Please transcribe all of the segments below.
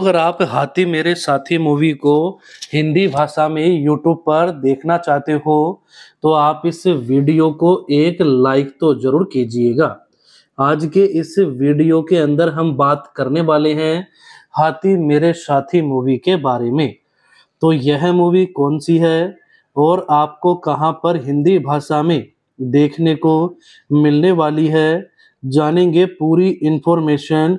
अगर आप हाथी मेरे साथी मूवी को हिंदी भाषा में यूट्यूब पर देखना चाहते हो तो आप इस वीडियो को एक लाइक तो जरूर कीजिएगा आज के इस वीडियो के अंदर हम बात करने वाले हैं हाथी मेरे साथी मूवी के बारे में तो यह मूवी कौन सी है और आपको कहाँ पर हिंदी भाषा में देखने को मिलने वाली है जानेंगे पूरी इन्फॉर्मेशन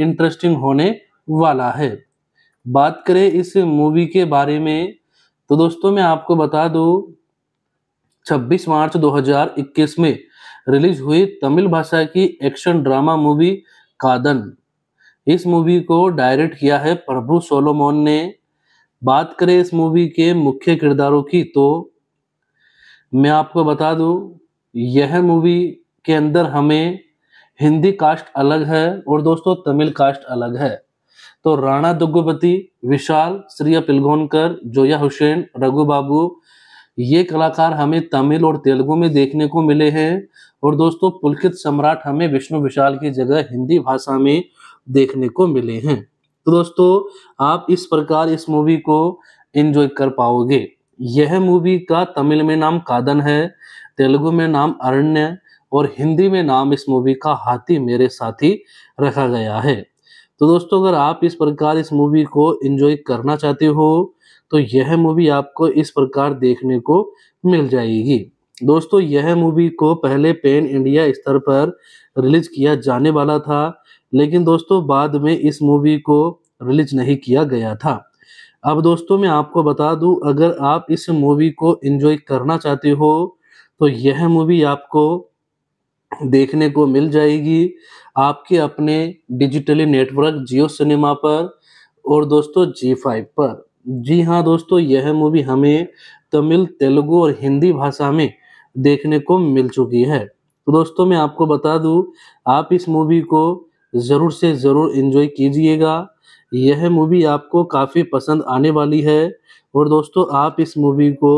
इंटरेस्टिंग होने वाला है बात करें इस मूवी के बारे में तो दोस्तों मैं आपको बता दूं 26 मार्च 2021 में रिलीज हुई तमिल भाषा की एक्शन ड्रामा मूवी कादन इस मूवी को डायरेक्ट किया है प्रभु सोलोमोन ने बात करें इस मूवी के मुख्य किरदारों की तो मैं आपको बता दूं यह मूवी के अंदर हमें हिंदी कास्ट अलग है और दोस्तों तमिल कास्ट अलग है तो राणा दुग्गुपति विशाल श्रिया पिलगोनकर जोया हुसैन रघु बाबू ये कलाकार हमें तमिल और तेलुगु में देखने को मिले हैं और दोस्तों पुलकित सम्राट हमें विष्णु विशाल की जगह हिंदी भाषा में देखने को मिले हैं तो दोस्तों आप इस प्रकार इस मूवी को एंजॉय कर पाओगे यह मूवी का तमिल में नाम कादन है तेलुगु में नाम अरण्य और हिंदी में नाम इस मूवी का हाथी मेरे साथी रखा गया है तो दोस्तों अगर आप इस प्रकार इस मूवी को एंजॉय करना चाहते हो तो यह मूवी आपको इस प्रकार देखने को मिल जाएगी दोस्तों यह मूवी को पहले पेन इंडिया स्तर पर रिलीज किया जाने वाला था लेकिन दोस्तों बाद में इस मूवी को रिलीज नहीं किया गया था अब दोस्तों मैं आपको बता दूं अगर आप इस मूवी को एंजॉय करना चाहते हो तो यह मूवी आपको देखने को मिल जाएगी आपके अपने डिजिटली नेटवर्क जियो सिनेमा पर और दोस्तों जी फाइव पर जी हाँ दोस्तों यह मूवी हमें तमिल तेलुगु और हिंदी भाषा में देखने को मिल चुकी है तो दोस्तों मैं आपको बता दूं आप इस मूवी को ज़रूर से ज़रूर इन्जॉय कीजिएगा यह मूवी आपको काफ़ी पसंद आने वाली है और दोस्तों आप इस मूवी को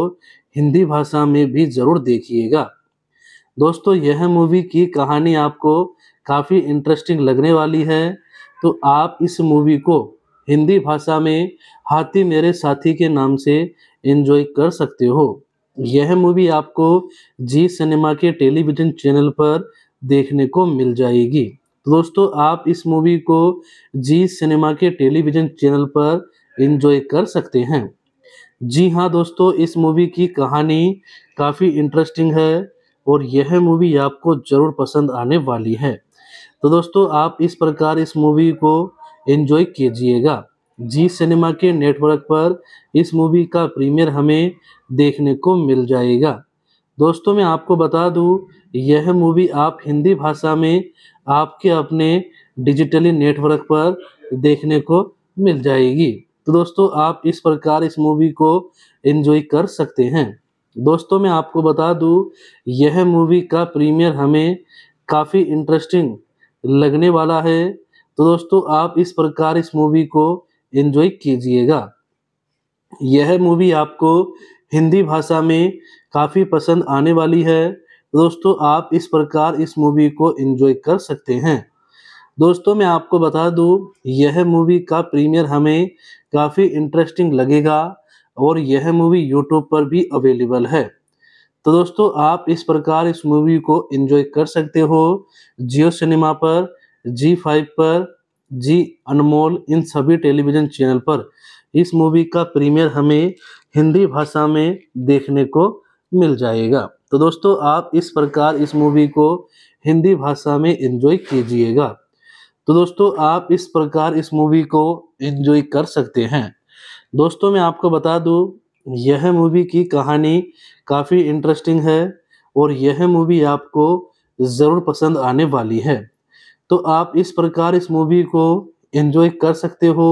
हिंदी भाषा में भी ज़रूर देखिएगा दोस्तों यह मूवी की कहानी आपको काफ़ी इंटरेस्टिंग लगने वाली है तो आप इस मूवी को हिंदी भाषा में हाथी मेरे साथी के नाम से एंजॉय कर सकते हो यह मूवी आपको जी सिनेमा के टेलीविज़न चैनल पर देखने को मिल जाएगी तो दोस्तों आप इस मूवी को जी सिनेमा के टेलीविज़न चैनल पर एंजॉय कर सकते हैं जी हाँ दोस्तों इस मूवी की कहानी काफ़ी इंटरेस्टिंग है और यह मूवी आपको ज़रूर पसंद आने वाली है तो दोस्तों आप इस प्रकार इस मूवी को एंजॉय कीजिएगा जी सिनेमा के नेटवर्क पर इस मूवी का प्रीमियर हमें देखने को मिल जाएगा दोस्तों मैं आपको बता दूं यह मूवी आप हिंदी भाषा में आपके अपने डिजिटली नेटवर्क पर देखने को मिल जाएगी तो दोस्तों आप इस प्रकार इस मूवी को एंजॉय कर सकते हैं दोस्तों मैं आपको बता दूं यह मूवी का प्रीमियर हमें काफ़ी इंटरेस्टिंग लगने वाला है तो दोस्तों आप इस प्रकार इस मूवी को एंजॉय कीजिएगा यह मूवी आपको हिंदी भाषा में काफ़ी पसंद आने वाली है तो दोस्तों आप इस प्रकार इस मूवी को एंजॉय कर सकते हैं दोस्तों मैं आपको बता दूं यह मूवी का प्रीमियर हमें काफ़ी इंटरेस्टिंग लगेगा और यह मूवी यूट्यूब पर भी अवेलेबल है तो दोस्तों आप इस प्रकार इस मूवी को एंजॉय कर सकते हो जियो सिनेमा पर जी फाइव पर जी अनमोल इन सभी टेलीविज़न चैनल पर इस मूवी का प्रीमियर हमें हिंदी भाषा में देखने को मिल जाएगा तो दोस्तों आप इस प्रकार इस मूवी को हिंदी भाषा में एंजॉय कीजिएगा तो दोस्तों आप इस प्रकार इस मूवी को एंजॉय कर सकते हैं दोस्तों मैं आपको बता दूँ यह मूवी की कहानी काफ़ी इंटरेस्टिंग है और यह मूवी आपको ज़रूर पसंद आने वाली है तो आप इस प्रकार इस मूवी को एंजॉय कर सकते हो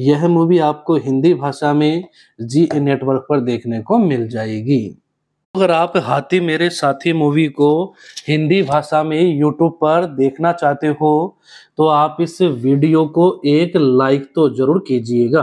यह मूवी आपको हिंदी भाषा में जी नेटवर्क पर देखने को मिल जाएगी अगर आप हाथी मेरे साथी मूवी को हिंदी भाषा में यूट्यूब पर देखना चाहते हो तो आप इस वीडियो को एक लाइक तो ज़रूर कीजिएगा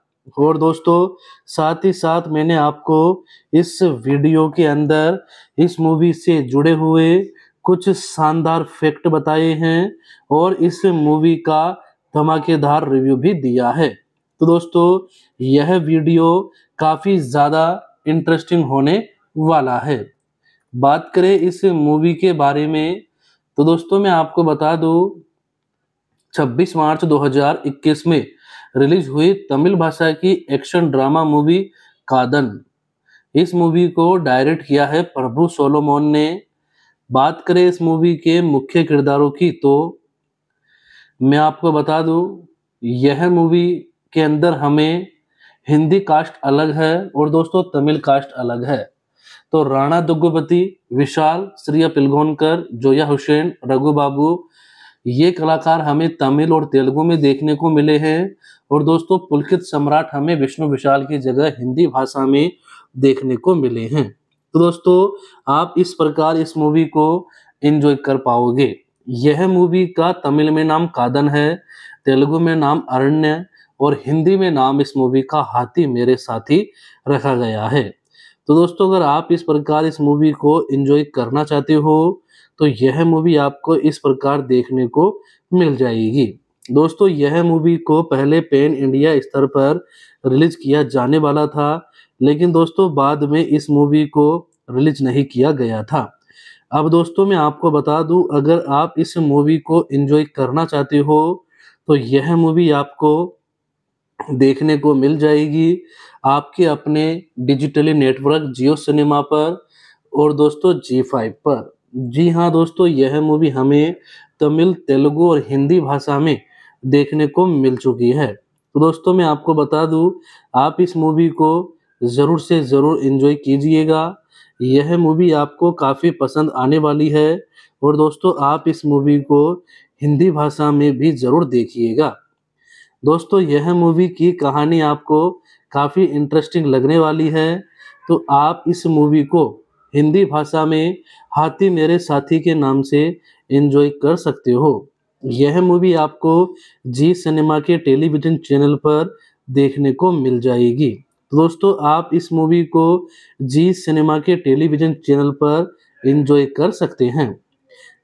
और दोस्तों साथ ही साथ मैंने आपको इस वीडियो के अंदर इस मूवी से जुड़े हुए कुछ शानदार फैक्ट बताए हैं और इस मूवी का धमाकेदार रिव्यू भी दिया है तो दोस्तों यह वीडियो काफ़ी ज़्यादा इंटरेस्टिंग होने वाला है बात करें इस मूवी के बारे में तो दोस्तों मैं आपको बता दूं 26 मार्च 2021 में रिलीज हुई तमिल भाषा की एक्शन ड्रामा मूवी कादन इस मूवी को डायरेक्ट किया है प्रभु सोलोमोन ने बात करें इस मूवी के मुख्य किरदारों की तो मैं आपको बता दूं यह मूवी के अंदर हमें हिंदी कास्ट अलग है और दोस्तों तमिल कास्ट अलग है तो राणा दुग्गुपति विशाल श्रिया पिलगोनकर जोया हुसैन रघु बाबू ये कलाकार हमें तमिल और तेलुगु में देखने को मिले हैं और दोस्तों पुलकित सम्राट हमें विष्णु विशाल की जगह हिंदी भाषा में देखने को मिले हैं तो दोस्तों आप इस प्रकार इस मूवी को एंजॉय कर पाओगे यह मूवी का तमिल में नाम कादन है तेलुगु में नाम अरण्य और हिंदी में नाम इस मूवी का हाथी मेरे साथी रखा गया है तो दोस्तों अगर आप इस प्रकार इस मूवी को एंजॉय करना चाहते हो तो यह मूवी आपको इस प्रकार देखने को मिल जाएगी दोस्तों यह मूवी को पहले पेन इंडिया स्तर पर रिलीज किया जाने वाला था लेकिन दोस्तों बाद में इस मूवी को रिलीज नहीं किया गया था अब दोस्तों मैं आपको बता दूं अगर आप इस मूवी को एंजॉय करना चाहते हो तो यह मूवी आपको देखने को मिल जाएगी आपके अपने डिजिटली नेटवर्क जियो सिनेमा पर और दोस्तों जी फाइव पर जी हाँ दोस्तों यह मूवी हमें तमिल तेलुगु और हिंदी भाषा में देखने को मिल चुकी है तो दोस्तों मैं आपको बता दूं आप इस मूवी को ज़रूर से ज़रूर इन्जॉय कीजिएगा यह मूवी आपको काफ़ी पसंद आने वाली है और दोस्तों आप इस मूवी को हिंदी भाषा में भी ज़रूर देखिएगा दोस्तों यह मूवी की कहानी आपको काफ़ी इंटरेस्टिंग लगने वाली है तो आप इस मूवी को हिंदी भाषा में हाथी मेरे साथी के नाम से इन्जॉय कर सकते हो यह मूवी आपको जी सिनेमा के टेलीविजन चैनल पर देखने को मिल जाएगी तो दोस्तों आप इस मूवी को जी सिनेमा के टेलीविजन चैनल पर इन्जॉय कर सकते हैं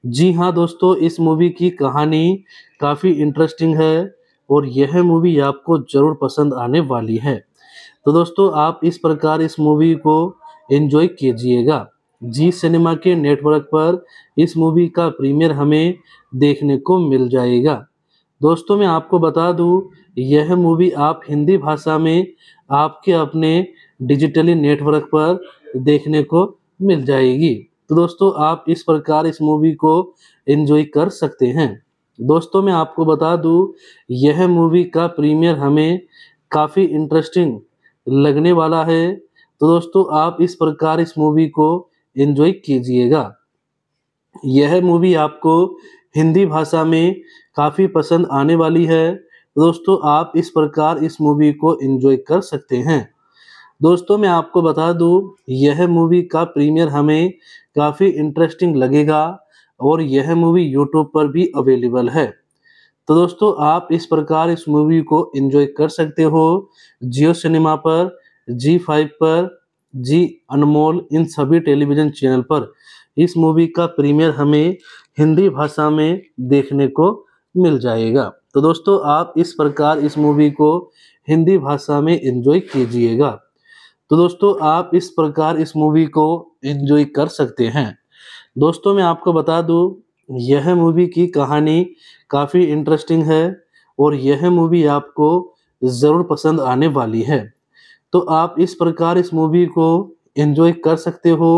जी हाँ दोस्तों इस मूवी की कहानी काफ़ी इंटरेस्टिंग है और यह मूवी आपको ज़रूर पसंद आने वाली है तो दोस्तों आप इस प्रकार इस मूवी को एंजॉय कीजिएगा जी सिनेमा के नेटवर्क पर इस मूवी का प्रीमियर हमें देखने को मिल जाएगा दोस्तों मैं आपको बता दूं यह मूवी आप हिंदी भाषा में आपके अपने डिजिटली नेटवर्क पर देखने को मिल जाएगी तो दोस्तों आप इस प्रकार इस मूवी को एंजॉय कर सकते हैं दोस्तों मैं आपको बता दूं यह मूवी का प्रीमियर हमें काफ़ी इंटरेस्टिंग लगने वाला है तो दोस्तों आप इस प्रकार इस मूवी को एंजॉय कीजिएगा यह मूवी आपको हिंदी भाषा में काफ़ी पसंद आने वाली है दोस्तों आप इस प्रकार इस मूवी को एंजॉय कर सकते हैं दोस्तों मैं आपको बता दूं यह मूवी का प्रीमियर हमें काफ़ी इंटरेस्टिंग लगेगा और यह मूवी यूट्यूब पर भी अवेलेबल है तो दोस्तों आप इस प्रकार इस मूवी को एंजॉय कर सकते हो जियो सिनेमा पर जी फाइव पर जी अनमोल इन सभी टेलीविजन चैनल पर इस मूवी का प्रीमियर हमें हिंदी भाषा में देखने को मिल जाएगा तो दोस्तों आप इस प्रकार इस मूवी को हिंदी भाषा में एंजॉय कीजिएगा तो दोस्तों आप इस प्रकार इस मूवी को एंजॉय कर सकते हैं दोस्तों मैं आपको बता दूं यह मूवी की कहानी काफ़ी इंटरेस्टिंग है और यह मूवी आपको ज़रूर पसंद आने वाली है तो आप इस प्रकार इस मूवी को एंजॉय कर सकते हो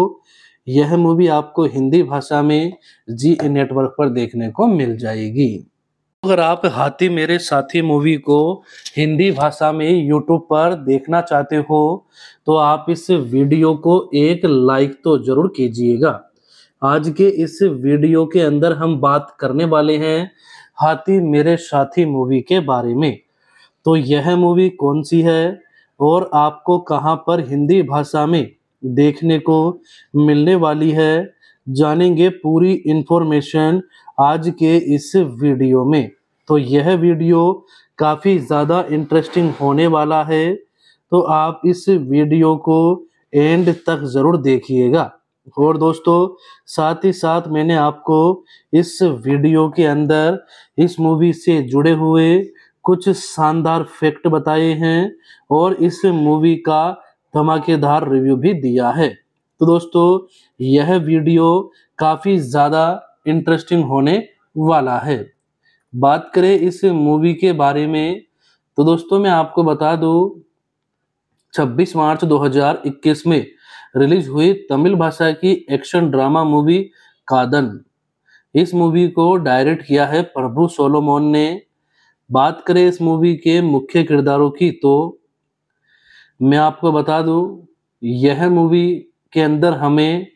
यह मूवी आपको हिंदी भाषा में जी नेटवर्क पर देखने को मिल जाएगी अगर आप हाथी मेरे साथी मूवी को हिंदी भाषा में यूट्यूब पर देखना चाहते हो तो आप इस वीडियो को एक लाइक तो जरूर कीजिएगा आज के इस वीडियो के अंदर हम बात करने वाले हैं हाथी मेरे साथी मूवी के बारे में तो यह मूवी कौन सी है और आपको कहाँ पर हिंदी भाषा में देखने को मिलने वाली है जानेंगे पूरी इन्फॉर्मेशन आज के इस वीडियो में तो यह वीडियो काफ़ी ज़्यादा इंटरेस्टिंग होने वाला है तो आप इस वीडियो को एंड तक ज़रूर देखिएगा और दोस्तों साथ ही साथ मैंने आपको इस वीडियो के अंदर इस मूवी से जुड़े हुए कुछ शानदार फैक्ट बताए हैं और इस मूवी का धमाकेदार रिव्यू भी दिया है तो दोस्तों यह वीडियो काफ़ी ज़्यादा इंटरेस्टिंग होने वाला है बात करें इस मूवी के बारे में तो दोस्तों मैं आपको बता दूं 26 मार्च 2021 में रिलीज हुई तमिल भाषा की एक्शन ड्रामा मूवी कादन इस मूवी को डायरेक्ट किया है प्रभु सोलोमोन ने बात करें इस मूवी के मुख्य किरदारों की तो मैं आपको बता दूं यह मूवी के अंदर हमें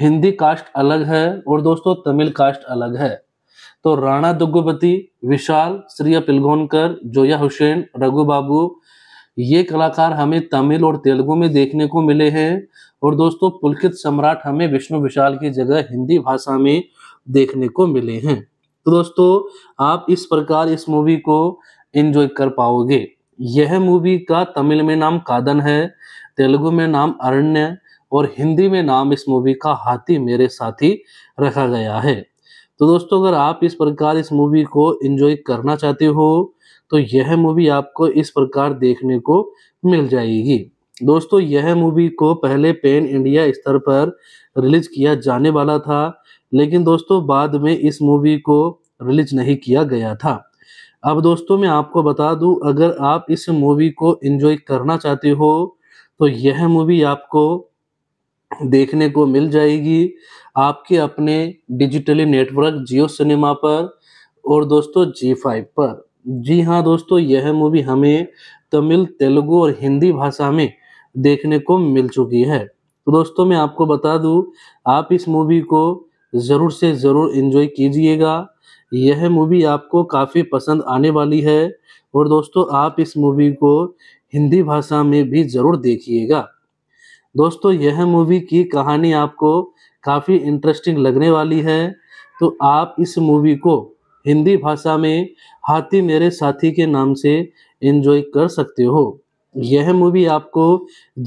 हिंदी कास्ट अलग है और दोस्तों तमिल कास्ट अलग है तो राणा दुग्गुपति विशाल श्रिया पिलगोनकर जोया हुसैन रघु बाबू ये कलाकार हमें तमिल और तेलुगु में देखने को मिले हैं और दोस्तों पुलकित सम्राट हमें विष्णु विशाल की जगह हिंदी भाषा में देखने को मिले हैं तो दोस्तों आप इस प्रकार इस मूवी को एंजॉय कर पाओगे यह मूवी का तमिल में नाम कादन है तेलुगु में नाम अरण्य और हिंदी में नाम इस मूवी का हाथी मेरे साथी रखा गया है तो दोस्तों अगर आप इस प्रकार इस मूवी को एंजॉय करना चाहते हो तो यह मूवी आपको इस प्रकार देखने को मिल जाएगी दोस्तों यह मूवी को पहले पेन इंडिया स्तर पर रिलीज किया जाने वाला था लेकिन दोस्तों बाद में इस मूवी को रिलीज नहीं किया गया था अब दोस्तों मैं आपको बता दूं अगर आप इस मूवी को एंजॉय करना चाहते हो तो यह मूवी आपको देखने को मिल जाएगी आपके अपने डिजिटली नेटवर्क जियो सिनेमा पर और दोस्तों जी फाइव पर जी हाँ दोस्तों यह मूवी हमें तमिल तेलुगु और हिंदी भाषा में देखने को मिल चुकी है तो दोस्तों मैं आपको बता दूं आप इस मूवी को ज़रूर से ज़रूर इन्जॉय कीजिएगा यह मूवी आपको काफ़ी पसंद आने वाली है और दोस्तों आप इस मूवी को हिंदी भाषा में भी ज़रूर देखिएगा दोस्तों यह मूवी की कहानी आपको काफ़ी इंटरेस्टिंग लगने वाली है तो आप इस मूवी को हिंदी भाषा में हाथी मेरे साथी के नाम से इन्जॉय कर सकते हो यह मूवी आपको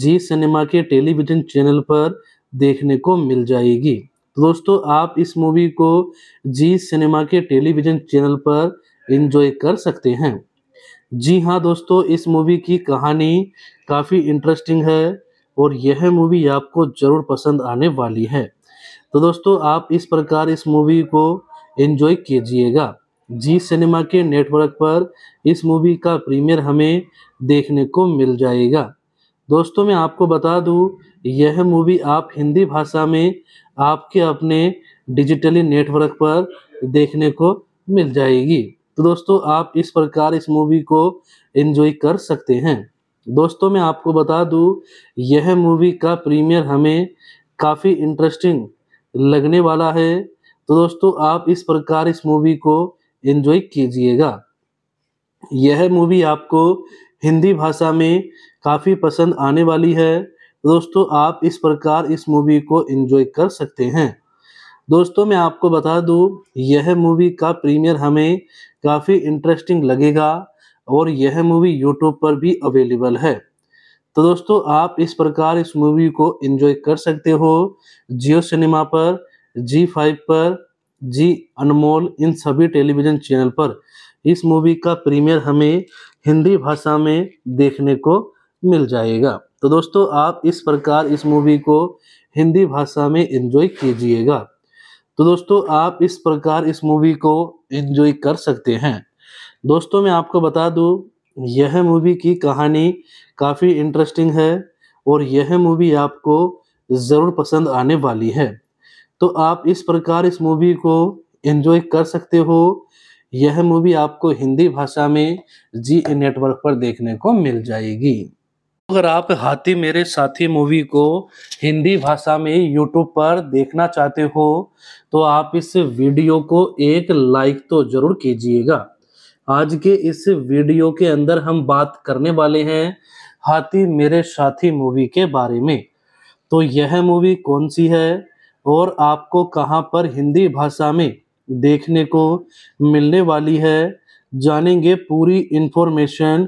जी सिनेमा के टेलीविज़न चैनल पर देखने को मिल जाएगी तो दोस्तों आप इस मूवी को जी सिनेमा के टेलीविजन चैनल पर इंजॉय कर सकते हैं जी हाँ दोस्तों इस मूवी की कहानी काफ़ी इंटरेस्टिंग है और यह मूवी आपको ज़रूर पसंद आने वाली है तो दोस्तों आप इस प्रकार इस मूवी को एंजॉय कीजिएगा जी सिनेमा के नेटवर्क पर इस मूवी का प्रीमियर हमें देखने को मिल जाएगा दोस्तों मैं आपको बता दूं यह मूवी आप हिंदी भाषा में आपके अपने डिजिटली नेटवर्क पर देखने को मिल जाएगी तो दोस्तों आप इस प्रकार इस मूवी को एंजॉय कर सकते हैं दोस्तों मैं आपको बता दूं यह मूवी का प्रीमियर हमें काफ़ी इंटरेस्टिंग लगने वाला है तो दोस्तों आप इस प्रकार इस मूवी को एंजॉय कीजिएगा यह मूवी आपको हिंदी भाषा में काफ़ी पसंद आने वाली है दोस्तों आप इस प्रकार इस मूवी को एंजॉय कर सकते हैं दोस्तों मैं आपको बता दूं यह मूवी का प्रीमियर हमें काफ़ी इंटरेस्टिंग लगेगा और यह मूवी यूट्यूब पर भी अवेलेबल है तो दोस्तों आप इस प्रकार इस मूवी को एंजॉय कर सकते हो जियो सिनेमा पर जी फाइव पर जी अनमोल इन सभी टेलीविज़न चैनल पर इस मूवी का प्रीमियर हमें हिंदी भाषा में देखने को मिल जाएगा तो दोस्तों आप इस प्रकार इस मूवी को हिंदी भाषा में इंजॉय कीजिएगा तो दोस्तों आप इस प्रकार इस मूवी को इन्जॉय कर सकते हैं दोस्तों मैं आपको बता दूं यह मूवी की कहानी काफ़ी इंटरेस्टिंग है और यह मूवी आपको ज़रूर पसंद आने वाली है तो आप इस प्रकार इस मूवी को इन्जॉय कर सकते हो यह मूवी आपको हिंदी भाषा में जी नेटवर्क पर देखने को मिल जाएगी अगर आप हाथी मेरे साथी मूवी को हिंदी भाषा में यूट्यूब पर देखना चाहते हो तो आप इस वीडियो को एक लाइक तो जरूर कीजिएगा आज के इस वीडियो के अंदर हम बात करने वाले हैं हाथी मेरे साथी मूवी के बारे में तो यह मूवी कौन सी है और आपको कहां पर हिंदी भाषा में देखने को मिलने वाली है जानेंगे पूरी इन्फॉर्मेशन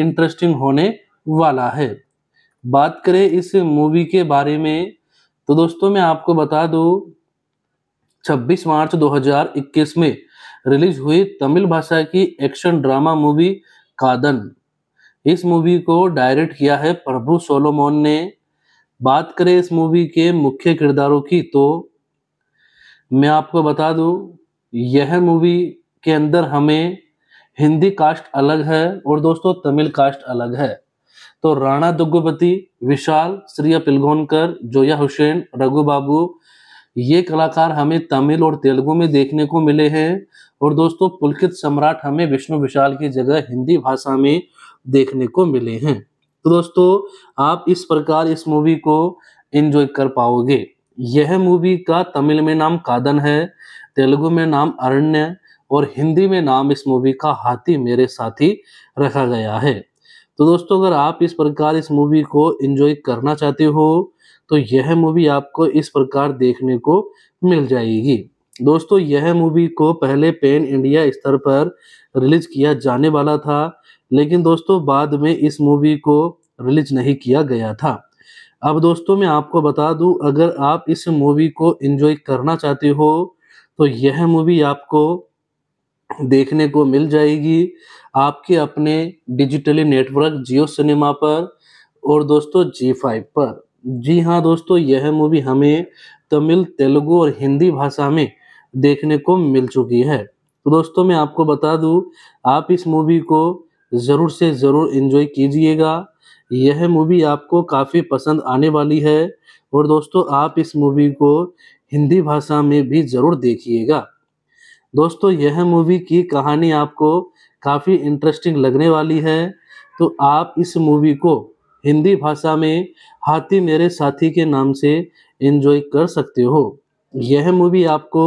इंटरेस्टिंग होने वाला है बात करें इस मूवी के बारे में तो दोस्तों मैं आपको बता दूं 26 मार्च 2021 में रिलीज हुई तमिल भाषा की एक्शन ड्रामा मूवी कादन इस मूवी को डायरेक्ट किया है प्रभु सोलोमोन ने बात करें इस मूवी के मुख्य किरदारों की तो मैं आपको बता दूं यह मूवी के अंदर हमें हिंदी कास्ट अलग है और दोस्तों तमिल कास्ट अलग है तो राणा दुग्गुपति विशाल श्रिया पिलगोनकर जोया हुसैन रघु बाबू ये कलाकार हमें तमिल और तेलुगु में देखने को मिले हैं और दोस्तों पुलकित सम्राट हमें विष्णु विशाल की जगह हिंदी भाषा में देखने को मिले हैं तो दोस्तों आप इस प्रकार इस मूवी को एंजॉय कर पाओगे यह मूवी का तमिल में नाम कादन है तेलुगु में नाम अरण्य और हिंदी में नाम इस मूवी का हाथी मेरे साथी रखा गया है तो दोस्तों अगर आप इस प्रकार इस मूवी को एंजॉय करना चाहते हो तो यह मूवी आपको इस प्रकार देखने को मिल जाएगी दोस्तों यह मूवी को पहले पेन इंडिया स्तर पर रिलीज किया जाने वाला था लेकिन दोस्तों बाद में इस मूवी को रिलीज नहीं किया गया था अब दोस्तों मैं आपको बता दूं अगर आप इस मूवी को एंजॉय करना चाहते हो तो यह मूवी आपको देखने को मिल जाएगी आपके अपने डिजिटली नेटवर्क जियो सिनेमा पर और दोस्तों जी फाइव पर जी हाँ दोस्तों यह मूवी हमें तमिल तेलुगु और हिंदी भाषा में देखने को मिल चुकी है तो दोस्तों मैं आपको बता दूं आप इस मूवी को ज़रूर से ज़रूर इन्जॉय कीजिएगा यह मूवी आपको काफ़ी पसंद आने वाली है और दोस्तों आप इस मूवी को हिंदी भाषा में भी ज़रूर देखिएगा दोस्तों यह मूवी की कहानी आपको काफ़ी इंटरेस्टिंग लगने वाली है तो आप इस मूवी को हिंदी भाषा में हाथी मेरे साथी के नाम से एंजॉय कर सकते हो यह मूवी आपको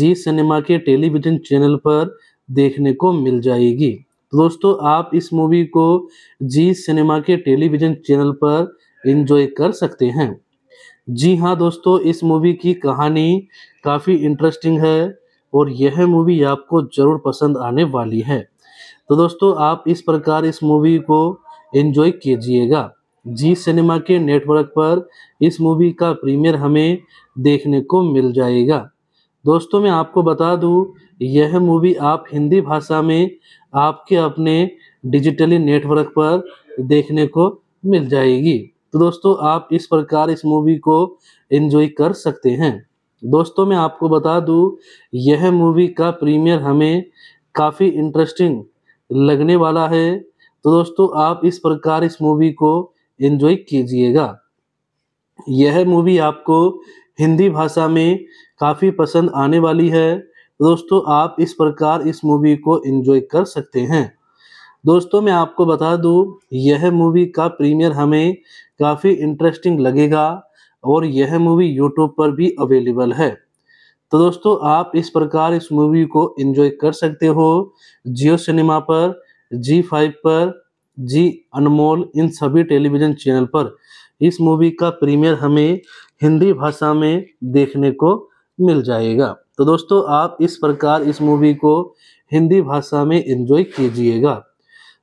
जी सिनेमा के टेलीविज़न चैनल पर देखने को मिल जाएगी दोस्तों आप इस मूवी को जी सिनेमा के टेलीविज़न चैनल पर एंजॉय कर सकते हैं जी हाँ दोस्तों इस मूवी की कहानी काफ़ी इंटरेस्टिंग है और यह मूवी आपको ज़रूर पसंद आने वाली है तो दोस्तों आप इस प्रकार इस मूवी को एंजॉय कीजिएगा जी सिनेमा के नेटवर्क पर इस मूवी का प्रीमियर हमें देखने को मिल जाएगा दोस्तों मैं आपको बता दूं यह मूवी आप हिंदी भाषा में आपके अपने डिजिटली नेटवर्क पर देखने को मिल जाएगी तो दोस्तों आप इस प्रकार इस मूवी को एंजॉय कर सकते हैं दोस्तों मैं आपको बता दूं यह मूवी का प्रीमियर हमें काफ़ी इंटरेस्टिंग लगने वाला है तो दोस्तों आप इस प्रकार इस मूवी को एंजॉय कीजिएगा यह मूवी आपको हिंदी भाषा में काफ़ी पसंद आने वाली है तो दोस्तों आप इस प्रकार इस मूवी को एंजॉय कर सकते हैं दोस्तों मैं आपको बता दूं यह मूवी का प्रीमियर हमें काफ़ी इंटरेस्टिंग लगेगा और यह मूवी यूट्यूब पर भी अवेलेबल है तो दोस्तों आप इस प्रकार इस मूवी को एंजॉय कर सकते हो जियो सिनेमा पर जी फाइव पर जी अनमोल इन सभी टेलीविज़न चैनल पर इस मूवी का प्रीमियर हमें हिंदी भाषा में देखने को मिल जाएगा तो दोस्तों आप इस प्रकार इस मूवी को हिंदी भाषा में एंजॉय कीजिएगा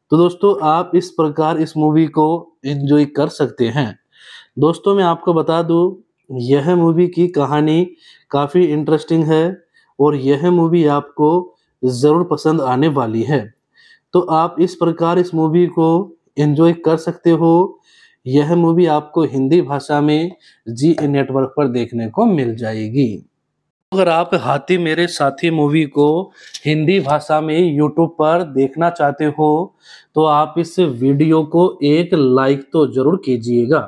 तो दोस्तों आप इस प्रकार इस मूवी को एंजॉय कर सकते हैं दोस्तों मैं आपको बता दूं यह मूवी की कहानी काफ़ी इंटरेस्टिंग है और यह मूवी आपको ज़रूर पसंद आने वाली है तो आप इस प्रकार इस मूवी को एंजॉय कर सकते हो यह मूवी आपको हिंदी भाषा में जी नेटवर्क पर देखने को मिल जाएगी अगर आप हाथी मेरे साथी मूवी को हिंदी भाषा में यूट्यूब पर देखना चाहते हो तो आप इस वीडियो को एक लाइक तो ज़रूर कीजिएगा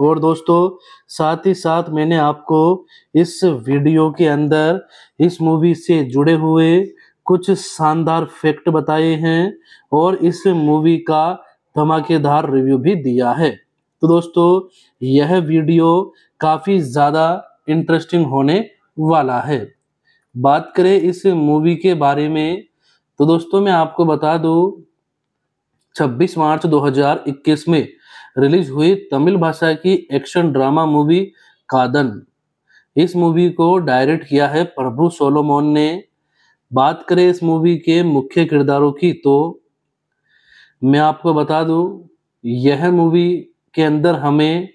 और दोस्तों साथ ही साथ मैंने आपको इस वीडियो के अंदर इस मूवी से जुड़े हुए कुछ शानदार फैक्ट बताए हैं और इस मूवी का धमाकेदार रिव्यू भी दिया है तो दोस्तों यह वीडियो काफ़ी ज़्यादा इंटरेस्टिंग होने वाला है बात करें इस मूवी के बारे में तो दोस्तों मैं आपको बता दूँ 26 मार्च 2021 में रिलीज हुई तमिल भाषा की एक्शन ड्रामा मूवी कादन इस मूवी को डायरेक्ट किया है प्रभु सोलोमोन ने बात करें इस मूवी के मुख्य किरदारों की तो मैं आपको बता दूं यह मूवी के अंदर हमें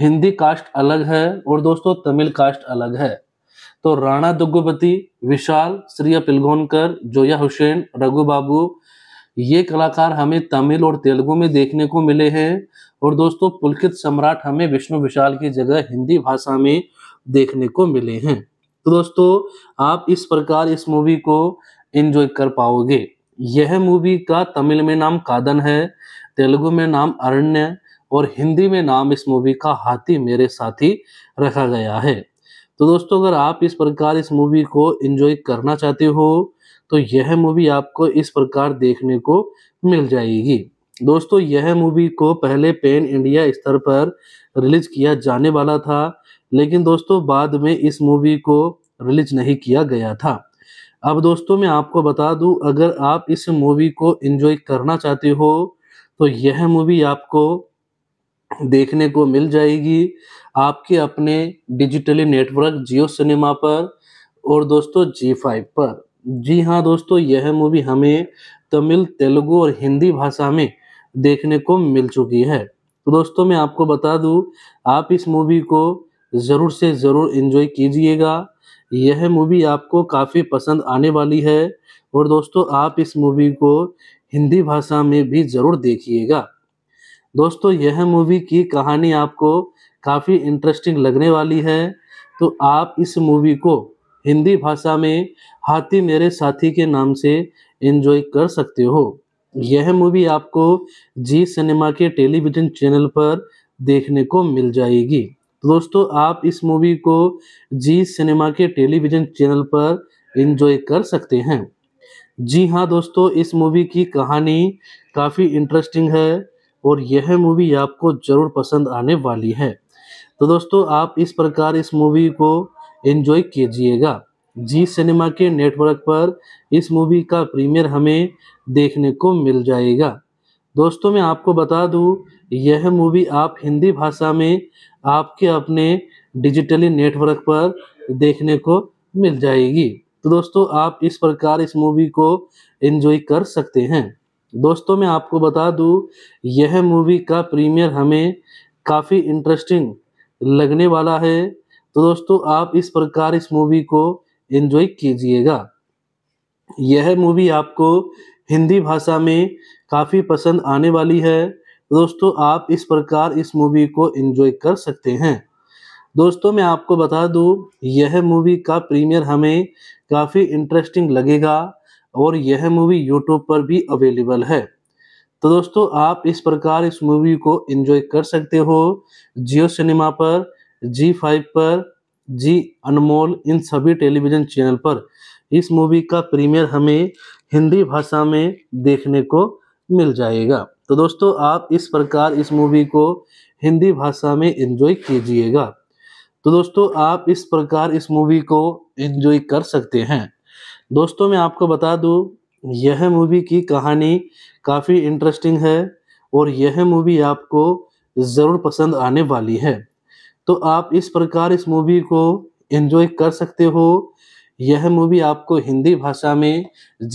हिंदी कास्ट अलग है और दोस्तों तमिल कास्ट अलग है तो राणा दुग्गुपति विशाल श्रिया पिलगोनकर जोया हुसैन रघु बाबू ये कलाकार हमें तमिल और तेलुगु में देखने को मिले हैं और दोस्तों पुलकित सम्राट हमें विष्णु विशाल की जगह हिंदी भाषा में देखने को मिले हैं तो दोस्तों आप इस प्रकार इस मूवी को एंजॉय कर पाओगे यह मूवी का तमिल में नाम कादन है तेलुगु में नाम अरण्य और हिंदी में नाम इस मूवी का हाथी मेरे साथी रखा गया है तो दोस्तों अगर आप इस प्रकार इस मूवी को एंजॉय करना चाहते हो तो यह मूवी आपको इस प्रकार देखने को मिल जाएगी दोस्तों यह मूवी को पहले पेन इंडिया स्तर पर रिलीज किया जाने वाला था लेकिन दोस्तों बाद में इस मूवी को रिलीज नहीं किया गया था अब दोस्तों मैं आपको बता दूं अगर आप इस मूवी को एंजॉय करना चाहते हो तो यह मूवी आपको देखने को मिल जाएगी आपके अपने डिजिटली नेटवर्क जियो सिनेमा पर और दोस्तों जी फाइव पर जी हाँ दोस्तों यह मूवी हमें तमिल तेलुगु और हिंदी भाषा में देखने को मिल चुकी है तो दोस्तों मैं आपको बता दूं आप इस मूवी को ज़रूर से ज़रूर इन्जॉय कीजिएगा यह मूवी आपको काफ़ी पसंद आने वाली है और दोस्तों आप इस मूवी को हिंदी भाषा में भी ज़रूर देखिएगा दोस्तों यह मूवी की कहानी आपको काफ़ी इंटरेस्टिंग लगने वाली है तो आप इस मूवी को हिंदी भाषा में हाथी मेरे साथी के नाम से इन्जॉय कर सकते हो यह मूवी आपको जी सिनेमा के टेलीविजन चैनल पर देखने को मिल जाएगी तो दोस्तों आप इस मूवी को जी सिनेमा के टेलीविजन चैनल पर एंजॉय कर सकते हैं जी हाँ दोस्तों इस मूवी की कहानी काफ़ी इंटरेस्टिंग है और यह मूवी आपको ज़रूर पसंद आने वाली है तो दोस्तों आप इस प्रकार इस मूवी को इन्जॉय कीजिएगा जी सिनेमा के नेटवर्क पर इस मूवी का प्रीमियर हमें देखने को मिल जाएगा दोस्तों मैं आपको बता दूं यह मूवी आप हिंदी भाषा में आपके अपने डिजिटली नेटवर्क पर देखने को मिल जाएगी तो दोस्तों आप इस प्रकार इस मूवी को एंजॉय कर सकते हैं दोस्तों मैं आपको बता दूं यह मूवी का प्रीमियर हमें काफ़ी इंटरेस्टिंग लगने वाला है तो दोस्तों आप इस प्रकार इस मूवी को एंजॉय कीजिएगा यह मूवी आपको हिंदी भाषा में काफ़ी पसंद आने वाली है दोस्तों आप इस प्रकार इस मूवी को एंजॉय कर सकते हैं दोस्तों मैं आपको बता दूं यह मूवी का प्रीमियर हमें काफ़ी इंटरेस्टिंग लगेगा और यह मूवी यूट्यूब पर भी अवेलेबल है तो दोस्तों आप इस प्रकार इस मूवी को एंजॉय कर सकते हो जियो सिनेमा पर जी फाइव पर जी अनमोल इन सभी टेलीविजन चैनल पर इस मूवी का प्रीमियर हमें हिंदी भाषा में देखने को मिल जाएगा तो दोस्तों आप इस प्रकार इस मूवी को हिंदी भाषा में एंजॉय कीजिएगा तो दोस्तों आप इस प्रकार इस मूवी को एंजॉय कर सकते हैं दोस्तों मैं आपको बता दूं यह मूवी की कहानी काफ़ी इंटरेस्टिंग है और यह मूवी आपको ज़रूर पसंद आने वाली है तो आप इस प्रकार इस मूवी को एंजॉय कर सकते हो यह मूवी आपको हिंदी भाषा में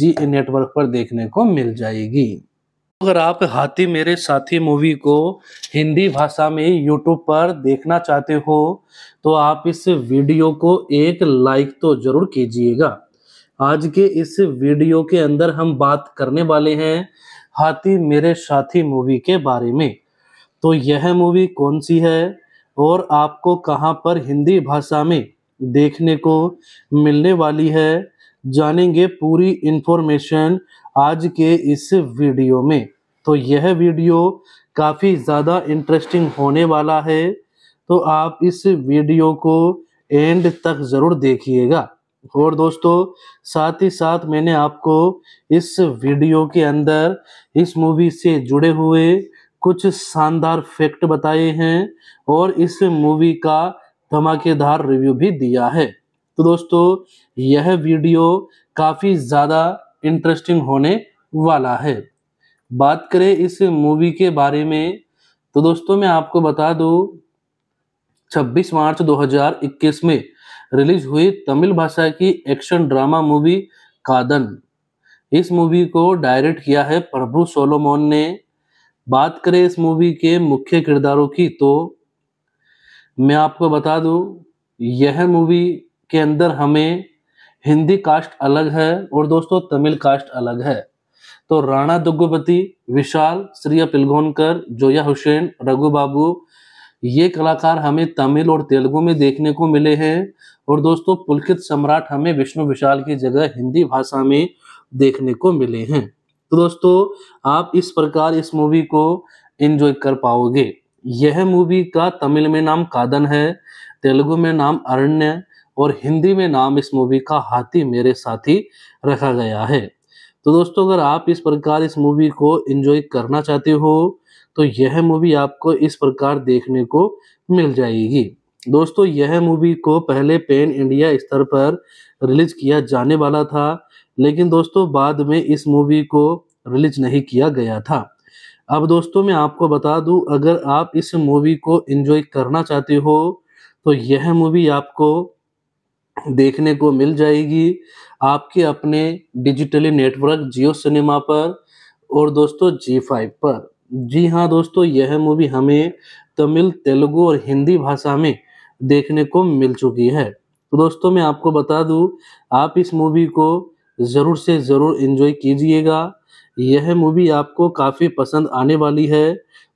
जी नेटवर्क पर देखने को मिल जाएगी अगर आप हाथी मेरे साथी मूवी को हिंदी भाषा में यूट्यूब पर देखना चाहते हो तो आप इस वीडियो को एक लाइक तो ज़रूर कीजिएगा आज के इस वीडियो के अंदर हम बात करने वाले हैं हाथी मेरे साथी मूवी के बारे में तो यह मूवी कौन सी है और आपको कहाँ पर हिंदी भाषा में देखने को मिलने वाली है जानेंगे पूरी इन्फॉर्मेशन आज के इस वीडियो में तो यह वीडियो काफ़ी ज़्यादा इंटरेस्टिंग होने वाला है तो आप इस वीडियो को एंड तक ज़रूर देखिएगा और दोस्तों साथ ही साथ मैंने आपको इस वीडियो के अंदर इस मूवी से जुड़े हुए कुछ शानदार फैक्ट बताए हैं और इस मूवी का धमाकेदार रिव्यू भी दिया है तो दोस्तों यह वीडियो काफ़ी ज़्यादा इंटरेस्टिंग होने वाला है बात करें इस मूवी के बारे में तो दोस्तों मैं आपको बता दूं 26 मार्च 2021 में रिलीज हुई तमिल भाषा की एक्शन ड्रामा मूवी कादन इस मूवी को डायरेक्ट किया है प्रभु सोलोमोन ने बात करें इस मूवी के मुख्य किरदारों की तो मैं आपको बता दूं यह मूवी के अंदर हमें हिंदी कास्ट अलग है और दोस्तों तमिल कास्ट अलग है तो राणा दुग्गुपति विशाल श्रिया पिलगोनकर जोया हुसैन रघु बाबू ये कलाकार हमें तमिल और तेलुगु में देखने को मिले हैं और दोस्तों पुलकित सम्राट हमें विष्णु विशाल की जगह हिंदी भाषा में देखने को मिले हैं तो दोस्तों आप इस प्रकार इस मूवी को एंजॉय कर पाओगे यह मूवी का तमिल में नाम कादन है तेलुगु में नाम अरण्य और हिंदी में नाम इस मूवी का हाथी मेरे साथी रखा गया है तो दोस्तों अगर आप इस प्रकार इस मूवी को एंजॉय करना चाहते हो तो यह मूवी आपको इस प्रकार देखने को मिल जाएगी दोस्तों यह मूवी को पहले पेन इंडिया स्तर पर रिलीज किया जाने वाला था लेकिन दोस्तों बाद में इस मूवी को रिलीज नहीं किया गया था अब दोस्तों मैं आपको बता दूं अगर आप इस मूवी को एंजॉय करना चाहते हो तो यह मूवी आपको देखने को मिल जाएगी आपके अपने डिजिटली नेटवर्क जियो सिनेमा पर और दोस्तों जी फाइव पर जी हाँ दोस्तों यह मूवी हमें तमिल तेलुगु और हिंदी भाषा में देखने को मिल चुकी है तो दोस्तों मैं आपको बता दूं आप इस मूवी को ज़रूर से ज़रूर इन्जॉय कीजिएगा यह मूवी आपको काफ़ी पसंद आने वाली है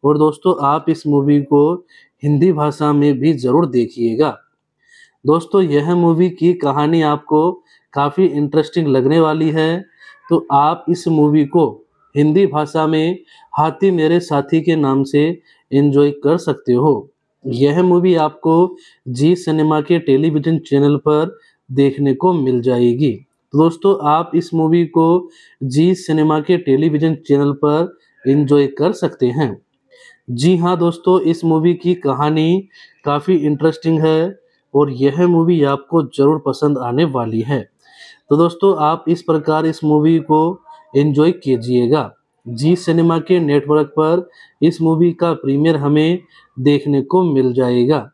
और दोस्तों आप इस मूवी को हिंदी भाषा में भी ज़रूर देखिएगा दोस्तों यह मूवी की कहानी आपको काफ़ी इंटरेस्टिंग लगने वाली है तो आप इस मूवी को हिंदी भाषा में हाथी मेरे साथी के नाम से इन्जॉय कर सकते हो यह मूवी आपको जी सिनेमा के टेलीविज़न चैनल पर देखने को मिल जाएगी तो दोस्तों आप इस मूवी को जी सिनेमा के टेलीविजन चैनल पर इंजॉय कर सकते हैं जी हाँ दोस्तों इस मूवी की कहानी काफ़ी इंटरेस्टिंग है और यह मूवी आपको ज़रूर पसंद आने वाली है तो दोस्तों आप इस प्रकार इस मूवी को एंजॉय कीजिएगा जी सिनेमा के नेटवर्क पर इस मूवी का प्रीमियर हमें देखने को मिल जाएगा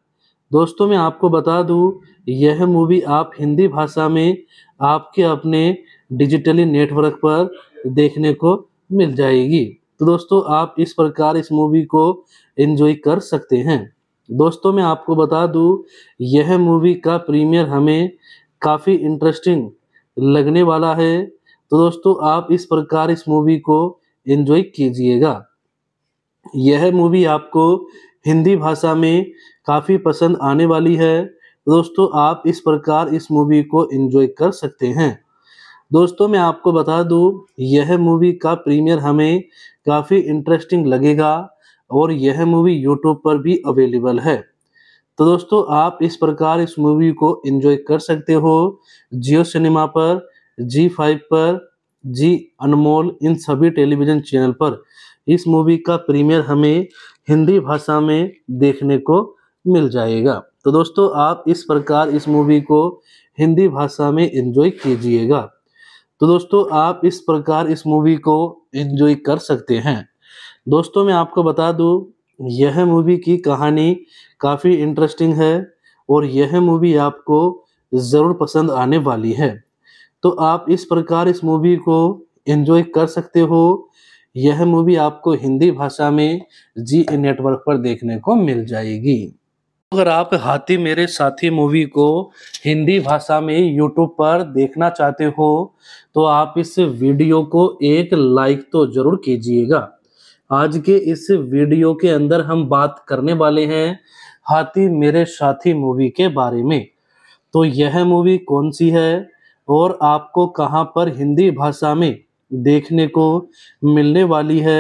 दोस्तों मैं आपको बता दूं यह मूवी आप हिंदी भाषा में आपके अपने डिजिटली नेटवर्क पर देखने को मिल जाएगी तो दोस्तों आप इस प्रकार इस मूवी को एंजॉय कर सकते हैं दोस्तों मैं आपको बता दूं यह मूवी का प्रीमियर हमें काफ़ी इंटरेस्टिंग लगने वाला है तो दोस्तों आप इस प्रकार इस मूवी को एंजॉय कीजिएगा यह मूवी आपको हिंदी भाषा में काफ़ी पसंद आने वाली है दोस्तों आप इस प्रकार इस मूवी को एंजॉय कर सकते हैं दोस्तों मैं आपको बता दूं यह मूवी का प्रीमियर हमें काफ़ी इंटरेस्टिंग लगेगा और यह मूवी यूट्यूब पर भी अवेलेबल है तो दोस्तों आप इस प्रकार इस मूवी को एंजॉय कर सकते हो जियो सिनेमा पर जी फाइव पर जी अनमोल इन सभी टेलीविज़न चैनल पर इस मूवी का प्रीमियर हमें हिंदी भाषा में देखने को मिल जाएगा तो दोस्तों आप इस प्रकार इस मूवी को हिंदी भाषा में इंजॉय कीजिएगा तो दोस्तों आप इस प्रकार इस मूवी को इन्जॉय कर सकते हैं दोस्तों मैं आपको बता दूं यह मूवी की कहानी काफ़ी इंटरेस्टिंग है और यह मूवी आपको ज़रूर पसंद आने वाली है तो आप इस प्रकार इस मूवी को इन्जॉय कर सकते हो यह मूवी आपको हिंदी भाषा में जी नेटवर्क पर देखने को मिल जाएगी अगर आप हाथी मेरे साथी मूवी को हिंदी भाषा में यूट्यूब पर देखना चाहते हो तो आप इस वीडियो को एक लाइक तो ज़रूर कीजिएगा आज के इस वीडियो के अंदर हम बात करने वाले हैं हाथी मेरे साथी मूवी के बारे में तो यह मूवी कौन सी है और आपको कहाँ पर हिंदी भाषा में देखने को मिलने वाली है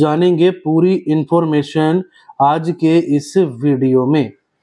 जानेंगे पूरी इन्फॉर्मेशन आज के इस वीडियो में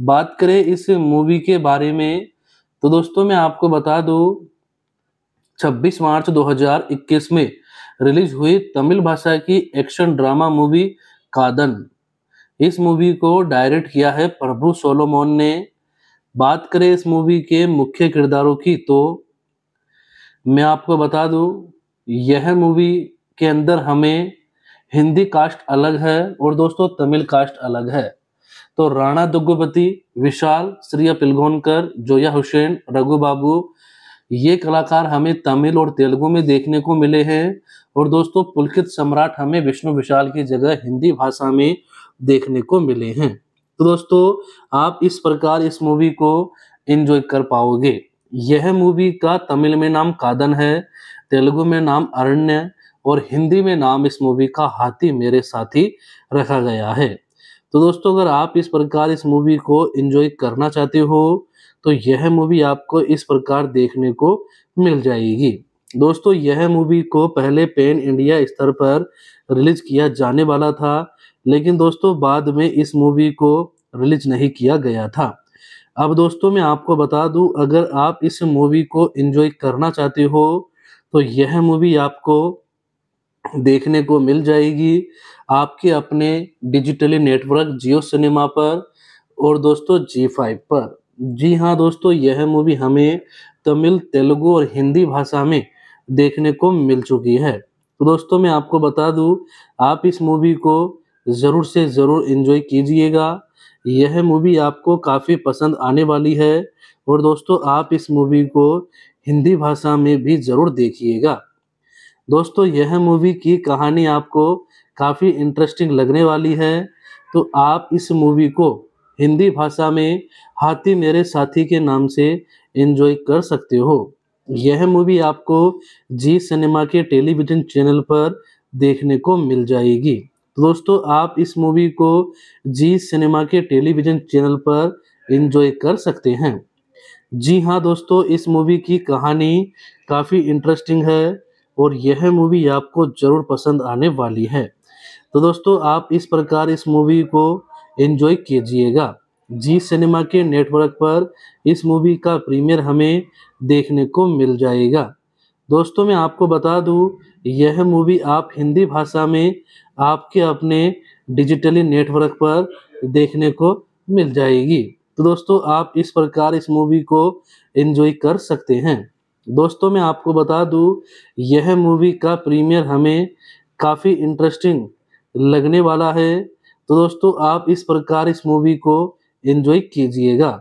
बात करें इस मूवी के बारे में तो दोस्तों मैं आपको बता दूं 26 मार्च 2021 में रिलीज हुई तमिल भाषा की एक्शन ड्रामा मूवी कादन इस मूवी को डायरेक्ट किया है प्रभु सोलोमोन ने बात करें इस मूवी के मुख्य किरदारों की तो मैं आपको बता दूं यह मूवी के अंदर हमें हिंदी कास्ट अलग है और दोस्तों तमिल कास्ट अलग है तो राणा दुग्गुपति विशाल श्री पिलगोनकर जोया हुसैन रघु बाबू ये कलाकार हमें तमिल और तेलुगु में देखने को मिले हैं और दोस्तों पुलकित सम्राट हमें विष्णु विशाल की जगह हिंदी भाषा में देखने को मिले हैं तो दोस्तों आप इस प्रकार इस मूवी को एंजॉय कर पाओगे यह मूवी का तमिल में नाम कादन है तेलुगु में नाम अरण्य और हिंदी में नाम इस मूवी का हाथी मेरे साथी रखा गया है तो दोस्तों अगर आप इस प्रकार इस मूवी को एंजॉय करना चाहते हो तो यह मूवी आपको इस प्रकार देखने को मिल जाएगी दोस्तों यह मूवी को पहले पेन इंडिया स्तर पर रिलीज किया जाने वाला था लेकिन दोस्तों बाद में इस मूवी को रिलीज नहीं किया गया था अब दोस्तों मैं आपको बता दूं अगर आप इस मूवी को एंजॉय करना चाहते हो तो यह मूवी आपको देखने को मिल जाएगी आपके अपने डिजिटली नेटवर्क जियो सिनेमा पर और दोस्तों जी फाइव पर जी हाँ दोस्तों यह मूवी हमें तमिल तेलुगु और हिंदी भाषा में देखने को मिल चुकी है तो दोस्तों मैं आपको बता दूं आप इस मूवी को ज़रूर से ज़रूर इन्जॉय कीजिएगा यह मूवी आपको काफ़ी पसंद आने वाली है और दोस्तों आप इस मूवी को हिंदी भाषा में भी ज़रूर देखिएगा दोस्तों यह मूवी की कहानी आपको काफ़ी इंटरेस्टिंग लगने वाली है तो आप इस मूवी को हिंदी भाषा में हाथी मेरे साथी के नाम से एंजॉय कर सकते हो यह मूवी आपको जी सिनेमा के टेलीविज़न चैनल पर देखने को मिल जाएगी तो दोस्तों आप इस मूवी को जी सिनेमा के टेलीविज़न चैनल पर एंजॉय कर सकते हैं जी हाँ दोस्तों इस मूवी की कहानी काफ़ी इंटरेस्टिंग है और यह मूवी आपको ज़रूर पसंद आने वाली है तो दोस्तों आप इस प्रकार इस मूवी को एंजॉय कीजिएगा जी सिनेमा के नेटवर्क पर इस मूवी का प्रीमियर हमें देखने को मिल जाएगा दोस्तों मैं आपको बता दूं यह मूवी आप हिंदी भाषा में आपके अपने डिजिटली नेटवर्क पर देखने को मिल जाएगी तो दोस्तों आप इस प्रकार इस मूवी को एंजॉय कर सकते हैं दोस्तों मैं आपको बता दूं यह मूवी का प्रीमियर हमें काफ़ी इंटरेस्टिंग लगने वाला है तो दोस्तों आप इस प्रकार इस मूवी को एंजॉय कीजिएगा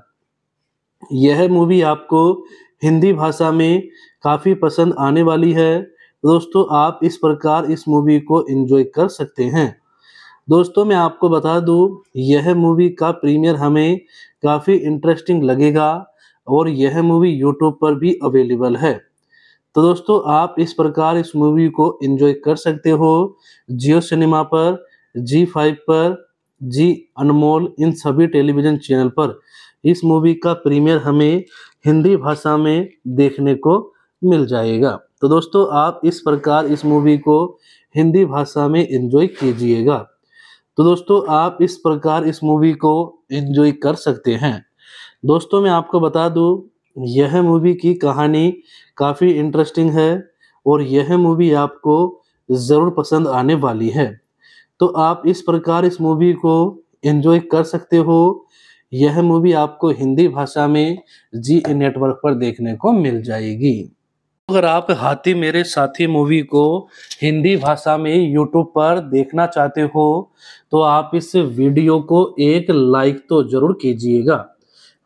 यह मूवी आपको हिंदी भाषा में काफ़ी पसंद आने वाली है दोस्तों आप इस प्रकार इस मूवी को एंजॉय कर सकते हैं दोस्तों मैं आपको बता दूं यह मूवी का प्रीमियर हमें काफ़ी इंटरेस्टिंग लगेगा और यह मूवी यूट्यूब पर भी अवेलेबल है तो दोस्तों आप इस प्रकार इस मूवी को एंजॉय कर सकते हो जियो सिनेमा पर जी फाइव पर जी अनमोल इन सभी टेलीविज़न चैनल पर इस मूवी का प्रीमियर हमें हिंदी भाषा में देखने को मिल जाएगा तो दोस्तों आप इस प्रकार इस मूवी को हिंदी भाषा में एंजॉय कीजिएगा तो दोस्तों आप इस प्रकार इस मूवी को एंजॉय कर सकते हैं दोस्तों मैं आपको बता दूँ यह मूवी की कहानी काफ़ी इंटरेस्टिंग है और यह मूवी आपको ज़रूर पसंद आने वाली है तो आप इस प्रकार इस मूवी को एंजॉय कर सकते हो यह मूवी आपको हिंदी भाषा में जी नेटवर्क पर देखने को मिल जाएगी अगर आप हाथी मेरे साथी मूवी को हिंदी भाषा में यूट्यूब पर देखना चाहते हो तो आप इस वीडियो को एक लाइक तो ज़रूर कीजिएगा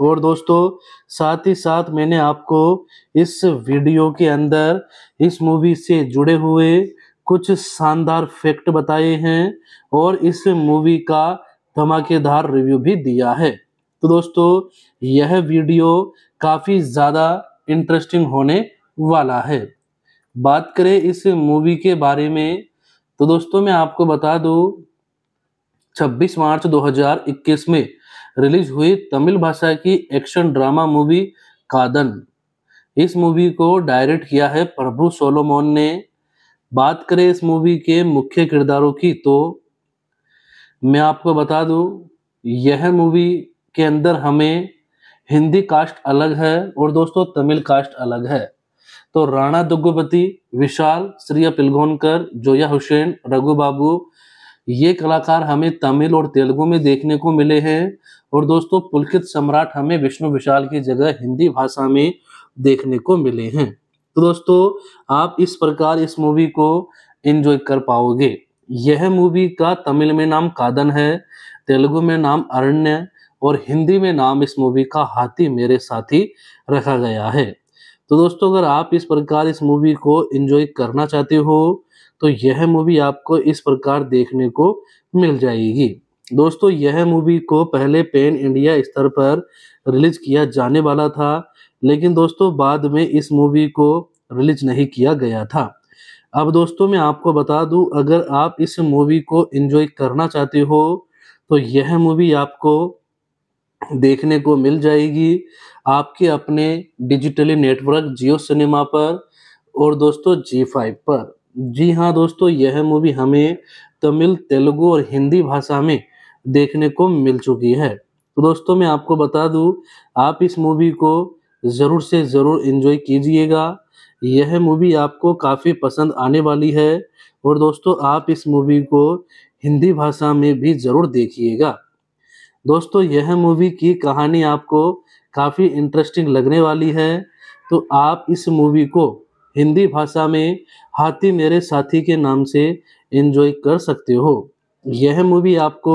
और दोस्तों साथ ही साथ मैंने आपको इस वीडियो के अंदर इस मूवी से जुड़े हुए कुछ शानदार फैक्ट बताए हैं और इस मूवी का धमाकेदार रिव्यू भी दिया है तो दोस्तों यह वीडियो काफ़ी ज़्यादा इंटरेस्टिंग होने वाला है बात करें इस मूवी के बारे में तो दोस्तों मैं आपको बता दूं 26 मार्च 2021 में रिलीज हुई तमिल भाषा की एक्शन ड्रामा मूवी कादन इस मूवी को डायरेक्ट किया है प्रभु सोलोमोन ने बात करें इस मूवी के मुख्य किरदारों की तो मैं आपको बता दूं यह मूवी के अंदर हमें हिंदी कास्ट अलग है और दोस्तों तमिल कास्ट अलग है तो राणा दुग्गुपति विशाल श्रिया पिलगोनकर जोया हुसैन रघु बाबू ये कलाकार हमें तमिल और तेलुगु में देखने को मिले हैं और दोस्तों पुलकित सम्राट हमें विष्णु विशाल की जगह हिंदी भाषा में देखने को मिले हैं तो दोस्तों आप इस प्रकार इस मूवी को एंजॉय कर पाओगे यह मूवी का तमिल में नाम कादन है तेलुगु में नाम अरण्य और हिंदी में नाम इस मूवी का हाथी मेरे साथी रखा गया है तो दोस्तों अगर आप इस प्रकार इस मूवी को एंजॉय करना चाहते हो तो यह मूवी आपको इस प्रकार देखने को मिल जाएगी दोस्तों यह मूवी को पहले पेन इंडिया स्तर पर रिलीज किया जाने वाला था लेकिन दोस्तों बाद में इस मूवी को रिलीज नहीं किया गया था अब दोस्तों मैं आपको बता दूं अगर आप इस मूवी को एंजॉय करना चाहते हो तो यह मूवी आपको देखने को मिल जाएगी आपके अपने डिजिटली नेटवर्क जियो सिनेमा पर और दोस्तों जी फाइव पर जी हाँ दोस्तों यह मूवी हमें तमिल तेलुगु और हिंदी भाषा में देखने को मिल चुकी है तो दोस्तों मैं आपको बता दूं आप इस मूवी को ज़रूर से ज़रूर इन्जॉय कीजिएगा यह मूवी आपको काफ़ी पसंद आने वाली है और दोस्तों आप इस मूवी को हिंदी भाषा में भी ज़रूर देखिएगा दोस्तों यह मूवी की कहानी आपको काफ़ी इंटरेस्टिंग लगने वाली है तो आप इस मूवी को हिंदी भाषा में हाथी मेरे साथी के नाम से इन्जॉय कर सकते हो यह मूवी आपको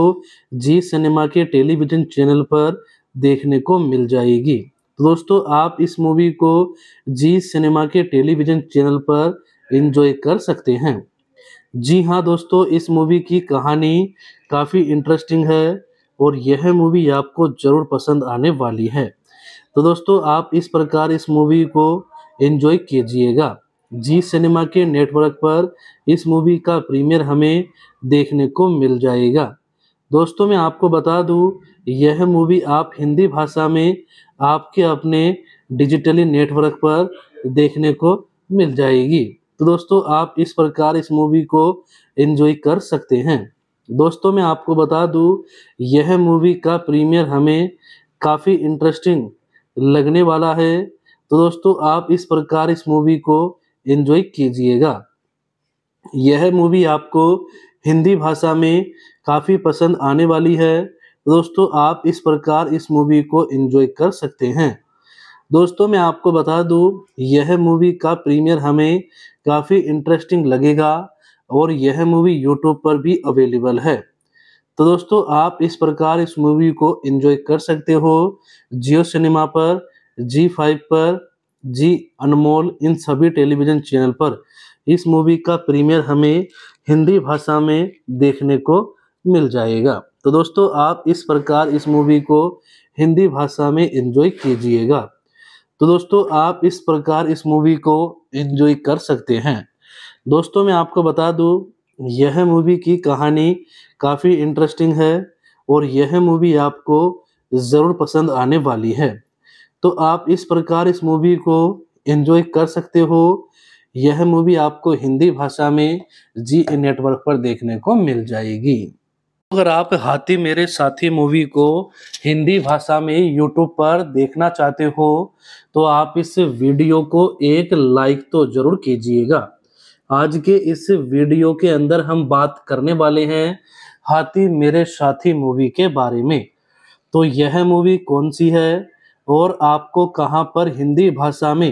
जी सिनेमा के टेलीविजन चैनल पर देखने को मिल जाएगी तो दोस्तों आप इस मूवी को जी सिनेमा के टेलीविजन चैनल पर एंजॉय कर सकते हैं जी हाँ दोस्तों इस मूवी की कहानी काफ़ी इंटरेस्टिंग है और यह मूवी आपको ज़रूर पसंद आने वाली है तो दोस्तों आप इस प्रकार इस मूवी को एंजॉय कीजिएगा जी सिनेमा के नेटवर्क पर इस मूवी का प्रीमियर हमें देखने को मिल जाएगा दोस्तों मैं आपको बता दूं यह मूवी आप हिंदी भाषा में आपके अपने डिजिटली नेटवर्क पर देखने को मिल जाएगी तो दोस्तों आप इस प्रकार इस मूवी को एंजॉय कर सकते हैं दोस्तों मैं आपको बता दूं यह मूवी का प्रीमियर हमें काफ़ी इंटरेस्टिंग लगने वाला है तो दोस्तों आप इस प्रकार इस मूवी को एंजॉय कीजिएगा यह मूवी आपको हिंदी भाषा में काफ़ी पसंद आने वाली है दोस्तों आप इस प्रकार इस मूवी को एंजॉय कर सकते हैं दोस्तों मैं आपको बता दूं यह मूवी का प्रीमियर हमें काफ़ी इंटरेस्टिंग लगेगा और यह मूवी यूट्यूब पर भी अवेलेबल है तो दोस्तों आप इस प्रकार इस मूवी को एंजॉय कर सकते हो जियो सिनेमा पर जी फाइव पर जी अनमोल इन सभी टेलीविज़न चैनल पर इस मूवी का प्रीमियर हमें हिंदी भाषा में देखने को मिल जाएगा तो दोस्तों आप इस प्रकार इस मूवी को हिंदी भाषा में इंजॉय कीजिएगा तो दोस्तों आप इस प्रकार इस मूवी को इन्जॉय कर सकते हैं दोस्तों मैं आपको बता दूं यह मूवी की कहानी काफ़ी इंटरेस्टिंग है और यह मूवी आपको ज़रूर पसंद आने वाली है तो आप इस प्रकार इस मूवी को इन्जॉय कर सकते हो यह मूवी आपको हिंदी भाषा में जी नेटवर्क पर देखने को मिल जाएगी अगर आप हाथी मेरे साथी मूवी को हिंदी भाषा में यूट्यूब पर देखना चाहते हो तो आप इस वीडियो को एक लाइक तो जरूर कीजिएगा आज के इस वीडियो के अंदर हम बात करने वाले हैं हाथी मेरे साथी मूवी के बारे में तो यह मूवी कौन सी है और आपको कहाँ पर हिंदी भाषा में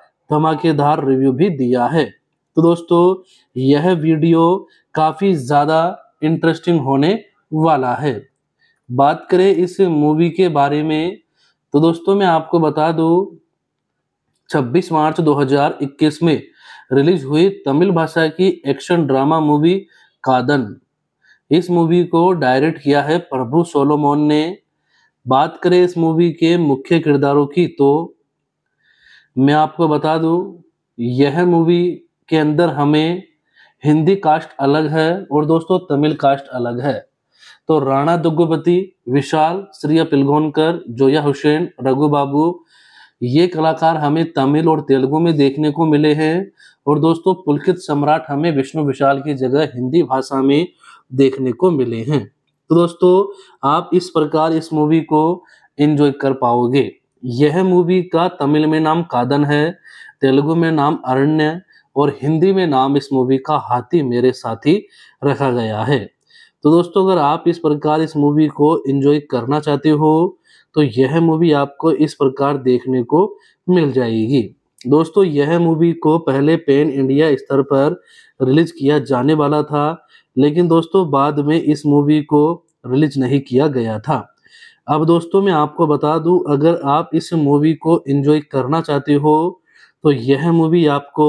धमाकेदार रिव्यू भी दिया है तो दोस्तों यह वीडियो काफ़ी ज़्यादा इंटरेस्टिंग होने वाला है बात करें इस मूवी के बारे में तो दोस्तों मैं आपको बता दूं 26 मार्च 2021 में रिलीज हुई तमिल भाषा की एक्शन ड्रामा मूवी कादन इस मूवी को डायरेक्ट किया है प्रभु सोलोमोन ने बात करें इस मूवी के मुख्य किरदारों की तो मैं आपको बता दूं यह मूवी के अंदर हमें हिंदी कास्ट अलग है और दोस्तों तमिल कास्ट अलग है तो राणा दुग्गुपति विशाल श्रिया पिलगोनकर जोया हुसैन रघु बाबू ये कलाकार हमें तमिल और तेलुगु में देखने को मिले हैं और दोस्तों पुलकित सम्राट हमें विष्णु विशाल की जगह हिंदी भाषा में देखने को मिले हैं तो दोस्तों आप इस प्रकार इस मूवी को एंजॉय कर पाओगे यह मूवी का तमिल में नाम कादन है तेलुगु में नाम अरण्य और हिंदी में नाम इस मूवी का हाथी मेरे साथी रखा गया है तो दोस्तों अगर आप इस प्रकार इस मूवी को एंजॉय करना चाहते हो तो यह मूवी आपको इस प्रकार देखने को मिल जाएगी दोस्तों यह मूवी को पहले पेन इंडिया स्तर पर रिलीज किया जाने वाला था लेकिन दोस्तों बाद में इस मूवी को रिलीज नहीं किया गया था अब दोस्तों मैं आपको बता दूं अगर आप इस मूवी को एंजॉय करना चाहते हो तो यह मूवी आपको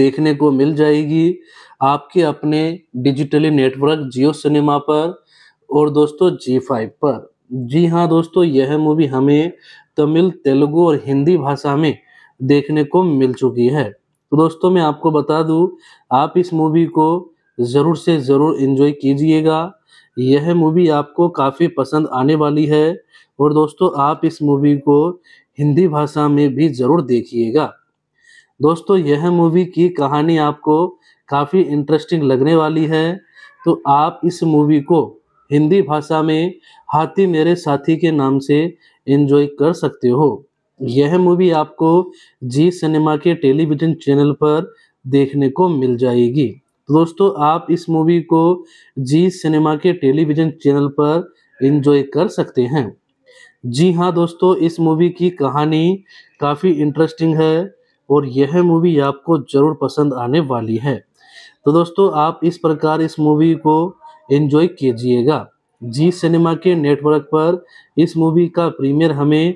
देखने को मिल जाएगी आपके अपने डिजिटली नेटवर्क जियो सिनेमा पर और दोस्तों जी फाइव पर जी हाँ दोस्तों यह मूवी हमें तमिल तेलुगु और हिंदी भाषा में देखने को मिल चुकी है तो दोस्तों मैं आपको बता दूं आप इस मूवी को ज़रूर से ज़रूर इन्जॉय कीजिएगा यह मूवी आपको काफ़ी पसंद आने वाली है और दोस्तों आप इस मूवी को हिंदी भाषा में भी ज़रूर देखिएगा दोस्तों यह मूवी की कहानी आपको काफ़ी इंटरेस्टिंग लगने वाली है तो आप इस मूवी को हिंदी भाषा में हाथी मेरे साथी के नाम से एंजॉय कर सकते हो यह मूवी आपको जी सिनेमा के टेलीविज़न चैनल पर देखने को मिल जाएगी तो दोस्तों आप इस मूवी को जी सिनेमा के टेलीविजन चैनल पर इंजॉय कर सकते हैं जी हाँ दोस्तों इस मूवी की कहानी काफ़ी इंटरेस्टिंग है और यह मूवी आपको ज़रूर पसंद आने वाली है तो दोस्तों आप इस प्रकार इस मूवी को एंजॉय कीजिएगा जी सिनेमा के नेटवर्क पर इस मूवी का प्रीमियर हमें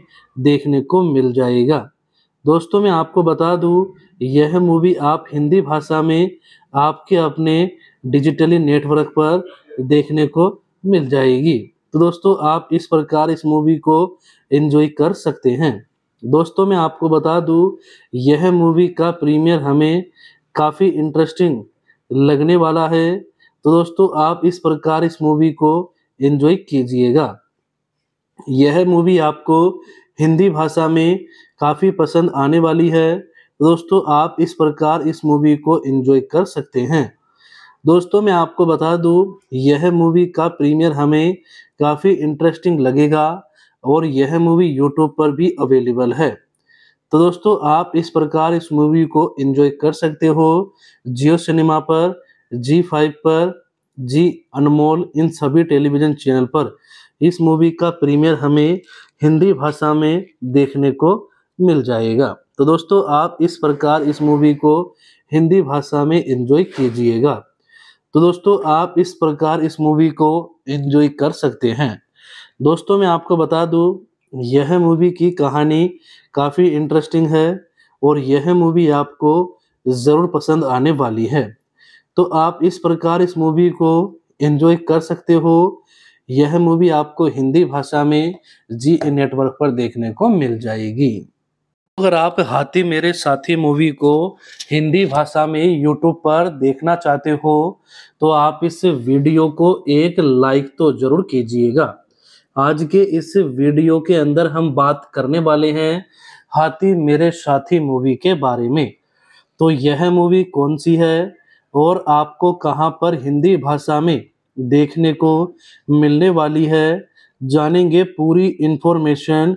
देखने को मिल जाएगा दोस्तों मैं आपको बता दूं यह मूवी आप हिंदी भाषा में आपके अपने डिजिटली नेटवर्क पर देखने को मिल जाएगी तो दोस्तों आप इस प्रकार इस मूवी को एंजॉय कर सकते हैं दोस्तों मैं आपको बता दूं यह मूवी का प्रीमियर हमें काफ़ी इंटरेस्टिंग लगने वाला है तो दोस्तों आप इस प्रकार इस मूवी को एंजॉय कीजिएगा यह मूवी आपको हिंदी भाषा में काफ़ी पसंद आने वाली है दोस्तों आप इस प्रकार इस मूवी को एंजॉय कर सकते हैं दोस्तों मैं आपको बता दूं यह मूवी का प्रीमियर हमें काफ़ी इंटरेस्टिंग लगेगा और यह मूवी यूट्यूब पर भी अवेलेबल है तो दोस्तों आप इस प्रकार इस मूवी को एंजॉय कर सकते हो जियो सिनेमा पर जी फाइव पर जी अनमोल इन सभी टेलीविज़न चैनल पर इस मूवी का प्रीमियर हमें हिंदी भाषा में देखने को मिल जाएगा तो दोस्तों आप इस प्रकार इस मूवी को हिंदी भाषा में इंजॉय कीजिएगा तो दोस्तों आप इस प्रकार इस मूवी को इन्जॉय कर सकते हैं दोस्तों मैं आपको बता दूं यह मूवी की कहानी काफ़ी इंटरेस्टिंग है और यह मूवी आपको ज़रूर पसंद आने वाली है तो आप इस प्रकार इस मूवी को इन्जॉय कर सकते हो यह मूवी आपको हिंदी भाषा में जी नेटवर्क पर देखने को मिल जाएगी अगर आप हाथी मेरे साथी मूवी को हिंदी भाषा में यूट्यूब पर देखना चाहते हो तो आप इस वीडियो को एक लाइक तो जरूर कीजिएगा आज के इस वीडियो के अंदर हम बात करने वाले हैं हाथी मेरे साथी मूवी के बारे में तो यह मूवी कौन सी है और आपको कहाँ पर हिंदी भाषा में देखने को मिलने वाली है जानेंगे पूरी इन्फॉर्मेशन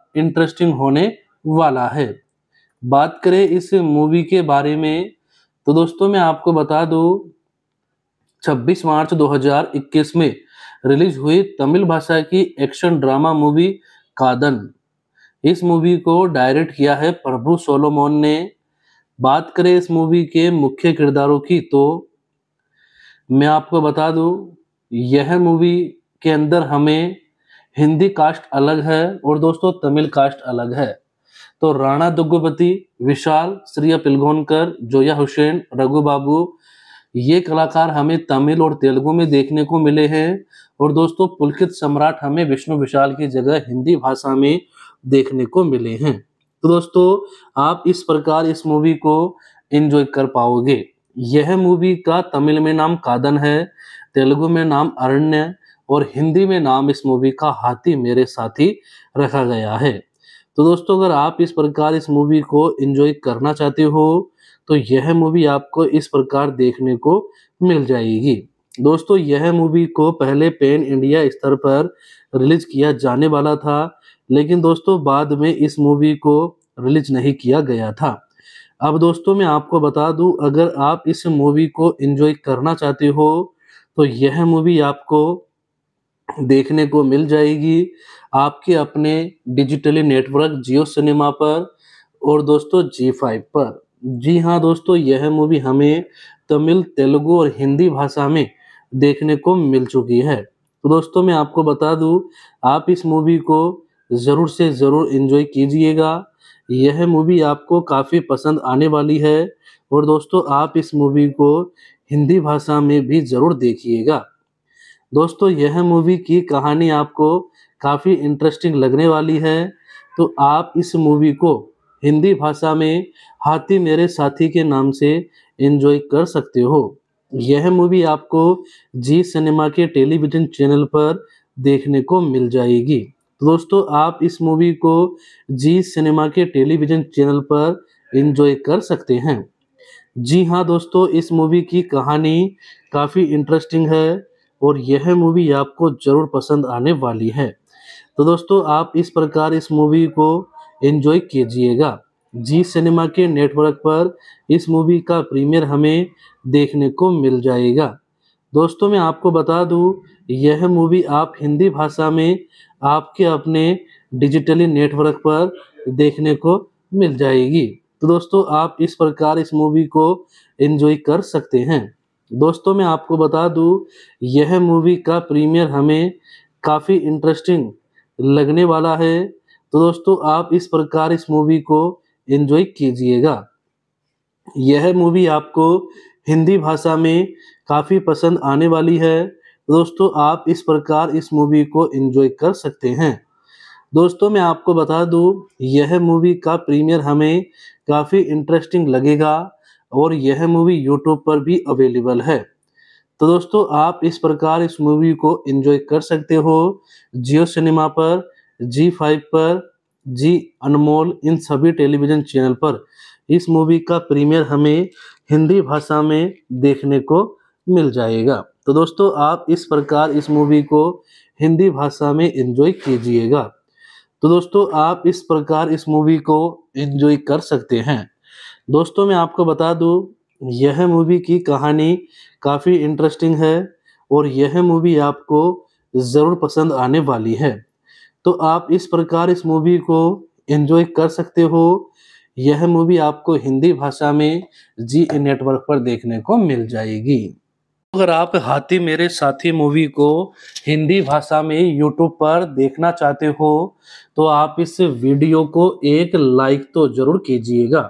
इंटरेस्टिंग होने वाला है बात करें इस मूवी के बारे में तो दोस्तों मैं आपको बता दूं 26 मार्च 2021 में रिलीज हुई तमिल भाषा की एक्शन ड्रामा मूवी कादन इस मूवी को डायरेक्ट किया है प्रभु सोलोमोन ने बात करें इस मूवी के मुख्य किरदारों की तो मैं आपको बता दूं यह मूवी के अंदर हमें हिंदी कास्ट अलग है और दोस्तों तमिल कास्ट अलग है तो राणा दुग्गुपति विशाल श्रिया पिलगोनकर जोया हुसैन रघु बाबू ये कलाकार हमें तमिल और तेलुगु में देखने को मिले हैं और दोस्तों पुलकित सम्राट हमें विष्णु विशाल की जगह हिंदी भाषा में देखने को मिले हैं तो दोस्तों आप इस प्रकार इस मूवी को एंजॉय कर पाओगे यह मूवी का तमिल में नाम कादन है तेलुगु में नाम अरण्य और हिंदी में नाम इस मूवी का हाथी मेरे साथी रखा गया है तो दोस्तों अगर आप इस प्रकार इस मूवी को एंजॉय करना चाहते हो तो यह मूवी आपको इस प्रकार देखने को मिल जाएगी दोस्तों यह मूवी को पहले पेन इंडिया स्तर पर रिलीज किया जाने वाला था लेकिन दोस्तों बाद में इस मूवी को रिलीज नहीं किया गया था अब दोस्तों मैं आपको बता दूं अगर आप इस मूवी को एंजॉय करना चाहते हो तो यह मूवी आपको देखने को मिल जाएगी आपके अपने डिजिटली नेटवर्क जियो सिनेमा पर और दोस्तों जी फाइव पर जी हाँ दोस्तों यह मूवी हमें तमिल तेलुगु और हिंदी भाषा में देखने को मिल चुकी है तो दोस्तों मैं आपको बता दूं आप इस मूवी को ज़रूर से ज़रूर इन्जॉय कीजिएगा यह मूवी आपको काफ़ी पसंद आने वाली है और दोस्तों आप इस मूवी को हिंदी भाषा में भी ज़रूर देखिएगा दोस्तों यह मूवी की कहानी आपको काफ़ी इंटरेस्टिंग लगने वाली है तो आप इस मूवी को हिंदी भाषा में हाथी मेरे साथी के नाम से एंजॉय कर सकते हो यह मूवी आपको जी सिनेमा के टेलीविज़न चैनल पर देखने को मिल जाएगी तो दोस्तों आप इस मूवी को जी सिनेमा के टेलीविज़न चैनल पर एंजॉय कर सकते हैं जी हाँ दोस्तों इस मूवी की कहानी काफ़ी इंटरेस्टिंग है और यह मूवी आपको ज़रूर पसंद आने वाली है तो दोस्तों आप इस प्रकार इस मूवी को एंजॉय कीजिएगा जी सिनेमा के नेटवर्क पर इस मूवी का प्रीमियर हमें देखने को मिल जाएगा दोस्तों मैं आपको बता दूं यह मूवी आप हिंदी भाषा में आपके अपने डिजिटली नेटवर्क पर देखने को मिल जाएगी तो दोस्तों आप इस प्रकार इस मूवी को एंजॉय कर सकते हैं दोस्तों मैं आपको बता दूं यह मूवी का प्रीमियर हमें काफ़ी इंटरेस्टिंग लगने वाला है तो दोस्तों आप इस प्रकार इस मूवी को एंजॉय कीजिएगा यह मूवी आपको हिंदी भाषा में काफ़ी पसंद आने वाली है तो दोस्तों आप इस प्रकार इस मूवी को एंजॉय कर सकते हैं दोस्तों मैं आपको बता दूं यह मूवी का प्रीमियर हमें काफ़ी इंटरेस्टिंग लगेगा और यह मूवी यूट्यूब पर भी अवेलेबल है तो दोस्तों आप इस प्रकार इस मूवी को एंजॉय कर सकते हो जियो सिनेमा पर जी फाइव पर जी अनमोल इन सभी टेलीविज़न चैनल पर इस मूवी का प्रीमियर हमें हिंदी भाषा में देखने को मिल जाएगा तो दोस्तों आप इस प्रकार इस मूवी को हिंदी भाषा में एंजॉय कीजिएगा तो दोस्तों आप इस प्रकार इस मूवी को एंजॉय कर सकते हैं दोस्तों मैं आपको बता दूँ यह मूवी की कहानी काफ़ी इंटरेस्टिंग है और यह मूवी आपको ज़रूर पसंद आने वाली है तो आप इस प्रकार इस मूवी को एंजॉय कर सकते हो यह मूवी आपको हिंदी भाषा में जी नेटवर्क पर देखने को मिल जाएगी अगर आप हाथी मेरे साथी मूवी को हिंदी भाषा में यूट्यूब पर देखना चाहते हो तो आप इस वीडियो को एक लाइक तो ज़रूर कीजिएगा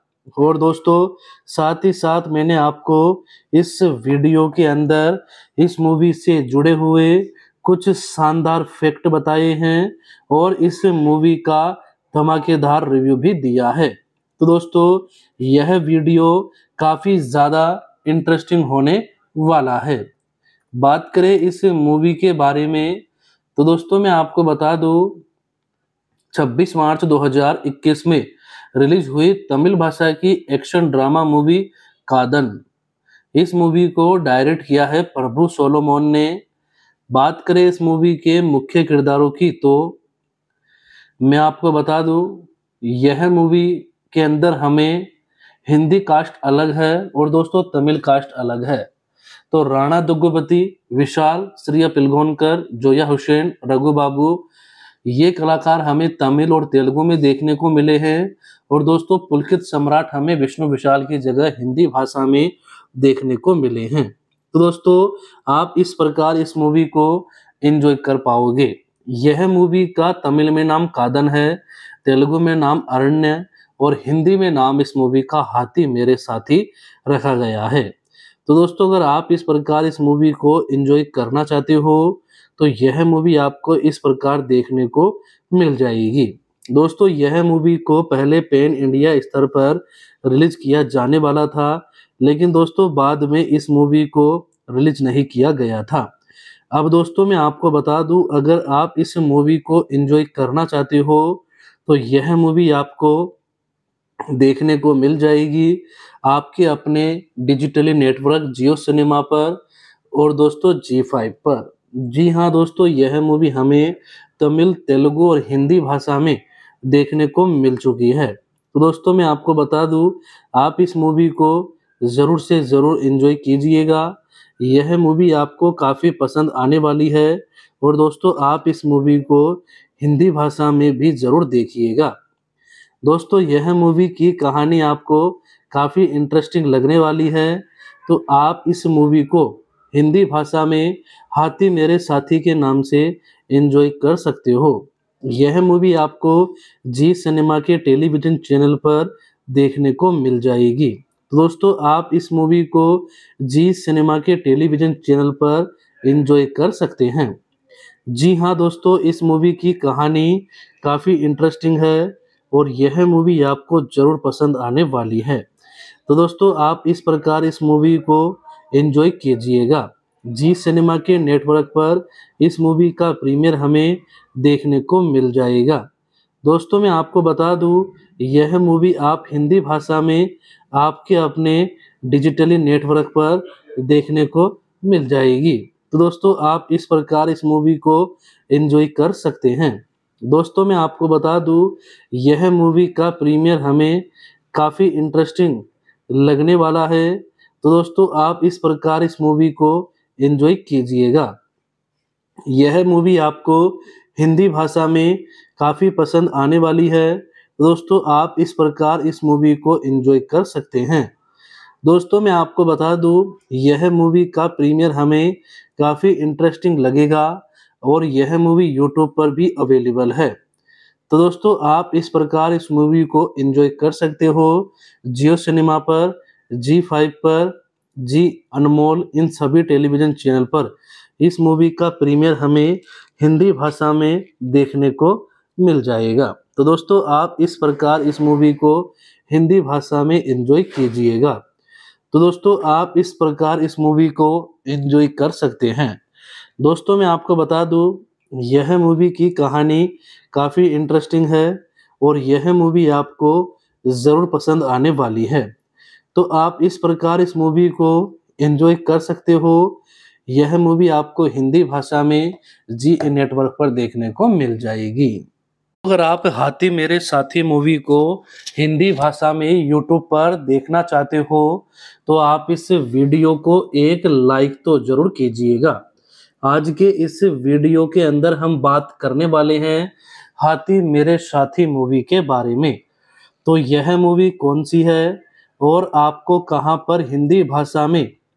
और दोस्तों साथ ही साथ मैंने आपको इस वीडियो के अंदर इस मूवी से जुड़े हुए कुछ शानदार फैक्ट बताए हैं और इस मूवी का धमाकेदार रिव्यू भी दिया है तो दोस्तों यह वीडियो काफ़ी ज़्यादा इंटरेस्टिंग होने वाला है बात करें इस मूवी के बारे में तो दोस्तों मैं आपको बता दूं 26 मार्च 2021 में रिलीज हुई तमिल भाषा की एक्शन ड्रामा मूवी कादन इस मूवी को डायरेक्ट किया है प्रभु सोलोमोन ने बात करें इस मूवी के मुख्य किरदारों की तो मैं आपको बता दूं यह मूवी के अंदर हमें हिंदी कास्ट अलग है और दोस्तों तमिल कास्ट अलग है तो राणा दुग्गुपति विशाल श्रिया पिलगोनकर जोया हुसैन रघु बाबू ये कलाकार हमें तमिल और तेलुगु में देखने को मिले हैं और दोस्तों पुलकित सम्राट हमें विष्णु विशाल की जगह हिंदी भाषा में देखने को मिले हैं तो दोस्तों आप इस प्रकार इस मूवी को एंजॉय कर पाओगे यह मूवी का तमिल में नाम कादन है तेलुगु में नाम अरण्य और हिंदी में नाम इस मूवी का हाथी मेरे साथी रखा गया है तो दोस्तों अगर आप इस प्रकार इस मूवी को एंजॉय करना चाहते हो तो यह मूवी आपको इस प्रकार देखने को मिल जाएगी दोस्तों यह मूवी को पहले पेन इंडिया स्तर पर रिलीज किया जाने वाला था लेकिन दोस्तों बाद में इस मूवी को रिलीज नहीं किया गया था अब दोस्तों मैं आपको बता दूं अगर आप इस मूवी को एंजॉय करना चाहते हो तो यह मूवी आपको देखने को मिल जाएगी आपके अपने डिजिटली नेटवर्क जियो सिनेमा पर और दोस्तों जी फाइव पर जी हाँ दोस्तों यह मूवी हमें तमिल तेलुगु और हिंदी भाषा में देखने को मिल चुकी है तो दोस्तों मैं आपको बता दूं आप इस मूवी को ज़रूर से ज़रूर इन्जॉय कीजिएगा यह मूवी आपको काफ़ी पसंद आने वाली है और दोस्तों आप इस मूवी को हिंदी भाषा में भी ज़रूर देखिएगा दोस्तों यह मूवी की कहानी आपको काफ़ी इंटरेस्टिंग लगने वाली है तो आप इस मूवी को हिंदी भाषा में हाथी मेरे साथी के नाम से इन्जॉय कर सकते हो यह मूवी आपको जी सिनेमा के टेलीविजन चैनल पर देखने को मिल जाएगी तो दोस्तों आप इस मूवी को जी सिनेमा के टेलीविजन चैनल पर इन्जॉय कर सकते हैं जी हाँ दोस्तों इस मूवी की कहानी काफ़ी इंटरेस्टिंग है और यह मूवी आपको ज़रूर पसंद आने वाली है तो दोस्तों आप इस प्रकार इस मूवी को एंजॉय कीजिएगा जी सिनेमा के नेटवर्क पर इस मूवी का प्रीमियर हमें देखने को मिल जाएगा दोस्तों मैं आपको बता दूं यह मूवी आप हिंदी भाषा में आपके अपने डिजिटली नेटवर्क पर देखने को मिल जाएगी तो दोस्तों आप इस प्रकार इस मूवी को एंजॉय कर सकते हैं दोस्तों मैं आपको बता दूं यह मूवी का प्रीमियर हमें काफ़ी इंटरेस्टिंग लगने वाला है तो दोस्तों आप इस प्रकार इस मूवी को एंजॉय कीजिएगा यह मूवी आपको हिंदी भाषा में काफ़ी पसंद आने वाली है दोस्तों आप इस प्रकार इस मूवी को एंजॉय कर सकते हैं दोस्तों मैं आपको बता दूं यह मूवी का प्रीमियर हमें काफ़ी इंटरेस्टिंग लगेगा और यह मूवी यूट्यूब पर भी अवेलेबल है तो दोस्तों आप इस प्रकार इस मूवी को एंजॉय कर सकते हो जियो सिनेमा पर जी फाइव पर जी अनमोल इन सभी टेलीविज़न चैनल पर इस मूवी का प्रीमियर हमें हिंदी भाषा में देखने को मिल जाएगा तो दोस्तों आप इस प्रकार इस मूवी को हिंदी भाषा में इंजॉय कीजिएगा तो दोस्तों आप इस प्रकार इस मूवी को इन्जॉय कर सकते हैं दोस्तों मैं आपको बता दूं यह मूवी की कहानी काफ़ी इंटरेस्टिंग है और यह मूवी आपको ज़रूर पसंद आने वाली है तो आप इस प्रकार इस मूवी को इन्जॉय कर सकते हो यह मूवी आपको हिंदी भाषा में जी नेटवर्क पर देखने को मिल जाएगी अगर आप हाथी मेरे साथी मूवी को हिंदी भाषा में यूट्यूब पर देखना चाहते हो तो आप इस वीडियो को एक लाइक तो जरूर कीजिएगा आज के इस वीडियो के अंदर हम बात करने वाले हैं हाथी मेरे साथी मूवी के बारे में तो यह मूवी कौन सी है और आपको कहाँ पर हिंदी भाषा में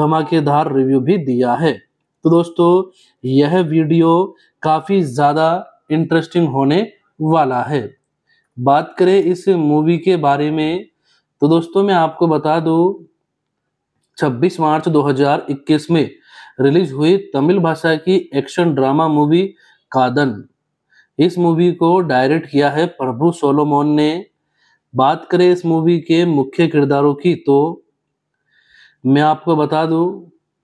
धमाकेदार रिव्यू भी दिया है तो दोस्तों यह वीडियो काफ़ी ज़्यादा इंटरेस्टिंग होने वाला है बात करें इस मूवी के बारे में तो दोस्तों मैं आपको बता दूं 26 मार्च 2021 में रिलीज हुई तमिल भाषा की एक्शन ड्रामा मूवी कादन इस मूवी को डायरेक्ट किया है प्रभु सोलोमोन ने बात करें इस मूवी के मुख्य किरदारों की तो मैं आपको बता दूं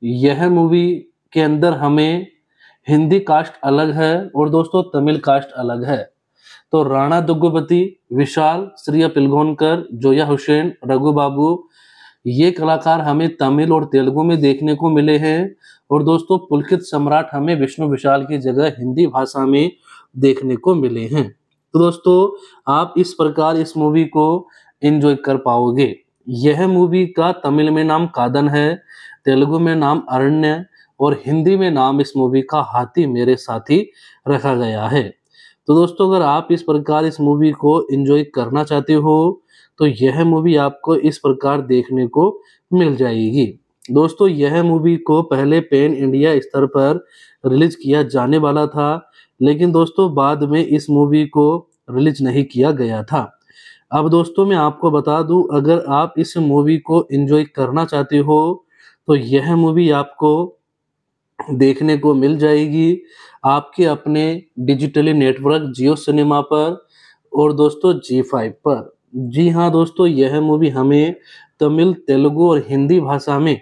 यह मूवी के अंदर हमें हिंदी कास्ट अलग है और दोस्तों तमिल कास्ट अलग है तो राणा दुग्गुपति विशाल श्रिया पिलगोनकर जोया हुसैन रघु बाबू ये कलाकार हमें तमिल और तेलुगु में देखने को मिले हैं और दोस्तों पुलकित सम्राट हमें विष्णु विशाल की जगह हिंदी भाषा में देखने को मिले हैं तो दोस्तों आप इस प्रकार इस मूवी को एंजॉय कर पाओगे यह मूवी का तमिल में नाम कादन है तेलुगु में नाम अरण्य और हिंदी में नाम इस मूवी का हाथी मेरे साथी रखा गया है तो दोस्तों अगर आप इस प्रकार इस मूवी को एंजॉय करना चाहते हो तो यह मूवी आपको इस प्रकार देखने को मिल जाएगी दोस्तों यह मूवी को पहले पेन इंडिया स्तर पर रिलीज किया जाने वाला था लेकिन दोस्तों बाद में इस मूवी को रिलीज नहीं किया गया था अब दोस्तों मैं आपको बता दूं अगर आप इस मूवी को एंजॉय करना चाहते हो तो यह मूवी आपको देखने को मिल जाएगी आपके अपने डिजिटली नेटवर्क जियो सिनेमा पर और दोस्तों जी फाइव पर जी हाँ दोस्तों यह मूवी हमें तमिल तेलुगु और हिंदी भाषा में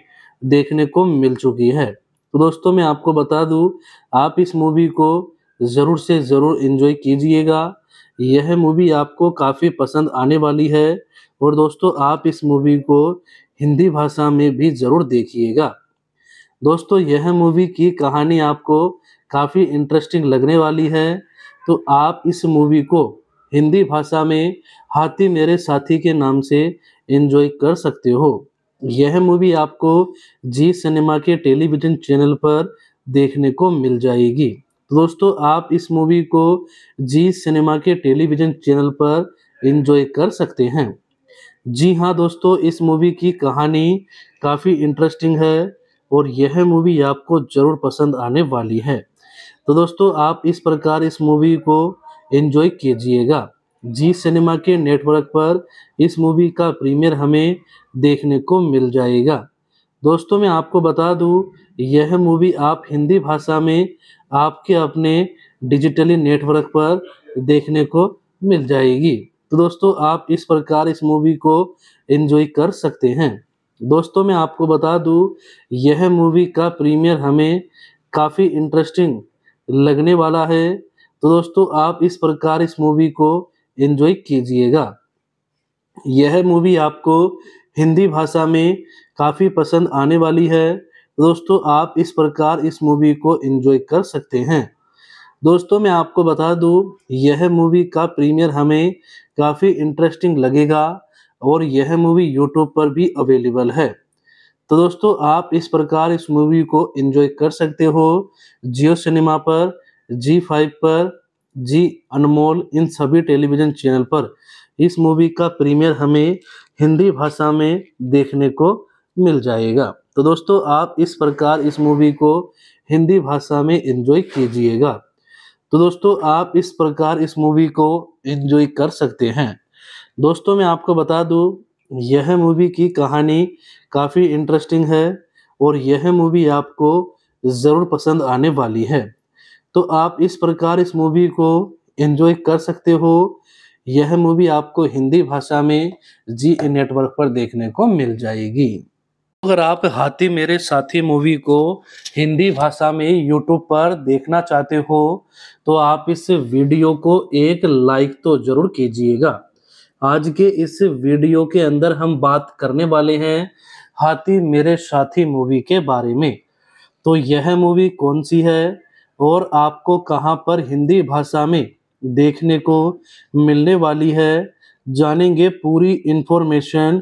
देखने को मिल चुकी है तो दोस्तों मैं आपको बता दूं आप इस मूवी को ज़रूर से ज़रूर इन्जॉय कीजिएगा यह मूवी आपको काफ़ी पसंद आने वाली है और दोस्तों आप इस मूवी को हिंदी भाषा में भी ज़रूर देखिएगा दोस्तों यह मूवी की कहानी आपको काफ़ी इंटरेस्टिंग लगने वाली है तो आप इस मूवी को हिंदी भाषा में हाथी मेरे साथी के नाम से एंजॉय कर सकते हो यह मूवी आपको जी सिनेमा के टेलीविज़न चैनल पर देखने को मिल जाएगी तो दोस्तों आप इस मूवी को जी सिनेमा के टेलीविजन चैनल पर इंजॉय कर सकते हैं जी हाँ दोस्तों इस मूवी की कहानी काफ़ी इंटरेस्टिंग है और यह मूवी आपको ज़रूर पसंद आने वाली है तो दोस्तों आप इस प्रकार इस मूवी को इन्जॉय कीजिएगा जी सिनेमा के नेटवर्क पर इस मूवी का प्रीमियर हमें देखने को मिल जाएगा दोस्तों मैं आपको बता दूं यह मूवी आप हिंदी भाषा में आपके अपने डिजिटली नेटवर्क पर देखने को मिल जाएगी तो दोस्तों आप इस प्रकार इस मूवी को एंजॉय कर सकते हैं दोस्तों मैं आपको बता दूं यह मूवी का प्रीमियर हमें काफ़ी इंटरेस्टिंग लगने वाला है तो दोस्तों आप इस प्रकार इस मूवी को एंजॉय कीजिएगा यह मूवी आपको हिंदी भाषा में काफ़ी पसंद आने वाली है दोस्तों आप इस प्रकार इस मूवी को एंजॉय कर सकते हैं दोस्तों मैं आपको बता दूं यह मूवी का प्रीमियर हमें काफ़ी इंटरेस्टिंग लगेगा और यह मूवी यूट्यूब पर भी अवेलेबल है तो दोस्तों आप इस प्रकार इस मूवी को एंजॉय कर सकते हो जियो सिनेमा पर जी फाइव पर जी अनमोल इन सभी टेलीविज़न चैनल पर इस मूवी का प्रीमियर हमें हिंदी भाषा में देखने को मिल जाएगा तो दोस्तों आप इस प्रकार इस मूवी को हिंदी भाषा में इंजॉय कीजिएगा तो दोस्तों आप इस प्रकार इस मूवी को इन्जॉय कर सकते हैं दोस्तों मैं आपको बता दूं यह मूवी की कहानी काफ़ी इंटरेस्टिंग है और यह मूवी आपको ज़रूर पसंद आने वाली है तो आप इस प्रकार इस मूवी को इन्जॉय कर सकते हो यह मूवी आपको हिंदी भाषा में जी नेटवर्क पर देखने को मिल जाएगी अगर आप हाथी मेरे साथी मूवी को हिंदी भाषा में यूट्यूब पर देखना चाहते हो तो आप इस वीडियो को एक लाइक तो जरूर कीजिएगा आज के इस वीडियो के अंदर हम बात करने वाले हैं हाथी मेरे साथी मूवी के बारे में तो यह मूवी कौन सी है और आपको कहां पर हिंदी भाषा में देखने को मिलने वाली है जानेंगे पूरी इन्फॉर्मेशन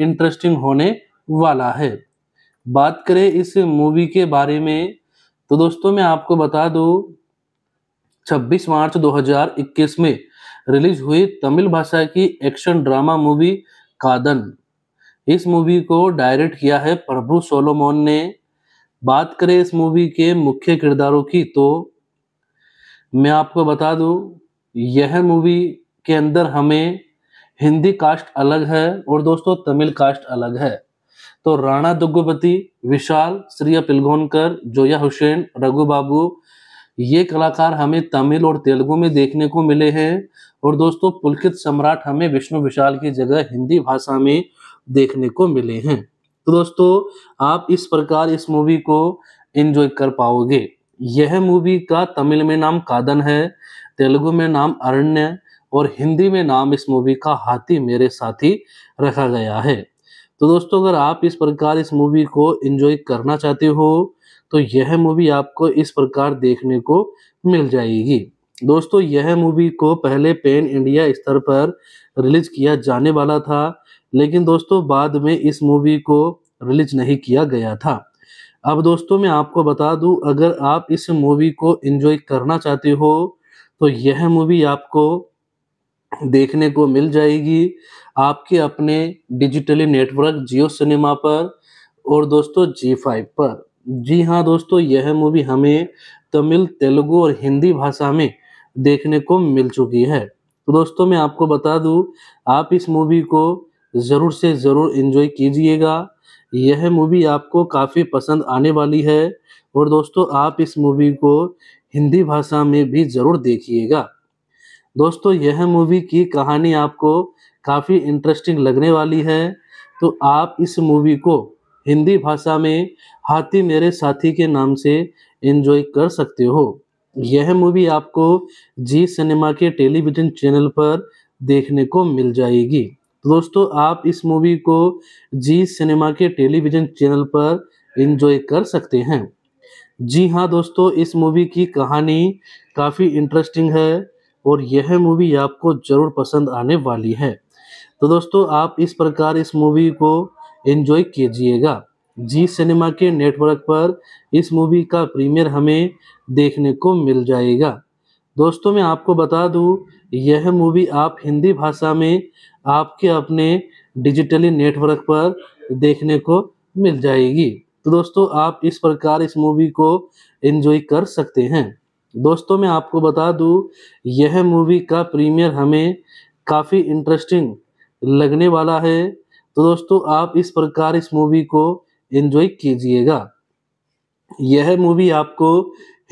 इंटरेस्टिंग होने वाला है बात करें इस मूवी के बारे में तो दोस्तों मैं आपको बता दूं 26 मार्च 2021 में रिलीज हुई तमिल भाषा की एक्शन ड्रामा मूवी कादन इस मूवी को डायरेक्ट किया है प्रभु सोलोमोन ने बात करें इस मूवी के मुख्य किरदारों की तो मैं आपको बता दूं यह मूवी के अंदर हमें हिंदी कास्ट अलग है और दोस्तों तमिल कास्ट अलग है तो राणा दुग्गुपति विशाल श्रिया पिलगोनकर जोया हुसैन रघु बाबू ये कलाकार हमें तमिल और तेलुगु में देखने को मिले हैं और दोस्तों पुलकित सम्राट हमें विष्णु विशाल की जगह हिंदी भाषा में देखने को मिले हैं तो दोस्तों आप इस प्रकार इस मूवी को एंजॉय कर पाओगे यह मूवी का तमिल में नाम कादन है तेलुगु में नाम अरण्य और हिंदी में नाम इस मूवी का हाथी मेरे साथी रखा गया है तो दोस्तों अगर आप इस प्रकार इस मूवी को एंजॉय करना चाहते हो तो यह मूवी आपको इस प्रकार देखने को मिल जाएगी दोस्तों यह मूवी को पहले पेन इंडिया स्तर पर रिलीज किया जाने वाला था लेकिन दोस्तों बाद में इस मूवी को रिलीज नहीं किया गया था अब दोस्तों मैं आपको बता दूं अगर आप इस मूवी को एंजॉय करना चाहते हो तो यह मूवी आपको देखने को मिल जाएगी आपके अपने डिजिटली नेटवर्क जियो सिनेमा पर और दोस्तों जी फाइव पर जी हाँ दोस्तों यह मूवी हमें तमिल तेलुगु और हिंदी भाषा में देखने को मिल चुकी है तो दोस्तों मैं आपको बता दूं आप इस मूवी को ज़रूर से ज़रूर इन्जॉय कीजिएगा यह मूवी आपको काफ़ी पसंद आने वाली है और दोस्तों आप इस मूवी को हिंदी भाषा में भी ज़रूर देखिएगा दोस्तों यह मूवी की कहानी आपको काफ़ी इंटरेस्टिंग लगने वाली है तो आप इस मूवी को हिंदी भाषा में हाथी मेरे साथी के नाम से एंजॉय कर सकते हो यह मूवी आपको जी सिनेमा के टेलीविज़न चैनल पर देखने को मिल जाएगी तो दोस्तों आप इस मूवी को जी सिनेमा के टेलीविज़न चैनल पर एंजॉय कर सकते हैं जी हाँ दोस्तों इस मूवी की कहानी काफ़ी इंटरेस्टिंग है और यह मूवी आपको ज़रूर पसंद आने वाली है तो दोस्तों आप इस प्रकार इस मूवी को एंजॉय कीजिएगा जी सिनेमा के नेटवर्क पर इस मूवी का प्रीमियर हमें देखने को मिल जाएगा दोस्तों मैं आपको बता दूं यह मूवी आप हिंदी भाषा में आपके अपने डिजिटली नेटवर्क पर देखने को मिल जाएगी तो दोस्तों आप इस प्रकार इस मूवी को एंजॉय कर सकते हैं दोस्तों मैं आपको बता दूं यह मूवी का प्रीमियर हमें काफ़ी इंटरेस्टिंग लगने वाला है तो दोस्तों आप इस प्रकार इस मूवी को एंजॉय कीजिएगा यह मूवी आपको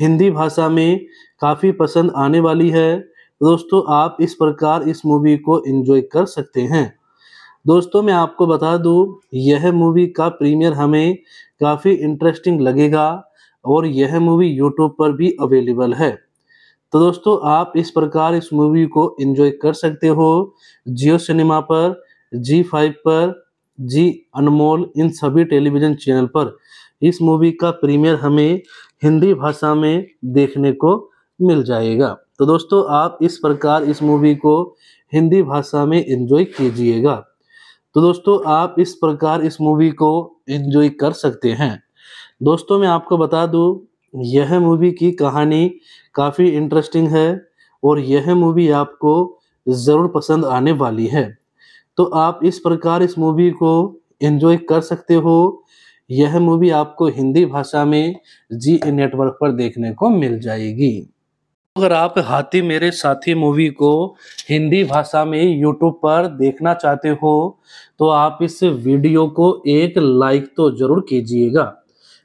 हिंदी भाषा में काफ़ी पसंद आने वाली है तो दोस्तों आप इस प्रकार इस मूवी को एंजॉय कर सकते हैं दोस्तों मैं आपको बता दूं यह मूवी का प्रीमियर हमें काफ़ी इंटरेस्टिंग लगेगा और यह मूवी यूट्यूब पर भी अवेलेबल है तो दोस्तों आप इस प्रकार इस मूवी को एंजॉय कर सकते हो जियो सिनेमा पर जी फाइव पर जी अनमोल इन सभी टेलीविज़न चैनल पर इस मूवी का प्रीमियर हमें हिंदी भाषा में देखने को मिल जाएगा तो दोस्तों आप इस प्रकार इस मूवी को हिंदी भाषा में एंजॉय कीजिएगा तो दोस्तों आप इस प्रकार इस मूवी को एंजॉय कर सकते हैं दोस्तों मैं आपको बता दूं यह मूवी की कहानी काफ़ी इंटरेस्टिंग है और यह मूवी आपको ज़रूर पसंद आने वाली है तो आप इस प्रकार इस मूवी को एंजॉय कर सकते हो यह मूवी आपको हिंदी भाषा में जी नेटवर्क पर देखने को मिल जाएगी अगर आप हाथी मेरे साथी मूवी को हिंदी भाषा में यूट्यूब पर देखना चाहते हो तो आप इस वीडियो को एक लाइक तो ज़रूर कीजिएगा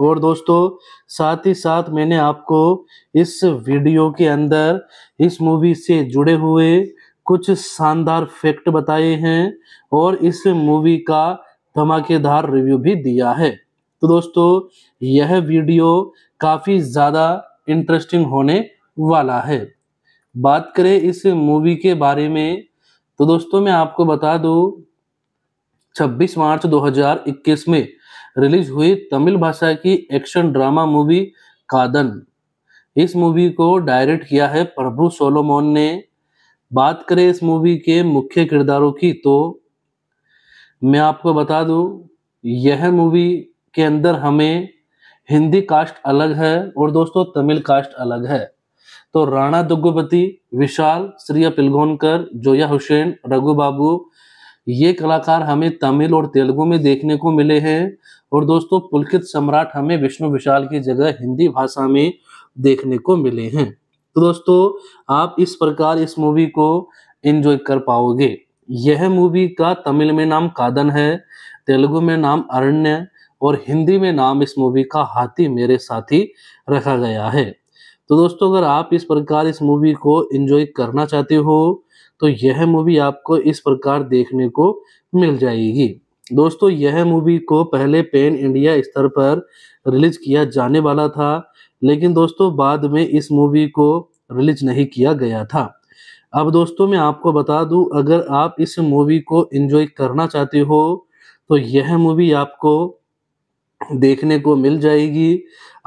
और दोस्तों साथ ही साथ मैंने आपको इस वीडियो के अंदर इस मूवी से जुड़े हुए कुछ शानदार फैक्ट बताए हैं और इस मूवी का धमाकेदार रिव्यू भी दिया है तो दोस्तों यह वीडियो काफ़ी ज़्यादा इंटरेस्टिंग होने वाला है बात करें इस मूवी के बारे में तो दोस्तों मैं आपको बता दूँ 26 मार्च 2021 में रिलीज हुई तमिल भाषा की एक्शन ड्रामा मूवी कादन इस मूवी को डायरेक्ट किया है प्रभु सोलोमोन ने बात करें इस मूवी के मुख्य किरदारों की तो मैं आपको बता दूं यह मूवी के अंदर हमें हिंदी कास्ट अलग है और दोस्तों तमिल कास्ट अलग है तो राणा दुग्गुपति विशाल श्रिया पिलगोनकर जोया हुसैन रघु बाबू ये कलाकार हमें तमिल और तेलुगु में देखने को मिले हैं और दोस्तों पुलकित सम्राट हमें विष्णु विशाल की जगह हिंदी भाषा में देखने को मिले हैं तो दोस्तों आप इस प्रकार इस मूवी को एंजॉय कर पाओगे यह मूवी का तमिल में नाम कादन है तेलुगु में नाम अरण्य और हिंदी में नाम इस मूवी का हाथी मेरे साथी रखा गया है तो दोस्तों अगर आप इस प्रकार इस मूवी को एंजॉय करना चाहते हो तो यह मूवी आपको इस प्रकार देखने को मिल जाएगी दोस्तों यह मूवी को पहले पेन इंडिया स्तर पर रिलीज किया जाने वाला था लेकिन दोस्तों बाद में इस मूवी को रिलीज नहीं किया गया था अब दोस्तों मैं आपको बता दूं अगर आप इस मूवी को एंजॉय करना चाहते हो तो यह मूवी आपको देखने को मिल जाएगी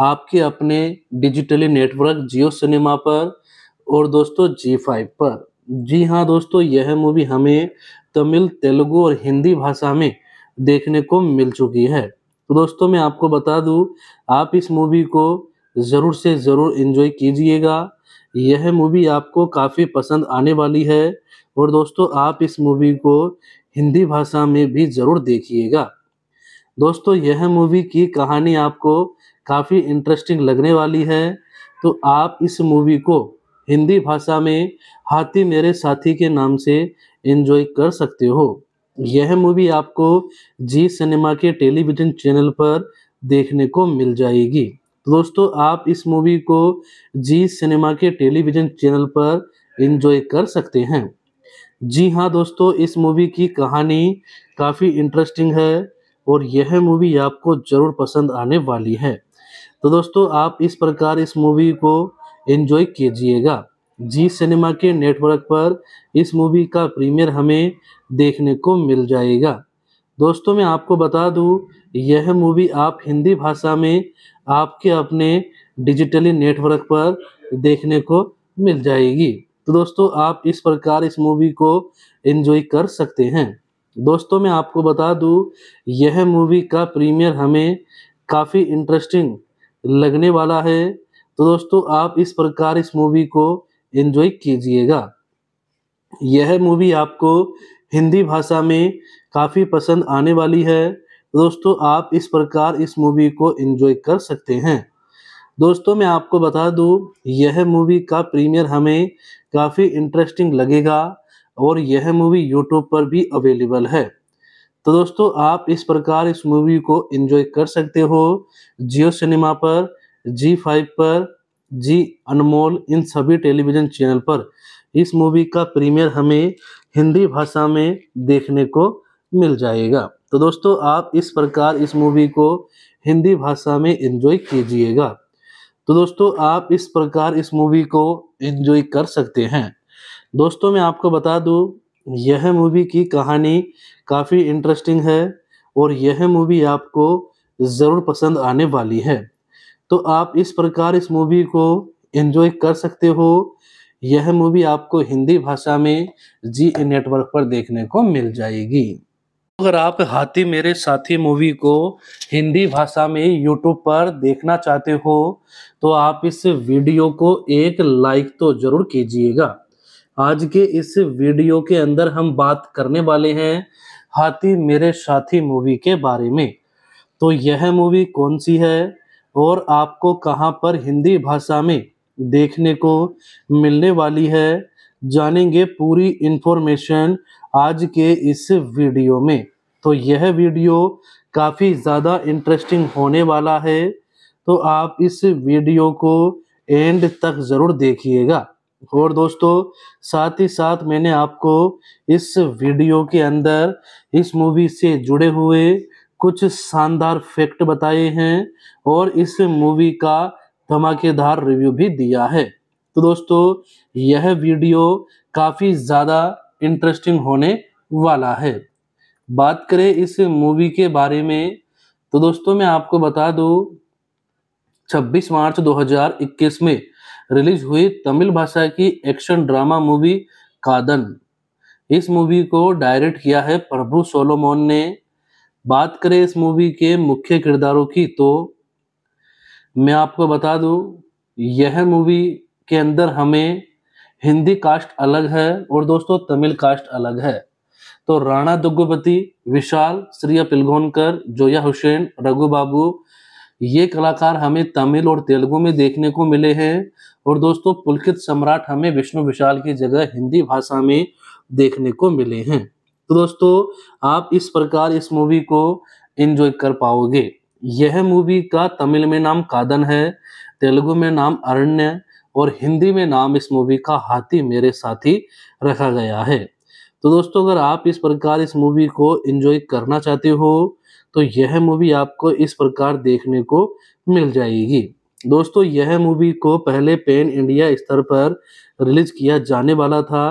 आपके अपने डिजिटली नेटवर्क जियो सिनेमा पर और दोस्तों जी फाइव पर जी हाँ दोस्तों यह मूवी हमें तमिल तेलुगु और हिंदी भाषा में देखने को मिल चुकी है तो दोस्तों मैं आपको बता दूं आप इस मूवी को ज़रूर से ज़रूर इन्जॉय कीजिएगा यह मूवी आपको काफ़ी पसंद आने वाली है और दोस्तों आप इस मूवी को हिंदी भाषा में भी ज़रूर देखिएगा दोस्तों यह मूवी की कहानी आपको काफ़ी इंटरेस्टिंग लगने वाली है तो आप इस मूवी को हिंदी भाषा में हाथी मेरे साथी के नाम से एंजॉय कर सकते हो यह मूवी आपको जी सिनेमा के टेलीविजन चैनल पर देखने को मिल जाएगी तो दोस्तों आप इस मूवी को जी सिनेमा के टेलीविजन चैनल पर एंजॉय कर सकते हैं जी हाँ दोस्तों इस मूवी की कहानी काफ़ी इंटरेस्टिंग है और यह मूवी आपको ज़रूर पसंद आने वाली है तो दोस्तों आप इस प्रकार इस मूवी को एंजॉय कीजिएगा जी सिनेमा के नेटवर्क पर इस मूवी का प्रीमियर हमें देखने को मिल जाएगा दोस्तों मैं आपको बता दूं यह मूवी आप हिंदी भाषा में आपके अपने डिजिटली नेटवर्क पर देखने को मिल जाएगी तो दोस्तों आप इस प्रकार इस मूवी को एंजॉय कर सकते हैं दोस्तों मैं आपको बता दूं यह मूवी का प्रीमियर हमें काफ़ी इंटरेस्टिंग लगने वाला है तो दोस्तों आप इस प्रकार इस मूवी को एंजॉय कीजिएगा यह मूवी आपको हिंदी भाषा में काफ़ी पसंद आने वाली है दोस्तों आप इस प्रकार इस मूवी को एंजॉय कर सकते हैं दोस्तों मैं आपको बता दूं यह मूवी का प्रीमियर हमें काफ़ी इंटरेस्टिंग लगेगा और यह मूवी यूट्यूब पर भी अवेलेबल है तो दोस्तों आप इस प्रकार इस मूवी को एंजॉय कर सकते हो जियो सिनेमा पर जी फाइव पर जी अनमोल इन सभी टेलीविजन चैनल पर इस मूवी का प्रीमियर हमें हिंदी भाषा में देखने को मिल जाएगा तो दोस्तों आप इस प्रकार इस मूवी को हिंदी भाषा में एंजॉय कीजिएगा तो दोस्तों आप इस प्रकार इस मूवी को एंजॉय कर सकते हैं दोस्तों मैं आपको बता दूं यह मूवी की कहानी काफ़ी इंटरेस्टिंग है और यह मूवी आपको ज़रूर पसंद आने वाली है तो आप इस प्रकार इस मूवी को एंजॉय कर सकते हो यह मूवी आपको हिंदी भाषा में जी नेटवर्क पर देखने को मिल जाएगी अगर आप हाथी मेरे साथी मूवी को हिंदी भाषा में यूट्यूब पर देखना चाहते हो तो आप इस वीडियो को एक लाइक तो ज़रूर कीजिएगा आज के इस वीडियो के अंदर हम बात करने वाले हैं हाथी मेरे साथी मूवी के बारे में तो यह मूवी कौन सी है और आपको कहाँ पर हिंदी भाषा में देखने को मिलने वाली है जानेंगे पूरी इन्फॉर्मेशन आज के इस वीडियो में तो यह वीडियो काफ़ी ज़्यादा इंटरेस्टिंग होने वाला है तो आप इस वीडियो को एंड तक ज़रूर देखिएगा और दोस्तों साथ ही साथ मैंने आपको इस वीडियो के अंदर इस मूवी से जुड़े हुए कुछ शानदार फैक्ट बताए हैं और इस मूवी का धमाकेदार रिव्यू भी दिया है तो दोस्तों यह वीडियो काफ़ी ज़्यादा इंटरेस्टिंग होने वाला है बात करें इस मूवी के बारे में तो दोस्तों मैं आपको बता दूं 26 मार्च 2021 में रिलीज हुई तमिल भाषा की एक्शन ड्रामा मूवी कादन इस मूवी को डायरेक्ट किया है प्रभु सोलोमोन ने बात करें इस मूवी के मुख्य किरदारों की तो मैं आपको बता दूं यह मूवी के अंदर हमें हिंदी कास्ट अलग है और दोस्तों तमिल कास्ट अलग है तो राणा दुग्गुपति विशाल श्रिया पिलगोनकर जोया हुसैन रघु बाबू ये कलाकार हमें तमिल और तेलुगु में देखने को मिले हैं और दोस्तों पुलकित सम्राट हमें विष्णु विशाल की जगह हिंदी भाषा में देखने को मिले हैं तो दोस्तों आप इस प्रकार इस मूवी को एंजॉय कर पाओगे यह मूवी का तमिल में नाम कादन है तेलुगु में नाम अरण्य और हिंदी में नाम इस मूवी का हाथी मेरे साथी रखा गया है तो दोस्तों अगर आप इस प्रकार इस मूवी को एंजॉय करना चाहते हो तो यह मूवी आपको इस प्रकार देखने को मिल जाएगी दोस्तों यह मूवी को पहले पेन इंडिया स्तर पर रिलीज किया जाने वाला था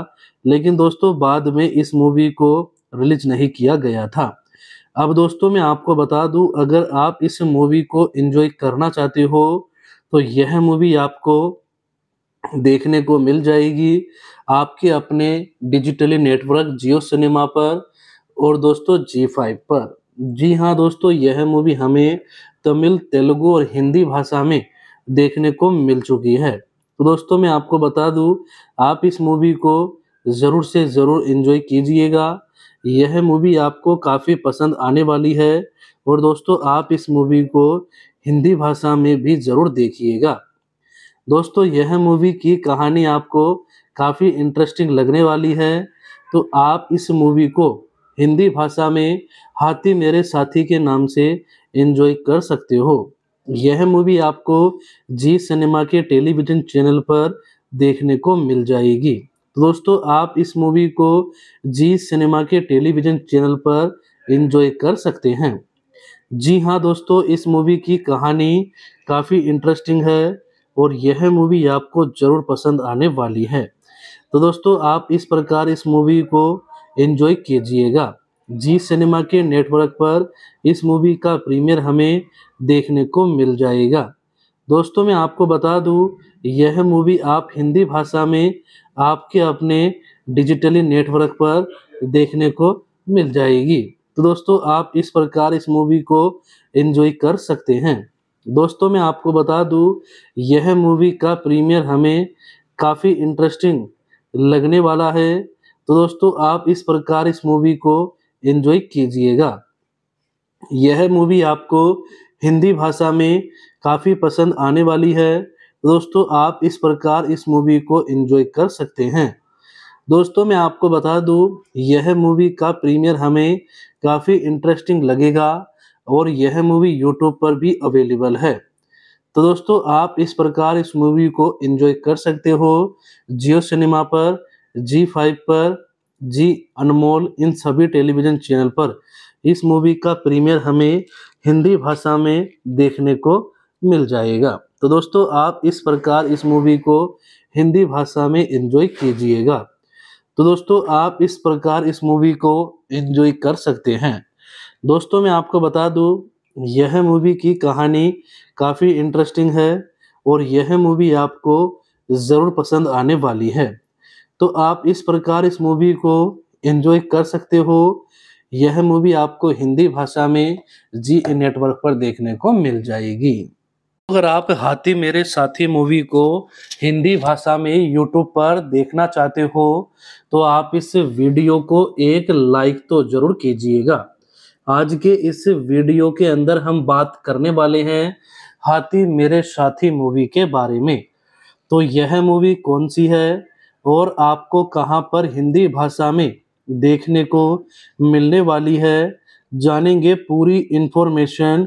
लेकिन दोस्तों बाद में इस मूवी को रिलीज नहीं किया गया था अब दोस्तों मैं आपको बता दूं अगर आप इस मूवी को एंजॉय करना चाहते हो तो यह मूवी आपको देखने को मिल जाएगी आपके अपने डिजिटली नेटवर्क जियो सिनेमा पर और दोस्तों जी फाइव पर जी हाँ दोस्तों यह मूवी हमें तमिल तेलुगु और हिंदी भाषा में देखने को मिल चुकी है तो दोस्तों मैं आपको बता दूं आप इस मूवी को ज़रूर से ज़रूर इन्जॉय कीजिएगा यह मूवी आपको काफ़ी पसंद आने वाली है और दोस्तों आप इस मूवी को हिंदी भाषा में भी ज़रूर देखिएगा दोस्तों यह मूवी की कहानी आपको काफ़ी इंटरेस्टिंग लगने वाली है तो आप इस मूवी को हिंदी भाषा में हाथी मेरे साथी के नाम से इन्जॉय कर सकते हो यह मूवी आपको जी सिनेमा के टेलीविज़न चैनल पर देखने को मिल जाएगी तो दोस्तों आप इस मूवी को जी सिनेमा के टेलीविजन चैनल पर इंजॉय कर सकते हैं जी हाँ दोस्तों इस मूवी की कहानी काफ़ी इंटरेस्टिंग है और यह मूवी आपको ज़रूर पसंद आने वाली है तो दोस्तों आप इस प्रकार इस मूवी को एंजॉय कीजिएगा जी सिनेमा के नेटवर्क पर इस मूवी का प्रीमियर हमें देखने को मिल जाएगा दोस्तों मैं आपको बता दूं यह मूवी आप हिंदी भाषा में आपके अपने डिजिटली नेटवर्क पर देखने को मिल जाएगी तो दोस्तों आप इस प्रकार इस मूवी को एंजॉय कर सकते हैं दोस्तों मैं आपको बता दूं यह मूवी का प्रीमियर हमें काफ़ी इंटरेस्टिंग लगने वाला है तो दोस्तों आप इस प्रकार इस मूवी को एंजॉय कीजिएगा यह मूवी आपको हिंदी भाषा में काफ़ी पसंद आने वाली है दोस्तों आप इस प्रकार इस मूवी को एंजॉय कर सकते हैं दोस्तों मैं आपको बता दूं यह मूवी का प्रीमियर हमें काफ़ी इंटरेस्टिंग लगेगा और यह मूवी यूट्यूब पर भी अवेलेबल है तो दोस्तों आप इस प्रकार इस मूवी को एंजॉय कर सकते हो जियो सिनेमा पर जी फाइव पर जी अनमोल इन सभी टेलीविज़न चैनल पर इस मूवी का प्रीमियर हमें हिंदी भाषा में देखने को मिल जाएगा तो दोस्तों आप इस प्रकार इस मूवी को हिंदी भाषा में इंजॉय कीजिएगा तो दोस्तों आप इस प्रकार इस मूवी को इन्जॉय कर सकते हैं दोस्तों मैं आपको बता दूं यह मूवी की कहानी काफ़ी इंटरेस्टिंग है और यह मूवी आपको ज़रूर पसंद आने वाली है तो आप इस प्रकार इस मूवी को इन्जॉय कर सकते हो यह मूवी आपको हिंदी भाषा में जी नेटवर्क पर देखने को मिल जाएगी अगर आप हाथी मेरे साथी मूवी को हिंदी भाषा में यूट्यूब पर देखना चाहते हो तो आप इस वीडियो को एक लाइक तो जरूर कीजिएगा आज के इस वीडियो के अंदर हम बात करने वाले हैं हाथी मेरे साथी मूवी के बारे में तो यह मूवी कौन सी है और आपको कहाँ पर हिंदी भाषा में देखने को मिलने वाली है जानेंगे पूरी इन्फॉर्मेशन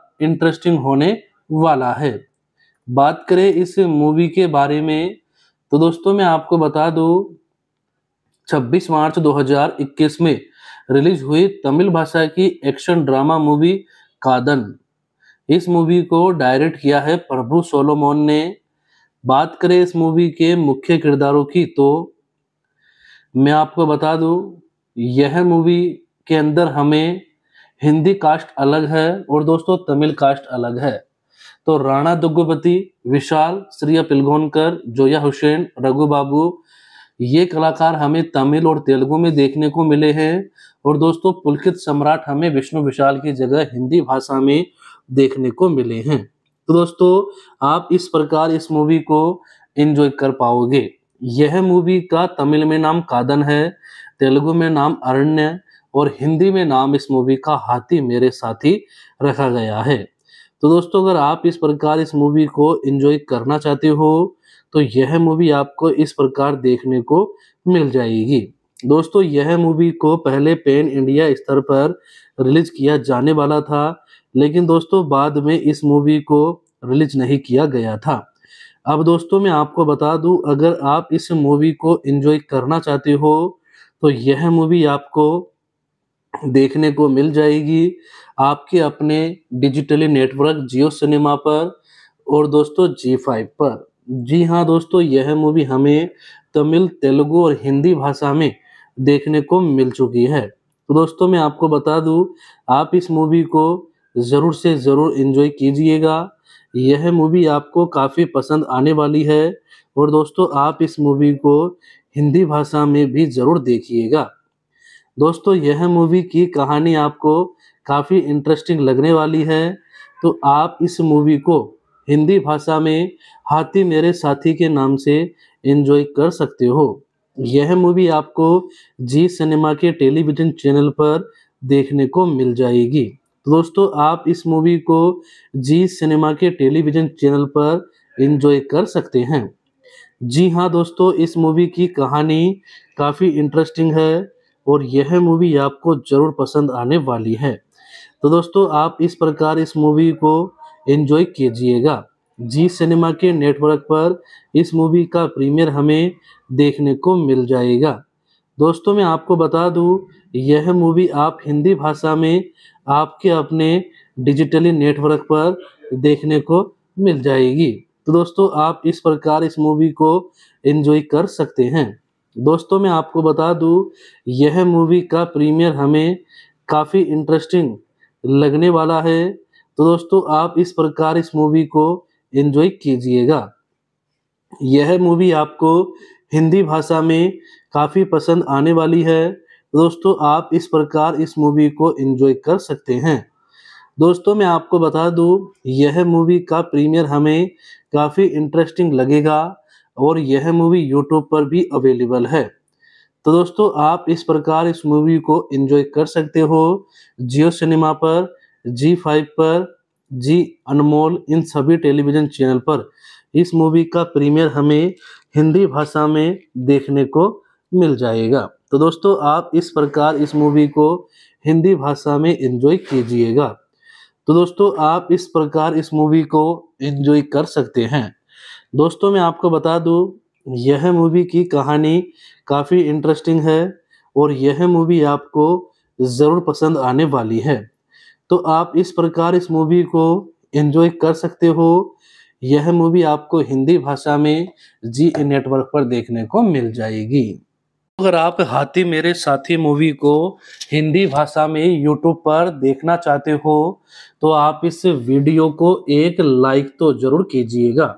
इंटरेस्टिंग होने वाला है बात करें इस मूवी के बारे में तो दोस्तों मैं आपको बता दूं 26 मार्च 2021 में रिलीज हुई तमिल भाषा की एक्शन ड्रामा मूवी कादन इस मूवी को डायरेक्ट किया है प्रभु सोलोमोन ने बात करें इस मूवी के मुख्य किरदारों की तो मैं आपको बता दूं यह मूवी के अंदर हमें हिंदी कास्ट अलग है और दोस्तों तमिल कास्ट अलग है तो राणा दुग्गुपति विशाल श्री पिलगोनकर जोया हुसैन रघु बाबू ये कलाकार हमें तमिल और तेलुगु में देखने को मिले हैं और दोस्तों पुलकित सम्राट हमें विष्णु विशाल की जगह हिंदी भाषा में देखने को मिले हैं तो दोस्तों आप इस प्रकार इस मूवी को एंजॉय कर पाओगे यह मूवी का तमिल में नाम कादन है तेलुगु में नाम अरण्य और हिंदी में नाम इस मूवी का हाथी मेरे साथी रखा गया है तो दोस्तों अगर आप इस प्रकार इस मूवी को एंजॉय करना चाहते हो तो यह मूवी आपको इस प्रकार देखने को मिल जाएगी दोस्तों यह मूवी को पहले पेन इंडिया स्तर पर रिलीज किया जाने वाला था लेकिन दोस्तों बाद में इस मूवी को रिलीज नहीं किया गया था अब दोस्तों मैं आपको बता दूं अगर आप इस मूवी को एंजॉय करना चाहते हो तो यह मूवी आपको देखने को मिल जाएगी आपके अपने डिजिटली नेटवर्क जियो सिनेमा पर और दोस्तों जी फाइव पर जी हाँ दोस्तों यह मूवी हमें तमिल तेलुगु और हिंदी भाषा में देखने को मिल चुकी है तो दोस्तों मैं आपको बता दूं आप इस मूवी को ज़रूर से ज़रूर इन्जॉय कीजिएगा यह मूवी आपको काफ़ी पसंद आने वाली है और दोस्तों आप इस मूवी को हिंदी भाषा में भी ज़रूर देखिएगा दोस्तों यह मूवी की कहानी आपको काफ़ी इंटरेस्टिंग लगने वाली है तो आप इस मूवी को हिंदी भाषा में हाथी मेरे साथी के नाम से एंजॉय कर सकते हो यह मूवी आपको जी सिनेमा के टेलीविज़न चैनल पर देखने को मिल जाएगी तो दोस्तों आप इस मूवी को जी सिनेमा के टेलीविज़न चैनल पर एंजॉय कर सकते हैं जी हाँ दोस्तों इस मूवी की कहानी काफ़ी इंटरेस्टिंग है और यह मूवी आपको ज़रूर पसंद आने वाली है तो दोस्तों आप इस प्रकार इस मूवी को एंजॉय कीजिएगा जी सिनेमा के नेटवर्क पर इस मूवी का प्रीमियर हमें देखने को मिल जाएगा दोस्तों मैं आपको बता दूं यह मूवी आप हिंदी भाषा में आपके अपने डिजिटली नेटवर्क पर देखने को मिल जाएगी तो दोस्तों आप इस प्रकार इस मूवी को एंजॉय कर सकते हैं दोस्तों मैं आपको बता दूं यह मूवी का प्रीमियर हमें काफ़ी इंटरेस्टिंग लगने वाला है तो दोस्तों आप इस प्रकार इस मूवी को एंजॉय कीजिएगा यह मूवी आपको हिंदी भाषा में काफ़ी पसंद आने वाली है दोस्तों आप इस प्रकार इस मूवी को एंजॉय कर सकते हैं दोस्तों मैं आपको बता दूं यह मूवी का प्रीमियर हमें काफ़ी इंटरेस्टिंग लगेगा और यह मूवी यूट्यूब पर भी अवेलेबल है तो दोस्तों आप इस प्रकार इस मूवी को एंजॉय कर सकते हो जियो सिनेमा पर जी फाइव पर जी अनमोल इन सभी टेलीविज़न चैनल पर इस मूवी का प्रीमियर हमें हिंदी भाषा में देखने को मिल जाएगा तो दोस्तों आप इस प्रकार इस मूवी को हिंदी भाषा में एंजॉय कीजिएगा तो दोस्तों आप इस प्रकार इस मूवी को एंजॉय कर सकते हैं दोस्तों मैं आपको बता दूँ यह मूवी की कहानी काफ़ी इंटरेस्टिंग है और यह मूवी आपको ज़रूर पसंद आने वाली है तो आप इस प्रकार इस मूवी को एंजॉय कर सकते हो यह मूवी आपको हिंदी भाषा में जी नेटवर्क पर देखने को मिल जाएगी अगर आप हाथी मेरे साथी मूवी को हिंदी भाषा में यूट्यूब पर देखना चाहते हो तो आप इस वीडियो को एक लाइक तो ज़रूर कीजिएगा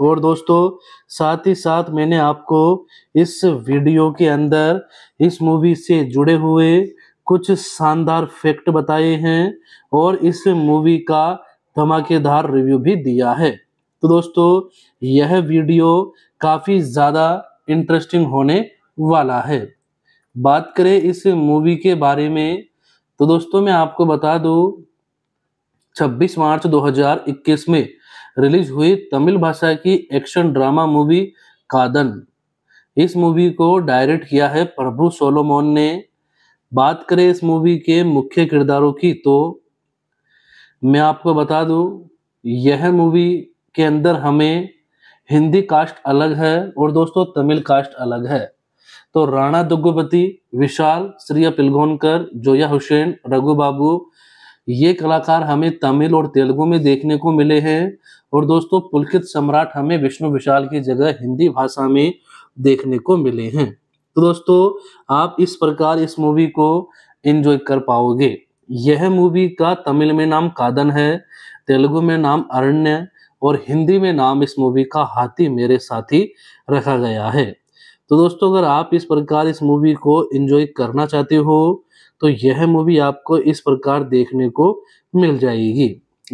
और दोस्तों साथ ही साथ मैंने आपको इस वीडियो के अंदर इस मूवी से जुड़े हुए कुछ शानदार फैक्ट बताए हैं और इस मूवी का धमाकेदार रिव्यू भी दिया है तो दोस्तों यह वीडियो काफ़ी ज़्यादा इंटरेस्टिंग होने वाला है बात करें इस मूवी के बारे में तो दोस्तों मैं आपको बता दूं 26 मार्च 2021 में रिलीज हुई तमिल भाषा की एक्शन ड्रामा मूवी कादन इस मूवी को डायरेक्ट किया है प्रभु सोलोमोन ने बात करें इस मूवी के मुख्य किरदारों की तो मैं आपको बता दूं यह मूवी के अंदर हमें हिंदी कास्ट अलग है और दोस्तों तमिल कास्ट अलग है तो राणा दुग्गुपति विशाल श्रिया पिलगोनकर जोया हुसैन रघु बाबू ये कलाकार हमें तमिल और तेलुगु में देखने को मिले हैं और दोस्तों पुलकित सम्राट हमें विष्णु विशाल की जगह हिंदी भाषा में देखने को मिले हैं तो दोस्तों आप इस प्रकार इस मूवी को एंजॉय कर पाओगे यह मूवी का तमिल में नाम कादन है तेलुगु में नाम अरण्य और हिंदी में नाम इस मूवी का हाथी मेरे साथी रखा गया है तो दोस्तों अगर आप इस प्रकार इस मूवी को एंजॉय करना चाहते हो तो यह मूवी आपको इस प्रकार देखने को मिल जाएगी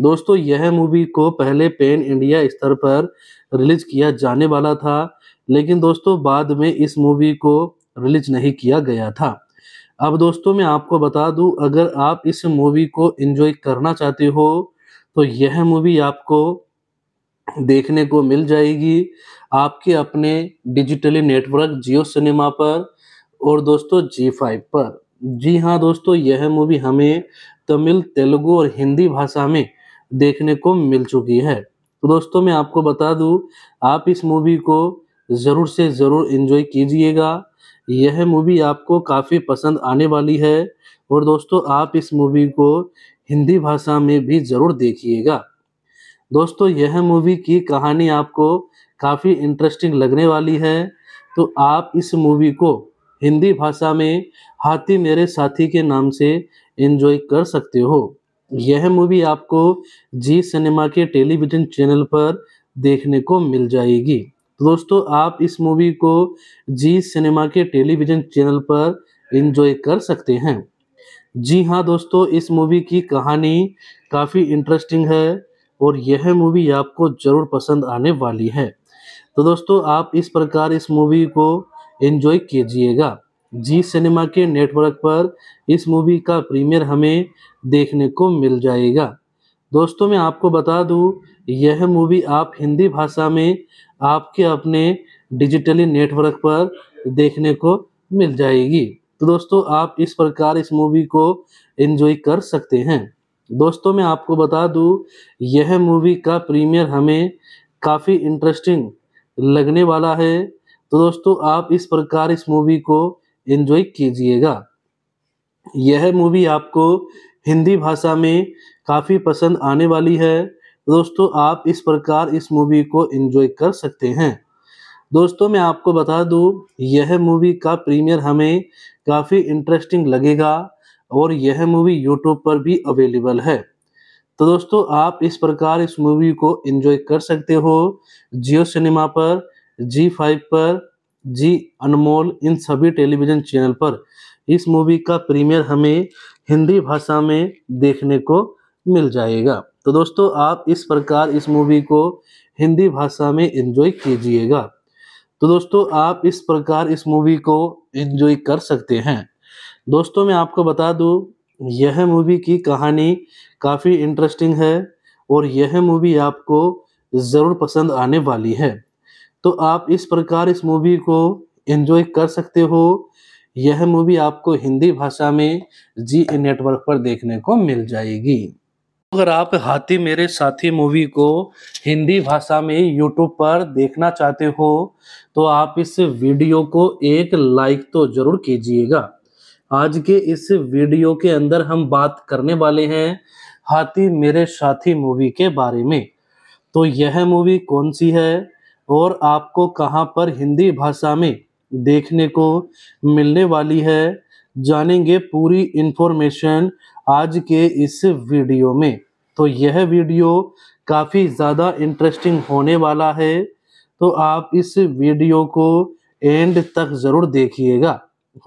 दोस्तों यह मूवी को पहले पेन इंडिया स्तर पर रिलीज किया जाने वाला था लेकिन दोस्तों बाद में इस मूवी को रिलीज नहीं किया गया था अब दोस्तों मैं आपको बता दूं अगर आप इस मूवी को एंजॉय करना चाहते हो तो यह मूवी आपको देखने को मिल जाएगी आपके अपने डिजिटली नेटवर्क जियो सिनेमा पर और दोस्तों जी फाइव पर जी हाँ दोस्तों यह मूवी हमें तमिल तेलुगु और हिंदी भाषा में देखने को मिल चुकी है तो दोस्तों मैं आपको बता दूं आप इस मूवी को ज़रूर से ज़रूर इन्जॉय कीजिएगा यह मूवी आपको काफ़ी पसंद आने वाली है और दोस्तों आप इस मूवी को हिंदी भाषा में भी ज़रूर देखिएगा दोस्तों यह मूवी की कहानी आपको काफ़ी इंटरेस्टिंग लगने वाली है तो आप इस मूवी को हिंदी भाषा में हाथी मेरे साथी के नाम से एंजॉय कर सकते हो यह मूवी आपको जी सिनेमा के टेलीविज़न चैनल पर देखने को मिल जाएगी दोस्तों आप इस मूवी को जी सिनेमा के टेलीविज़न चैनल पर एंजॉय कर सकते हैं जी हाँ दोस्तों इस मूवी की कहानी काफ़ी इंटरेस्टिंग है और यह मूवी आपको ज़रूर पसंद आने वाली है तो दोस्तों आप इस प्रकार इस मूवी को एंजॉय कीजिएगा जी सिनेमा के नेटवर्क पर इस मूवी का प्रीमियर हमें देखने को मिल जाएगा दोस्तों मैं आपको बता दूं यह मूवी आप हिंदी भाषा में आपके अपने डिजिटली नेटवर्क पर देखने को मिल जाएगी तो दोस्तों आप इस प्रकार इस मूवी को एंजॉय कर सकते हैं दोस्तों मैं आपको बता दूं यह मूवी का प्रीमियर हमें काफ़ी इंटरेस्टिंग लगने वाला है तो दोस्तों आप इस प्रकार इस मूवी को एंजॉय कीजिएगा यह मूवी आपको हिंदी भाषा में काफ़ी पसंद आने वाली है दोस्तों आप इस प्रकार इस मूवी को एंजॉय कर सकते हैं दोस्तों मैं आपको बता दूं यह मूवी का प्रीमियर हमें काफ़ी इंटरेस्टिंग लगेगा और यह मूवी यूट्यूब पर भी अवेलेबल है तो दोस्तों आप इस प्रकार इस मूवी को एंजॉय कर सकते हो जियो सिनेमा पर जी फाइव पर जी अनमोल इन सभी टेलीविजन चैनल पर इस मूवी का प्रीमियर हमें हिंदी भाषा में देखने को मिल जाएगा तो दोस्तों आप इस प्रकार इस मूवी को हिंदी भाषा में इंजॉय कीजिएगा तो दोस्तों आप इस प्रकार इस मूवी को इन्जॉय कर सकते हैं दोस्तों मैं आपको बता दूं यह मूवी की कहानी काफ़ी इंटरेस्टिंग है और यह मूवी आपको ज़रूर पसंद आने वाली है तो आप इस प्रकार इस मूवी को एंजॉय कर सकते हो यह मूवी आपको हिंदी भाषा में जी नेटवर्क पर देखने को मिल जाएगी अगर आप हाथी मेरे साथी मूवी को हिंदी भाषा में यूट्यूब पर देखना चाहते हो तो आप इस वीडियो को एक लाइक तो ज़रूर कीजिएगा आज के इस वीडियो के अंदर हम बात करने वाले हैं हाथी मेरे साथी मूवी के बारे में तो यह मूवी कौन सी है और आपको कहाँ पर हिंदी भाषा में देखने को मिलने वाली है जानेंगे पूरी इन्फॉर्मेशन आज के इस वीडियो में तो यह वीडियो काफ़ी ज़्यादा इंटरेस्टिंग होने वाला है तो आप इस वीडियो को एंड तक ज़रूर देखिएगा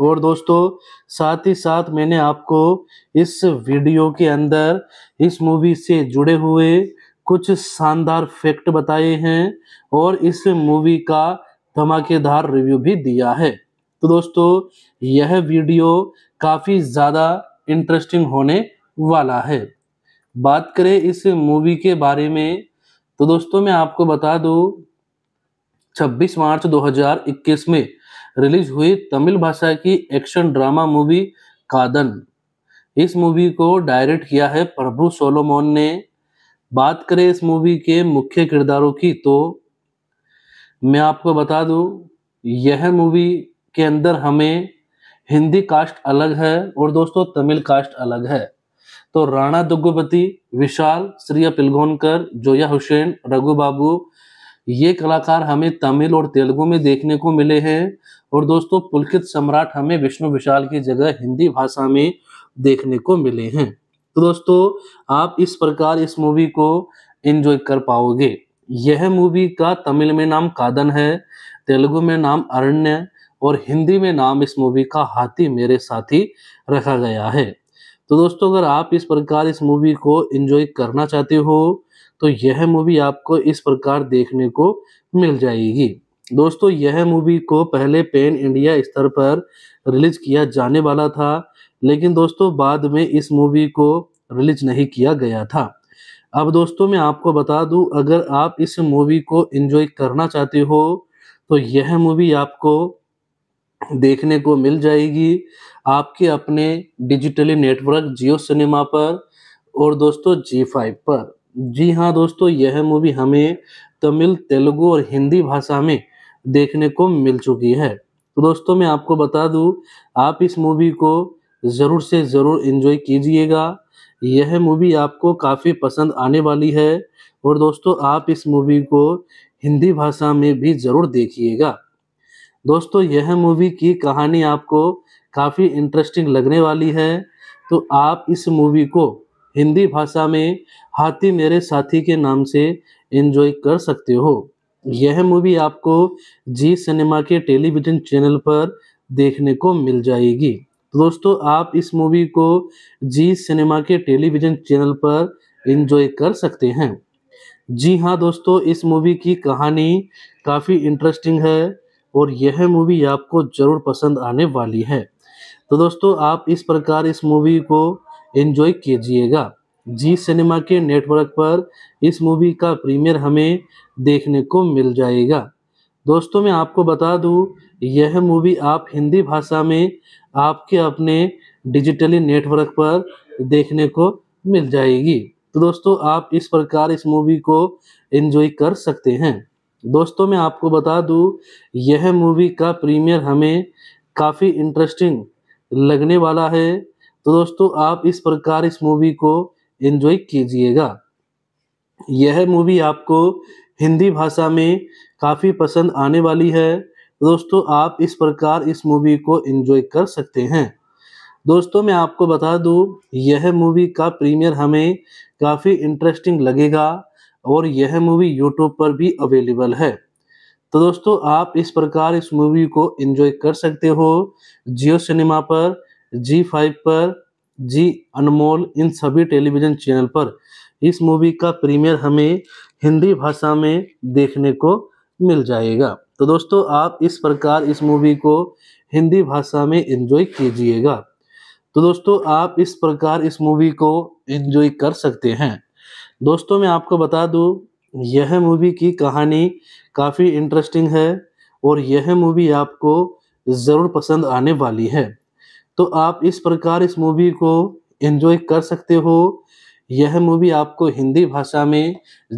और दोस्तों साथ ही साथ मैंने आपको इस वीडियो के अंदर इस मूवी से जुड़े हुए कुछ शानदार फैक्ट बताए हैं और इस मूवी का धमाकेदार रिव्यू भी दिया है तो दोस्तों यह वीडियो काफ़ी ज़्यादा इंटरेस्टिंग होने वाला है बात करें इस मूवी के बारे में तो दोस्तों मैं आपको बता दूं 26 मार्च 2021 में रिलीज हुई तमिल भाषा की एक्शन ड्रामा मूवी कादन इस मूवी को डायरेक्ट किया है प्रभु सोलोमोन ने बात करें इस मूवी के मुख्य किरदारों की तो मैं आपको बता दूं यह मूवी के अंदर हमें हिंदी कास्ट अलग है और दोस्तों तमिल कास्ट अलग है तो राणा दुग्गुपति विशाल श्रिया पिलगोनकर जोया हुसैन रघु बाबू ये कलाकार हमें तमिल और तेलुगु में देखने को मिले हैं और दोस्तों पुलकित सम्राट हमें विष्णु विशाल की जगह हिंदी भाषा में देखने को मिले हैं तो दोस्तों आप इस प्रकार इस मूवी को एंजॉय कर पाओगे यह मूवी का तमिल में नाम कादन है तेलुगु में नाम अरण्य और हिंदी में नाम इस मूवी का हाथी मेरे साथी रखा गया है तो दोस्तों अगर आप इस प्रकार इस मूवी को एंजॉय करना चाहते हो तो यह मूवी आपको इस प्रकार देखने को मिल जाएगी दोस्तों यह मूवी को पहले पेन इंडिया स्तर पर रिलीज किया जाने वाला था लेकिन दोस्तों बाद में इस मूवी को रिलीज नहीं किया गया था अब दोस्तों मैं आपको बता दूं अगर आप इस मूवी को एंजॉय करना चाहते हो तो यह मूवी आपको देखने को मिल जाएगी आपके अपने डिजिटली नेटवर्क जियो सिनेमा पर और दोस्तों जी फाइव पर जी हाँ दोस्तों यह मूवी हमें तमिल तेलुगु और हिंदी भाषा में देखने को मिल चुकी है तो दोस्तों मैं आपको बता दूं आप इस मूवी को ज़रूर से ज़रूर इन्जॉय कीजिएगा यह मूवी आपको काफ़ी पसंद आने वाली है और दोस्तों आप इस मूवी को हिंदी भाषा में भी ज़रूर देखिएगा दोस्तों यह मूवी की कहानी आपको काफ़ी इंटरेस्टिंग लगने वाली है तो आप इस मूवी को हिंदी भाषा में हाथी मेरे साथी के नाम से इन्जॉय कर सकते हो यह मूवी आपको जी सिनेमा के टेलीविज़न चैनल पर देखने को मिल जाएगी दोस्तों आप इस मूवी को जी सिनेमा के टेलीविजन चैनल पर इंजॉय कर सकते हैं जी हाँ दोस्तों इस मूवी की कहानी काफ़ी इंटरेस्टिंग है और यह मूवी आपको ज़रूर पसंद आने वाली है तो दोस्तों आप इस प्रकार इस मूवी को एंजॉय कीजिएगा जी सिनेमा के नेटवर्क पर इस मूवी का प्रीमियर हमें देखने को मिल जाएगा दोस्तों मैं आपको बता दूं यह मूवी आप हिंदी भाषा में आपके अपने डिजिटली नेटवर्क पर देखने को मिल जाएगी तो दोस्तों आप इस प्रकार इस मूवी को एंजॉय कर सकते हैं दोस्तों मैं आपको बता दूं यह मूवी का प्रीमियर हमें काफ़ी इंटरेस्टिंग लगने वाला है तो दोस्तों आप इस प्रकार इस मूवी को एंजॉय कीजिएगा यह मूवी आपको हिंदी भाषा में काफ़ी पसंद आने वाली है दोस्तों आप इस प्रकार इस मूवी को एंजॉय कर सकते हैं दोस्तों मैं आपको बता दूं यह मूवी का प्रीमियर हमें काफ़ी इंटरेस्टिंग लगेगा और यह मूवी यूट्यूब पर भी अवेलेबल है तो दोस्तों आप इस प्रकार इस मूवी को एंजॉय कर सकते हो जियो सिनेमा पर जी फाइव पर जी अनमोल इन सभी टेलीविज़न चैनल पर इस मूवी का प्रीमियर हमें हिंदी भाषा में देखने को मिल जाएगा तो दोस्तों आप इस प्रकार इस मूवी को हिंदी भाषा में इंजॉय कीजिएगा तो दोस्तों आप इस प्रकार इस मूवी को इंजॉय कर सकते हैं दोस्तों मैं आपको बता दूं यह मूवी की कहानी काफ़ी इंटरेस्टिंग है और यह मूवी आपको ज़रूर पसंद आने वाली है तो आप इस प्रकार इस मूवी को इन्जॉय कर सकते हो यह मूवी आपको हिंदी भाषा में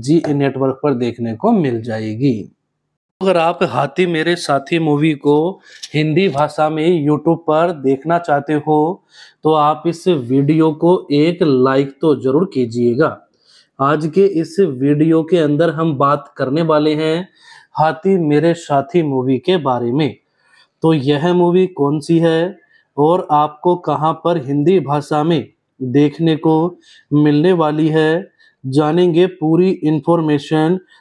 जी नेटवर्क पर देखने को मिल जाएगी अगर आप हाथी मेरे साथी मूवी को हिंदी भाषा में यूट्यूब पर देखना चाहते हो तो आप इस वीडियो को एक लाइक तो जरूर कीजिएगा आज के इस वीडियो के अंदर हम बात करने वाले हैं हाथी मेरे साथी मूवी के बारे में तो यह मूवी कौन सी है और आपको कहाँ पर हिंदी भाषा में देखने को मिलने वाली है जानेंगे पूरी इन्फॉर्मेशन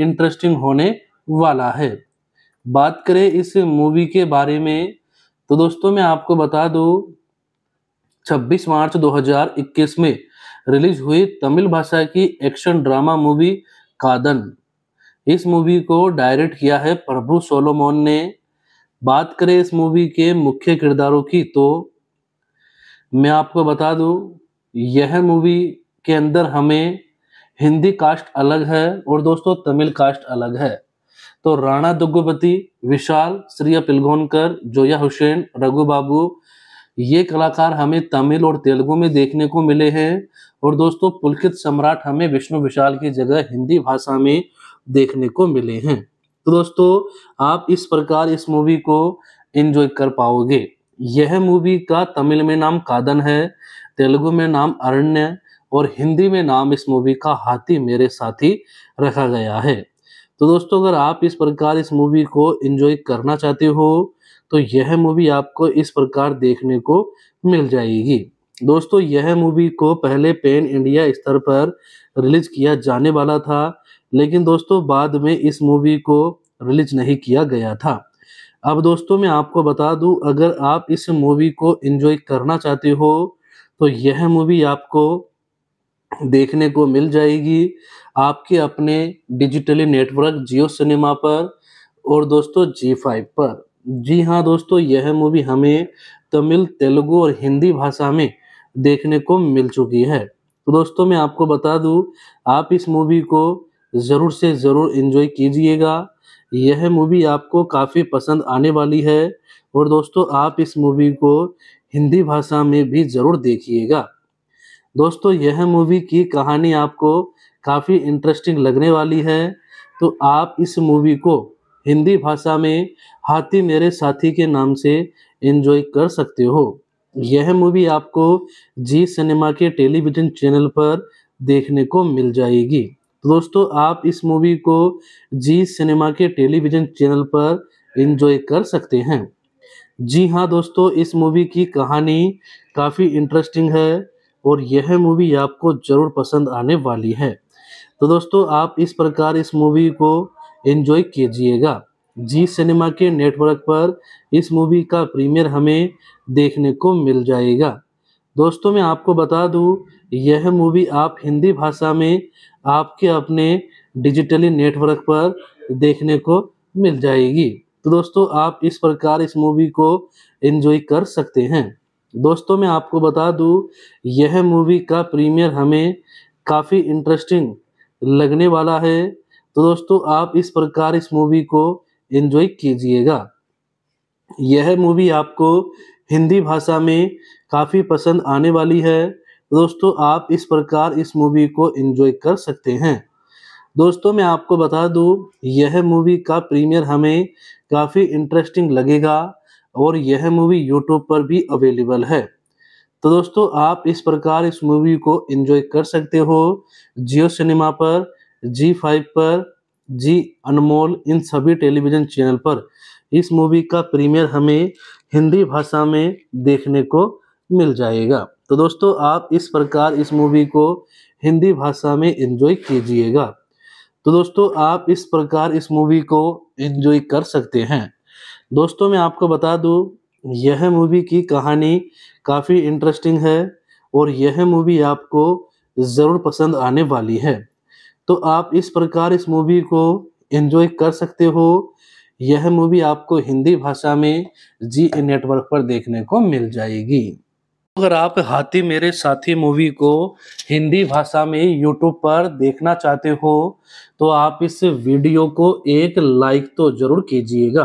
इंटरेस्टिंग होने वाला है बात करें इस मूवी के बारे में तो दोस्तों मैं आपको बता दूं 26 मार्च 2021 में रिलीज हुई तमिल भाषा की एक्शन ड्रामा मूवी कादन इस मूवी को डायरेक्ट किया है प्रभु सोलोमोन ने बात करें इस मूवी के मुख्य किरदारों की तो मैं आपको बता दूं यह मूवी के अंदर हमें हिंदी कास्ट अलग है और दोस्तों तमिल कास्ट अलग है तो राणा दुग्गुपति विशाल श्रिया पिलगोनकर जोया हुसैन रघु बाबू ये कलाकार हमें तमिल और तेलुगु में देखने को मिले हैं और दोस्तों पुलकित सम्राट हमें विष्णु विशाल की जगह हिंदी भाषा में देखने को मिले हैं तो दोस्तों आप इस प्रकार इस मूवी को एंजॉय कर पाओगे यह मूवी का तमिल में नाम कादन है तेलुगु में नाम अरण्य और हिंदी में नाम इस मूवी का हाथी मेरे साथी रखा गया है तो दोस्तों अगर आप इस प्रकार इस मूवी को एंजॉय करना चाहते हो तो यह मूवी आपको इस प्रकार देखने को मिल जाएगी दोस्तों यह मूवी को पहले पेन इंडिया स्तर पर रिलीज किया जाने वाला था लेकिन दोस्तों बाद में इस मूवी को रिलीज नहीं किया गया था अब दोस्तों मैं आपको बता दूं अगर आप इस मूवी को एंजॉय करना चाहते हो तो यह मूवी आपको देखने को मिल जाएगी आपके अपने डिजिटली नेटवर्क जियो सिनेमा पर और दोस्तों जी फाइव पर जी हाँ दोस्तों यह मूवी हमें तमिल तेलुगु और हिंदी भाषा में देखने को मिल चुकी है तो दोस्तों मैं आपको बता दूं आप इस मूवी को ज़रूर से ज़रूर इन्जॉय कीजिएगा यह मूवी आपको काफ़ी पसंद आने वाली है और दोस्तों आप इस मूवी को हिंदी भाषा में भी ज़रूर देखिएगा दोस्तों यह मूवी की कहानी आपको काफ़ी इंटरेस्टिंग लगने वाली है तो आप इस मूवी को हिंदी भाषा में हाथी मेरे साथी के नाम से एंजॉय कर सकते हो यह मूवी आपको जी सिनेमा के टेलीविज़न चैनल पर देखने को मिल जाएगी तो दोस्तों आप इस मूवी को जी सिनेमा के टेलीविज़न चैनल पर एंजॉय कर सकते हैं जी हाँ दोस्तों इस मूवी की कहानी काफ़ी इंटरेस्टिंग है और यह मूवी आपको ज़रूर पसंद आने वाली है तो दोस्तों आप इस प्रकार इस मूवी को एंजॉय कीजिएगा जी सिनेमा के नेटवर्क पर इस मूवी का प्रीमियर हमें देखने को मिल जाएगा दोस्तों मैं आपको बता दूं यह मूवी आप हिंदी भाषा में आपके अपने डिजिटली नेटवर्क पर देखने को मिल जाएगी तो दोस्तों आप इस प्रकार इस मूवी को एंजॉय कर सकते हैं दोस्तों मैं आपको बता दूं यह मूवी का प्रीमियर हमें काफ़ी इंटरेस्टिंग लगने वाला है तो दोस्तों आप इस प्रकार इस मूवी को एंजॉय कीजिएगा यह मूवी आपको हिंदी भाषा में काफ़ी पसंद आने वाली है तो दोस्तों आप इस प्रकार इस मूवी को एंजॉय कर सकते हैं दोस्तों मैं आपको बता दूं यह मूवी का प्रीमियर हमें काफ़ी इंटरेस्टिंग लगेगा और यह मूवी यूट्यूब पर भी अवेलेबल है तो दोस्तों आप इस प्रकार इस मूवी को एंजॉय कर सकते हो जियो सिनेमा पर जी फाइव पर जी अनमोल इन सभी टेलीविज़न चैनल पर इस मूवी का प्रीमियर हमें हिंदी भाषा में देखने को मिल जाएगा तो दोस्तों आप इस प्रकार इस मूवी को हिंदी भाषा में एंजॉय कीजिएगा तो दोस्तों आप इस प्रकार इस मूवी को एंजॉय कर सकते हैं दोस्तों मैं आपको बता दूँ यह मूवी की कहानी काफ़ी इंटरेस्टिंग है और यह मूवी आपको ज़रूर पसंद आने वाली है तो आप इस प्रकार इस मूवी को एंजॉय कर सकते हो यह मूवी आपको हिंदी भाषा में जी नेटवर्क पर देखने को मिल जाएगी अगर आप हाथी मेरे साथी मूवी को हिंदी भाषा में यूट्यूब पर देखना चाहते हो तो आप इस वीडियो को एक लाइक तो ज़रूर कीजिएगा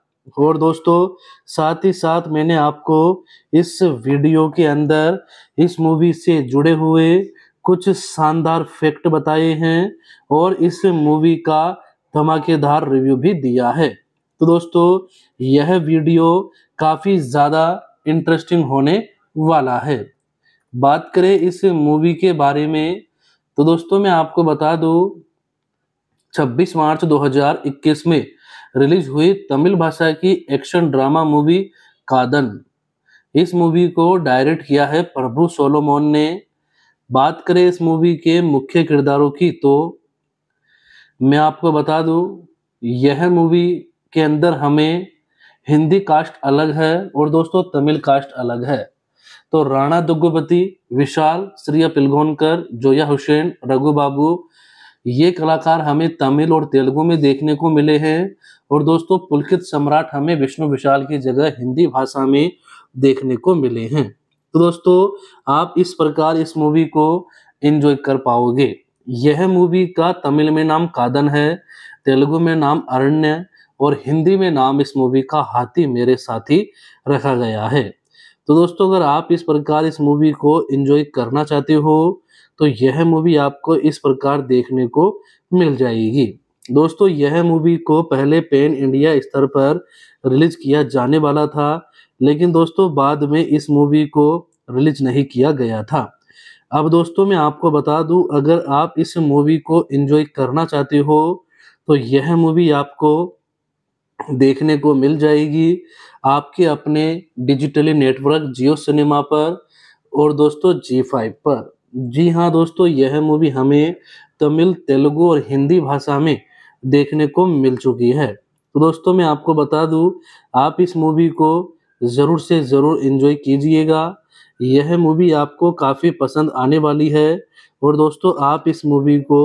और दोस्तों साथ ही साथ मैंने आपको इस वीडियो के अंदर इस मूवी से जुड़े हुए कुछ शानदार फैक्ट बताए हैं और इस मूवी का धमाकेदार रिव्यू भी दिया है तो दोस्तों यह वीडियो काफ़ी ज़्यादा इंटरेस्टिंग होने वाला है बात करें इस मूवी के बारे में तो दोस्तों मैं आपको बता दूं 26 मार्च 2021 में रिलीज हुई तमिल भाषा की एक्शन ड्रामा मूवी कादन इस मूवी को डायरेक्ट किया है प्रभु सोलोमोन ने बात करें इस मूवी के मुख्य किरदारों की तो मैं आपको बता दूं यह मूवी के अंदर हमें हिंदी कास्ट अलग है और दोस्तों तमिल कास्ट अलग है तो राणा दुग्गुपति विशाल श्रिया पिलगोनकर जोया हुसैन रघु बाबू ये कलाकार हमें तमिल और तेलुगु में देखने को मिले हैं और दोस्तों पुलकित सम्राट हमें विष्णु विशाल की जगह हिंदी भाषा में देखने को मिले हैं तो दोस्तों आप इस प्रकार इस मूवी को एंजॉय कर पाओगे यह मूवी का तमिल में नाम कादन है तेलुगु में नाम अरण्य और हिंदी में नाम इस मूवी का हाथी मेरे साथी रखा गया है तो दोस्तों अगर आप इस प्रकार इस मूवी को एंजॉय करना चाहते हो तो यह मूवी आपको इस प्रकार देखने को मिल जाएगी दोस्तों यह मूवी को पहले पेन इंडिया स्तर पर रिलीज किया जाने वाला था लेकिन दोस्तों बाद में इस मूवी को रिलीज नहीं किया गया था अब दोस्तों मैं आपको बता दूं अगर आप इस मूवी को एंजॉय करना चाहते हो तो यह मूवी आपको देखने को मिल जाएगी आपके अपने डिजिटली नेटवर्क जियो सिनेमा पर और दोस्तों जी फाइव पर जी हाँ दोस्तों यह मूवी हमें तमिल तेलुगु और हिंदी भाषा में देखने को मिल चुकी है तो दोस्तों मैं आपको बता दूं आप इस मूवी को ज़रूर से ज़रूर इन्जॉय कीजिएगा यह मूवी आपको काफ़ी पसंद आने वाली है और दोस्तों आप इस मूवी को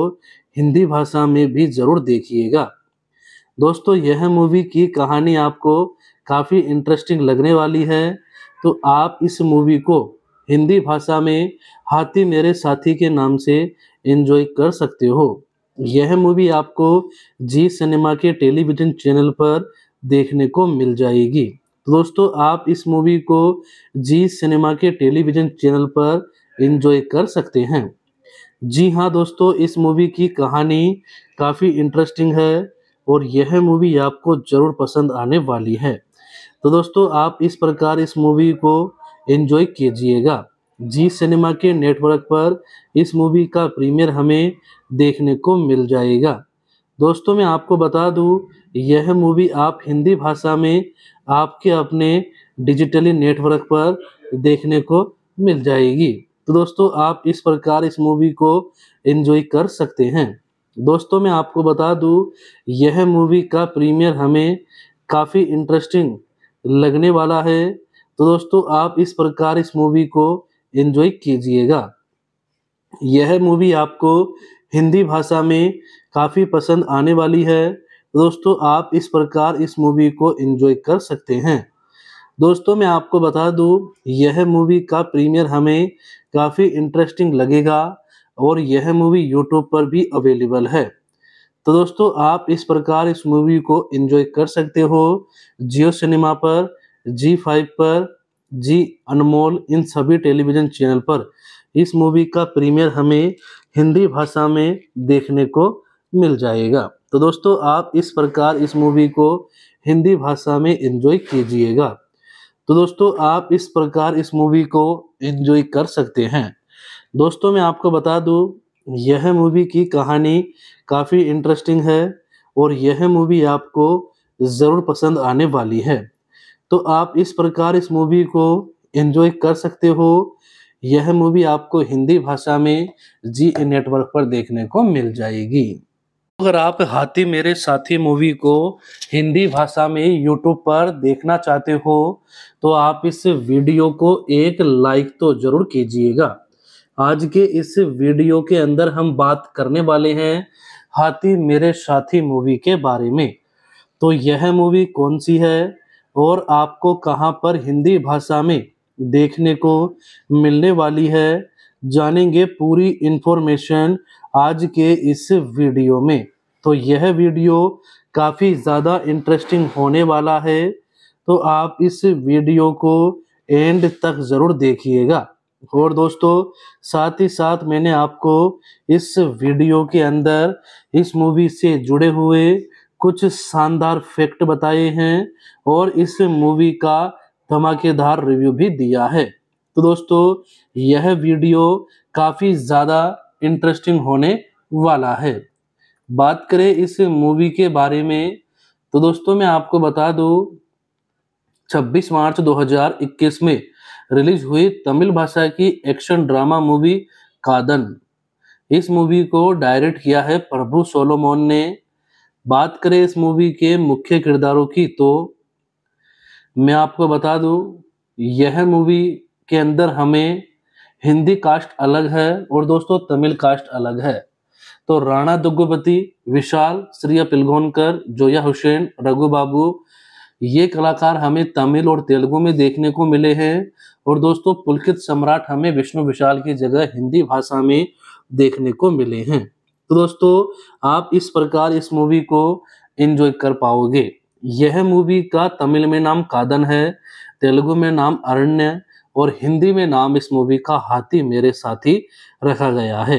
हिंदी भाषा में भी ज़रूर देखिएगा दोस्तों यह मूवी की कहानी आपको काफ़ी इंटरेस्टिंग लगने वाली है तो आप इस मूवी को हिंदी भाषा में हाथी मेरे साथी के नाम से इन्जॉय कर सकते हो यह मूवी आपको जी सिनेमा के टेलीविजन चैनल पर देखने को मिल जाएगी तो दोस्तों आप इस मूवी को जी सिनेमा के टेलीविजन चैनल पर इन्जॉय कर सकते हैं जी हाँ दोस्तों इस मूवी की कहानी काफ़ी इंटरेस्टिंग है और यह मूवी आपको ज़रूर पसंद आने वाली है तो दोस्तों आप इस प्रकार इस मूवी को एंजॉय कीजिएगा जी सिनेमा के नेटवर्क पर इस मूवी का प्रीमियर हमें देखने को मिल जाएगा दोस्तों मैं आपको बता दूं यह मूवी आप हिंदी भाषा में आपके अपने डिजिटली नेटवर्क पर देखने को मिल जाएगी तो दोस्तों आप इस प्रकार इस मूवी को एंजॉय कर सकते हैं दोस्तों मैं आपको बता दूं यह मूवी का प्रीमियर हमें काफ़ी इंटरेस्टिंग लगने वाला है तो दोस्तों आप इस प्रकार इस मूवी को एंजॉय कीजिएगा यह मूवी आपको हिंदी भाषा में काफ़ी पसंद आने वाली है दोस्तों आप इस प्रकार इस मूवी को एंजॉय कर सकते हैं दोस्तों मैं आपको बता दूं यह मूवी का प्रीमियर हमें काफ़ी इंटरेस्टिंग लगेगा और यह मूवी यूट्यूब पर भी अवेलेबल है तो दोस्तों आप इस प्रकार इस मूवी को एंजॉय कर सकते हो जियो सिनेमा पर जी फाइव पर जी अनमोल इन सभी टेलीविजन चैनल पर इस मूवी का प्रीमियर हमें हिंदी भाषा में देखने को मिल जाएगा तो दोस्तों आप इस प्रकार इस मूवी को हिंदी भाषा में एंजॉय कीजिएगा तो दोस्तों आप इस प्रकार इस मूवी को एंजॉय कर सकते हैं दोस्तों मैं आपको बता दूं यह मूवी की कहानी काफ़ी इंटरेस्टिंग है और यह मूवी आपको ज़रूर पसंद आने वाली है तो आप इस प्रकार इस मूवी को एंजॉय कर सकते हो यह मूवी आपको हिंदी भाषा में जी नेटवर्क पर देखने को मिल जाएगी अगर आप हाथी मेरे साथी मूवी को हिंदी भाषा में यूट्यूब पर देखना चाहते हो तो आप इस वीडियो को एक लाइक तो जरूर कीजिएगा आज के इस वीडियो के अंदर हम बात करने वाले हैं हाथी मेरे साथी मूवी के बारे में तो यह मूवी कौन सी है और आपको कहाँ पर हिंदी भाषा में देखने को मिलने वाली है जानेंगे पूरी इन्फॉर्मेशन आज के इस वीडियो में तो यह वीडियो काफ़ी ज़्यादा इंटरेस्टिंग होने वाला है तो आप इस वीडियो को एंड तक ज़रूर देखिएगा और दोस्तों साथ ही साथ मैंने आपको इस वीडियो के अंदर इस मूवी से जुड़े हुए कुछ शानदार फैक्ट बताए हैं और इस मूवी का धमाकेदार रिव्यू भी दिया है तो दोस्तों यह वीडियो काफ़ी ज़्यादा इंटरेस्टिंग होने वाला है बात करें इस मूवी के बारे में तो दोस्तों मैं आपको बता दूं 26 मार्च 2021 में रिलीज हुई तमिल भाषा की एक्शन ड्रामा मूवी कादन इस मूवी को डायरेक्ट किया है प्रभु सोलोमोन ने बात करें इस मूवी के मुख्य किरदारों की तो मैं आपको बता दूं यह मूवी के अंदर हमें हिंदी कास्ट अलग है और दोस्तों तमिल कास्ट अलग है तो राणा दुग्गुपति विशाल श्रिया पिलगोनकर जोया हुसैन रघु बाबू ये कलाकार हमें तमिल और तेलुगु में देखने को मिले हैं और दोस्तों पुलकित सम्राट हमें विष्णु विशाल की जगह हिंदी भाषा में देखने को मिले हैं तो दोस्तों आप इस प्रकार इस मूवी को एंजॉय कर पाओगे यह मूवी का तमिल में नाम कादन है तेलुगु में नाम अरण्य और हिंदी में नाम इस मूवी का हाथी मेरे साथी रखा गया है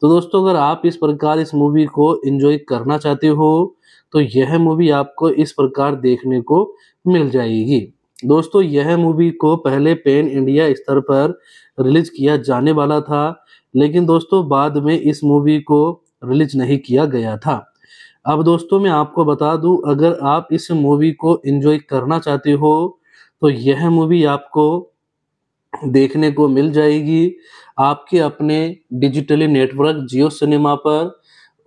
तो दोस्तों अगर आप इस प्रकार इस मूवी को एंजॉय करना चाहते हो तो यह मूवी आपको इस प्रकार देखने को मिल जाएगी दोस्तों यह मूवी को पहले पेन इंडिया स्तर पर रिलीज किया जाने वाला था लेकिन दोस्तों बाद में इस मूवी को रिलीज नहीं किया गया था अब दोस्तों मैं आपको बता दूं अगर आप इस मूवी को एंजॉय करना चाहते हो तो यह मूवी आपको देखने को मिल जाएगी आपके अपने डिजिटली नेटवर्क जियो सिनेमा पर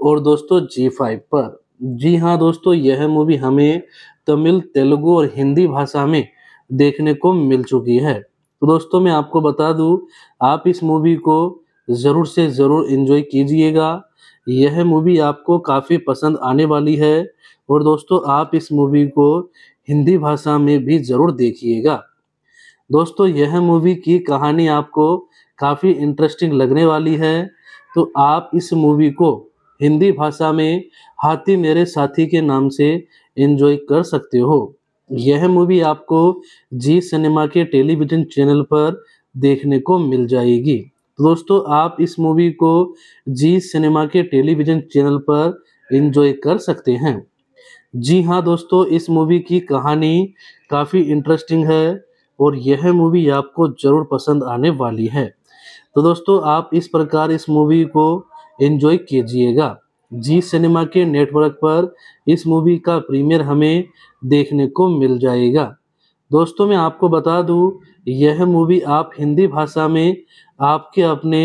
और दोस्तों जी फाइव पर जी हाँ दोस्तों यह मूवी हमें तमिल तेलुगु और हिंदी भाषा में देखने को मिल चुकी है तो दोस्तों मैं आपको बता दूं आप इस मूवी को ज़रूर से ज़रूर इन्जॉय कीजिएगा यह मूवी आपको काफ़ी पसंद आने वाली है और दोस्तों आप इस मूवी को हिंदी भाषा में भी ज़रूर देखिएगा दोस्तों यह मूवी की कहानी आपको काफ़ी इंटरेस्टिंग लगने वाली है तो आप इस मूवी को हिंदी भाषा में हाथी मेरे साथी के नाम से इन्जॉय कर सकते हो यह मूवी आपको जी सिनेमा के टेलीविज़न चैनल पर देखने को मिल जाएगी तो दोस्तों आप इस मूवी को जी सिनेमा के टेलीविजन चैनल पर इंजॉय कर सकते हैं जी हाँ दोस्तों इस मूवी की कहानी काफ़ी इंटरेस्टिंग है और यह मूवी आपको ज़रूर पसंद आने वाली है तो दोस्तों आप इस प्रकार इस मूवी को इन्जॉय कीजिएगा जी सिनेमा के नेटवर्क पर इस मूवी का प्रीमियर हमें देखने को मिल जाएगा दोस्तों मैं आपको बता दूं यह मूवी आप हिंदी भाषा में आपके अपने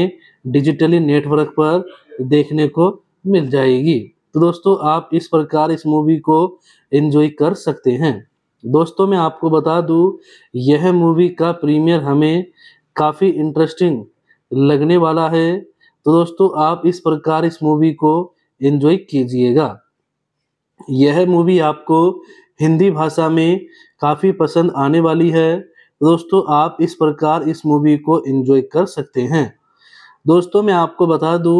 डिजिटली नेटवर्क पर देखने को मिल जाएगी तो दोस्तों आप इस प्रकार इस मूवी को एंजॉय कर सकते हैं दोस्तों मैं आपको बता दूं यह मूवी का प्रीमियर हमें काफ़ी इंटरेस्टिंग लगने वाला है तो दोस्तों आप इस प्रकार इस मूवी को एंजॉय कीजिएगा यह मूवी आपको हिंदी भाषा में काफ़ी पसंद आने वाली है दोस्तों आप इस प्रकार इस मूवी को एंजॉय कर सकते हैं दोस्तों मैं आपको बता दूं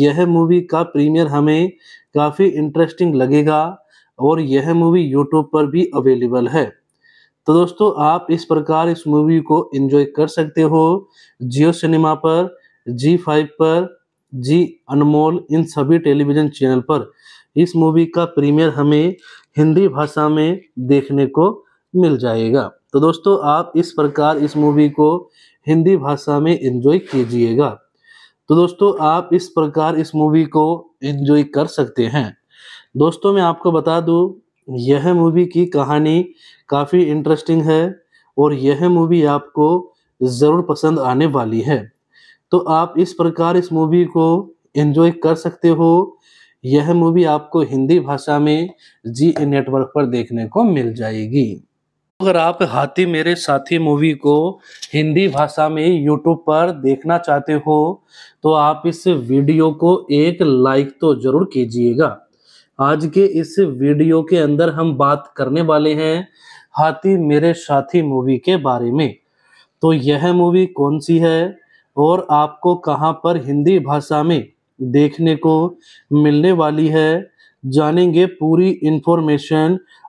यह मूवी का प्रीमियर हमें काफ़ी इंटरेस्टिंग लगेगा और यह मूवी यूट्यूब पर भी अवेलेबल है तो दोस्तों आप इस प्रकार इस मूवी को एंजॉय कर सकते हो जियो सिनेमा पर जी फाइव पर जी अनमोल इन सभी टेलीविज़न चैनल पर इस मूवी का प्रीमियर हमें हिंदी भाषा में देखने को मिल जाएगा तो दोस्तों आप इस प्रकार इस मूवी को हिंदी भाषा में इंजॉय कीजिएगा तो दोस्तों आप इस प्रकार इस मूवी को एंजॉय कर सकते हैं दोस्तों मैं आपको बता दूं यह मूवी की कहानी काफ़ी इंटरेस्टिंग है और यह मूवी आपको ज़रूर पसंद आने वाली है तो आप इस प्रकार इस मूवी को इन्जॉय कर सकते हो यह मूवी आपको हिंदी भाषा में जी नेटवर्क पर देखने को मिल जाएगी अगर आप हाथी मेरे साथी मूवी को हिंदी भाषा में यूट्यूब पर देखना चाहते हो तो आप इस वीडियो को एक लाइक तो जरूर कीजिएगा आज के इस वीडियो के अंदर हम बात करने वाले हैं हाथी मेरे साथी मूवी के बारे में तो यह मूवी कौन सी है और आपको कहां पर हिंदी भाषा में देखने को मिलने वाली है जानेंगे पूरी इन्फॉर्मेशन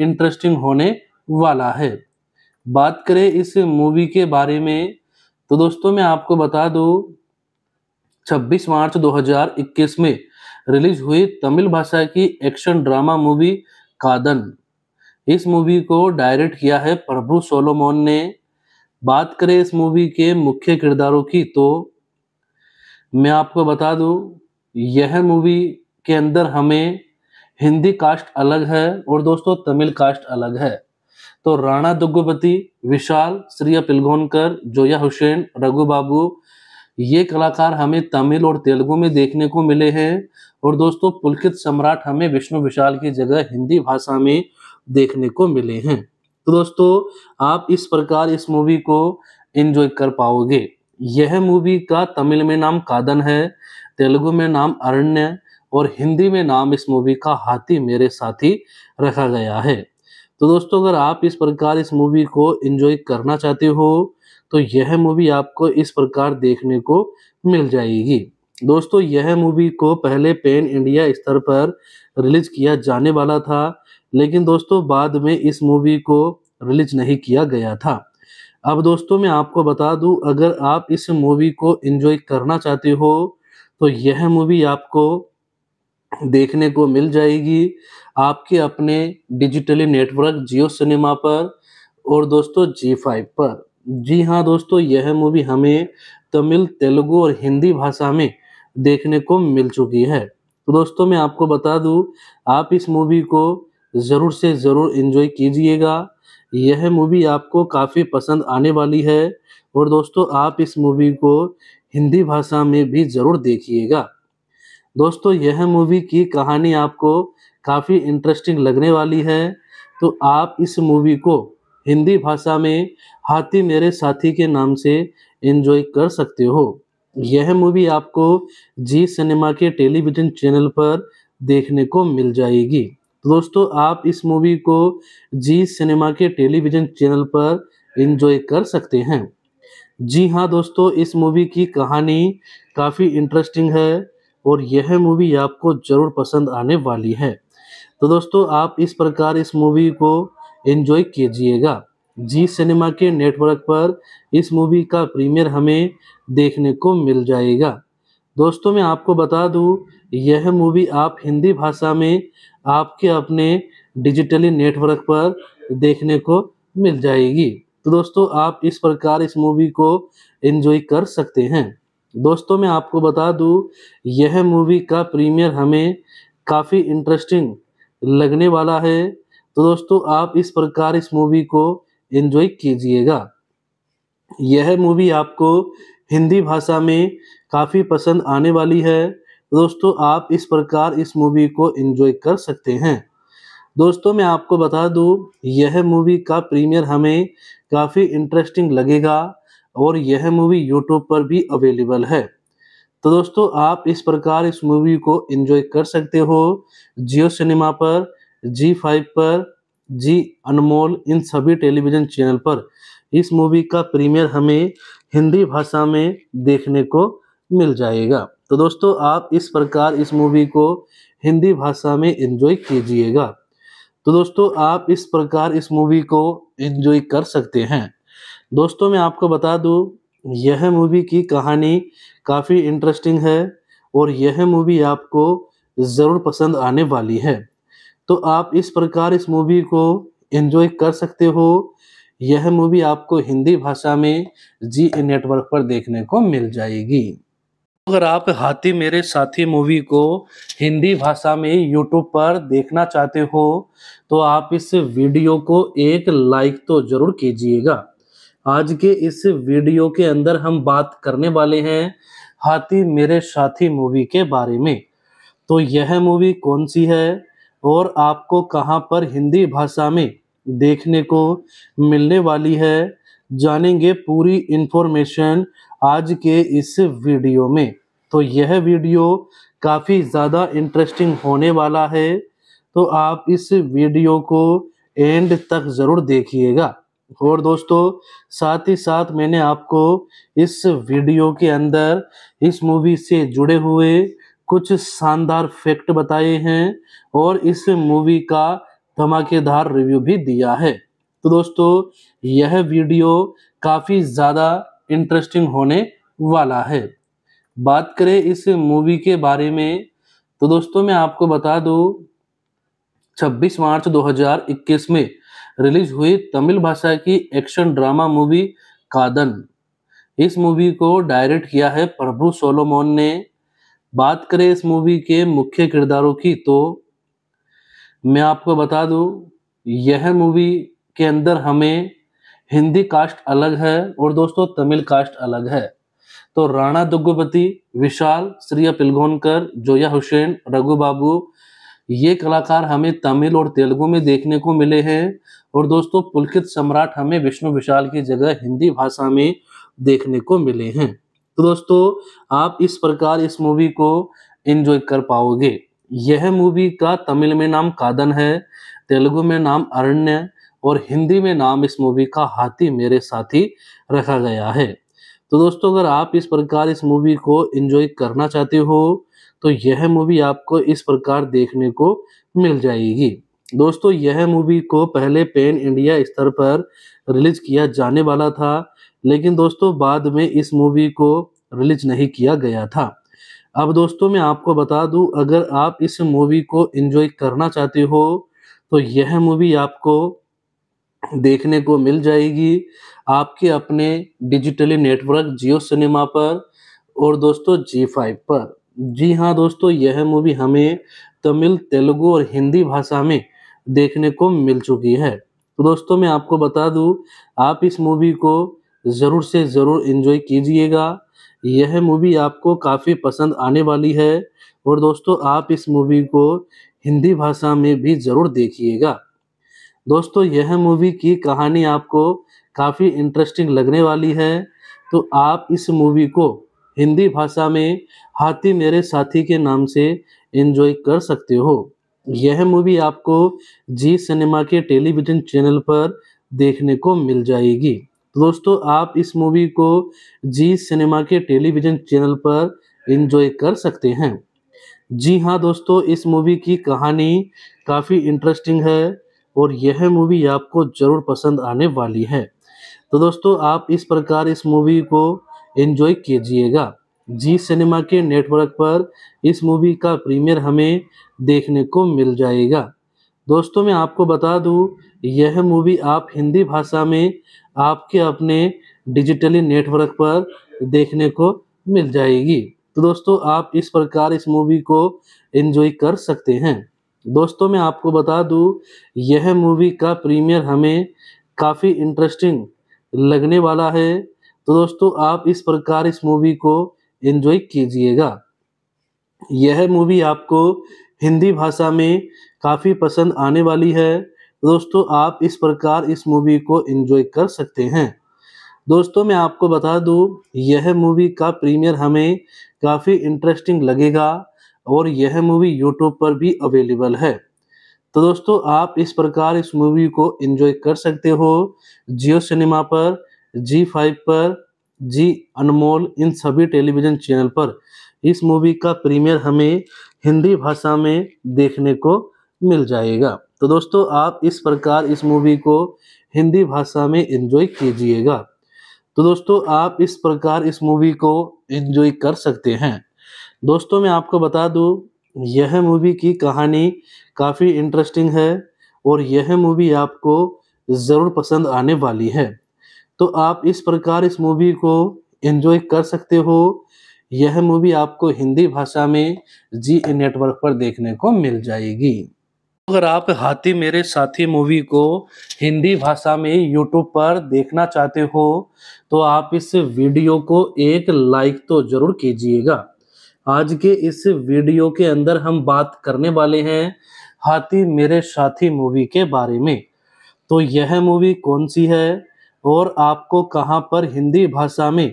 इंटरेस्टिंग होने वाला है बात करें इस मूवी के बारे में तो दोस्तों मैं आपको बता दूं 26 मार्च 2021 में रिलीज हुई तमिल भाषा की एक्शन ड्रामा मूवी कादन इस मूवी को डायरेक्ट किया है प्रभु सोलोमोन ने बात करें इस मूवी के मुख्य किरदारों की तो मैं आपको बता दूं यह मूवी के अंदर हमें हिंदी कास्ट अलग है और दोस्तों तमिल कास्ट अलग है तो राणा दुग्गुपति विशाल श्रिया पिलगोनकर जोया हुसैन रघु बाबू ये कलाकार हमें तमिल और तेलुगु में देखने को मिले हैं और दोस्तों पुलकित सम्राट हमें विष्णु विशाल की जगह हिंदी भाषा में देखने को मिले हैं तो दोस्तों आप इस प्रकार इस मूवी को एंजॉय कर पाओगे यह मूवी का तमिल में नाम कादन है तेलुगु में नाम अरण्य और हिंदी में नाम इस मूवी का हाथी मेरे साथी रखा गया है तो दोस्तों अगर आप इस प्रकार इस मूवी को एंजॉय करना चाहते हो तो यह मूवी आपको इस प्रकार देखने को मिल जाएगी दोस्तों यह मूवी को पहले पेन इंडिया स्तर पर रिलीज किया जाने वाला था लेकिन दोस्तों बाद में इस मूवी को रिलीज नहीं किया गया था अब दोस्तों मैं आपको बता दूं अगर आप इस मूवी को एंजॉय करना चाहते हो तो यह मूवी आपको देखने को मिल जाएगी आपके अपने डिजिटली नेटवर्क जियो सिनेमा पर और दोस्तों जी फाइव पर जी हाँ दोस्तों यह मूवी हमें तमिल तेलुगु और हिंदी भाषा में देखने को मिल चुकी है तो दोस्तों मैं आपको बता दूं आप इस मूवी को ज़रूर से ज़रूर इन्जॉय कीजिएगा यह मूवी आपको काफ़ी पसंद आने वाली है और दोस्तों आप इस मूवी को हिंदी भाषा में भी ज़रूर देखिएगा दोस्तों यह मूवी की कहानी आपको काफ़ी इंटरेस्टिंग लगने वाली है तो आप इस मूवी को हिंदी भाषा में हाथी मेरे साथी के नाम से एंजॉय कर सकते हो यह मूवी आपको जी सिनेमा के टेलीविज़न चैनल पर देखने को मिल जाएगी तो दोस्तों आप इस मूवी को जी सिनेमा के टेलीविज़न चैनल पर एंजॉय कर सकते हैं जी हाँ दोस्तों इस मूवी की कहानी काफ़ी इंटरेस्टिंग है और यह मूवी आपको ज़रूर पसंद आने वाली है तो दोस्तों आप इस प्रकार इस मूवी को एंजॉय कीजिएगा जी सिनेमा के नेटवर्क पर इस मूवी का प्रीमियर हमें देखने को मिल जाएगा दोस्तों मैं आपको बता दूं यह मूवी आप हिंदी भाषा में आपके अपने डिजिटली नेटवर्क पर देखने को मिल जाएगी तो दोस्तों आप इस प्रकार इस मूवी को एंजॉय कर सकते हैं दोस्तों मैं आपको बता दूं यह मूवी का प्रीमियर हमें काफ़ी इंटरेस्टिंग लगने वाला है तो दोस्तों आप इस प्रकार इस मूवी को एंजॉय कीजिएगा यह मूवी आपको हिंदी भाषा में काफ़ी पसंद आने वाली है तो दोस्तों आप इस प्रकार इस मूवी को एंजॉय कर सकते हैं दोस्तों मैं आपको बता दूं यह मूवी का प्रीमियर हमें काफ़ी इंटरेस्टिंग लगेगा और यह मूवी यूट्यूब पर भी अवेलेबल है तो दोस्तों आप इस प्रकार इस मूवी को एंजॉय कर सकते हो जियो सिनेमा पर जी फाइव पर जी अनमोल इन सभी टेलीविज़न चैनल पर इस मूवी का प्रीमियर हमें हिंदी भाषा में देखने को मिल जाएगा तो दोस्तों आप इस प्रकार इस मूवी को हिंदी भाषा में एंजॉय कीजिएगा तो दोस्तों आप इस प्रकार इस मूवी को एंजॉय कर सकते हैं दोस्तों मैं आपको बता दूं यह मूवी की कहानी काफ़ी इंटरेस्टिंग है और यह मूवी आपको ज़रूर पसंद आने वाली है तो आप इस प्रकार इस मूवी को एंजॉय कर सकते हो यह मूवी आपको हिंदी भाषा में जी नेटवर्क पर देखने को मिल जाएगी अगर आप हाथी मेरे साथी मूवी को हिंदी भाषा में यूट्यूब पर देखना चाहते हो तो आप इस वीडियो को एक लाइक तो ज़रूर कीजिएगा आज के इस वीडियो के अंदर हम बात करने वाले हैं हाथी मेरे साथी मूवी के बारे में तो यह मूवी कौन सी है और आपको कहाँ पर हिंदी भाषा में देखने को मिलने वाली है जानेंगे पूरी इन्फॉर्मेशन आज के इस वीडियो में तो यह वीडियो काफ़ी ज़्यादा इंटरेस्टिंग होने वाला है तो आप इस वीडियो को एंड तक ज़रूर देखिएगा और दोस्तों साथ ही साथ मैंने आपको इस वीडियो के अंदर इस मूवी से जुड़े हुए कुछ शानदार फैक्ट बताए हैं और इस मूवी का धमाकेदार रिव्यू भी दिया है तो दोस्तों यह वीडियो काफ़ी ज़्यादा इंटरेस्टिंग होने वाला है बात करें इस मूवी के बारे में तो दोस्तों मैं आपको बता दूं 26 मार्च 2021 में रिलीज हुई तमिल भाषा की एक्शन ड्रामा मूवी कादन इस मूवी को डायरेक्ट किया है प्रभु सोलोमोन ने बात करें इस मूवी के मुख्य किरदारों की तो मैं आपको बता दूं यह मूवी के अंदर हमें हिंदी कास्ट अलग है और दोस्तों तमिल कास्ट अलग है तो राणा दुग्गुपति विशाल श्रिया पिलगोनकर जोया हुसैन रघु बाबू ये कलाकार हमें तमिल और तेलुगु में देखने को मिले हैं और दोस्तों पुलकित सम्राट हमें विष्णु विशाल की जगह हिंदी भाषा में देखने को मिले हैं तो दोस्तों आप इस प्रकार इस मूवी को एंजॉय कर पाओगे यह मूवी का तमिल में नाम कादन है तेलुगु में नाम अरण्य और हिंदी में नाम इस मूवी का हाथी मेरे साथी रखा गया है तो दोस्तों अगर आप इस प्रकार इस मूवी को एंजॉय करना चाहते हो तो यह मूवी आपको इस प्रकार देखने को मिल जाएगी दोस्तों यह मूवी को पहले पेन इंडिया स्तर पर रिलीज किया जाने वाला था लेकिन दोस्तों बाद में इस मूवी को रिलीज नहीं किया गया था अब दोस्तों मैं आपको बता दूं अगर आप इस मूवी को एंजॉय करना चाहते हो तो यह मूवी आपको देखने को मिल जाएगी आपके अपने डिजिटली नेटवर्क जियो सिनेमा पर और दोस्तों जी फाइव पर जी हाँ दोस्तों यह मूवी हमें तमिल तेलुगु और हिंदी भाषा में देखने को मिल चुकी है तो दोस्तों मैं आपको बता दूं आप इस मूवी को ज़रूर से ज़रूर इन्जॉय कीजिएगा यह मूवी आपको काफ़ी पसंद आने वाली है और दोस्तों आप इस मूवी को हिंदी भाषा में भी ज़रूर देखिएगा दोस्तों यह मूवी की कहानी आपको काफ़ी इंटरेस्टिंग लगने वाली है तो आप इस मूवी को हिंदी भाषा में हाथी मेरे साथी के नाम से इन्जॉय कर सकते हो यह मूवी आपको जी सिनेमा के टेलीविजन चैनल पर देखने को मिल जाएगी तो दोस्तों आप इस मूवी को जी सिनेमा के टेलीविजन चैनल पर एंजॉय कर सकते हैं जी हाँ दोस्तों इस मूवी की कहानी काफ़ी इंटरेस्टिंग है और यह मूवी आपको ज़रूर पसंद आने वाली है तो दोस्तों आप इस प्रकार इस मूवी को एंजॉय कीजिएगा जी सिनेमा के नेटवर्क पर इस मूवी का प्रीमियर हमें देखने को मिल जाएगा दोस्तों मैं आपको बता दूं यह मूवी आप हिंदी भाषा में आपके अपने डिजिटली नेटवर्क पर देखने को मिल जाएगी तो दोस्तों आप इस प्रकार इस मूवी को एंजॉय कर सकते हैं दोस्तों मैं आपको बता दूं यह मूवी का प्रीमियर हमें काफ़ी इंटरेस्टिंग लगने वाला है तो दोस्तों आप इस प्रकार इस मूवी को एंजॉय कीजिएगा यह मूवी आपको हिंदी भाषा में काफ़ी पसंद आने वाली है दोस्तों आप इस प्रकार इस मूवी को एंजॉय कर सकते हैं दोस्तों मैं आपको बता दूं यह मूवी का प्रीमियर हमें काफ़ी इंटरेस्टिंग लगेगा और यह मूवी यूट्यूब पर भी अवेलेबल है तो दोस्तों आप इस प्रकार इस मूवी को एंजॉय कर सकते हो जियो सिनेमा पर जी फाइव पर जी अनमोल इन सभी टेलीविज़न चैनल पर इस मूवी का प्रीमियर हमें हिंदी भाषा में देखने को मिल जाएगा तो दोस्तों आप इस प्रकार इस मूवी को हिंदी भाषा में इंजॉय कीजिएगा तो दोस्तों आप इस प्रकार इस मूवी को इन्जॉय कर सकते हैं दोस्तों मैं आपको बता दूं यह मूवी की कहानी काफ़ी इंटरेस्टिंग है और यह मूवी आपको ज़रूर पसंद आने वाली है तो आप इस प्रकार इस मूवी को इन्जॉय कर सकते हो यह मूवी आपको हिंदी भाषा में जी नेटवर्क पर देखने को मिल जाएगी अगर आप हाथी मेरे साथी मूवी को हिंदी भाषा में यूट्यूब पर देखना चाहते हो तो आप इस वीडियो को एक लाइक तो ज़रूर कीजिएगा आज के इस वीडियो के अंदर हम बात करने वाले हैं हाथी मेरे साथी मूवी के बारे में तो यह मूवी कौन सी है और आपको कहाँ पर हिंदी भाषा में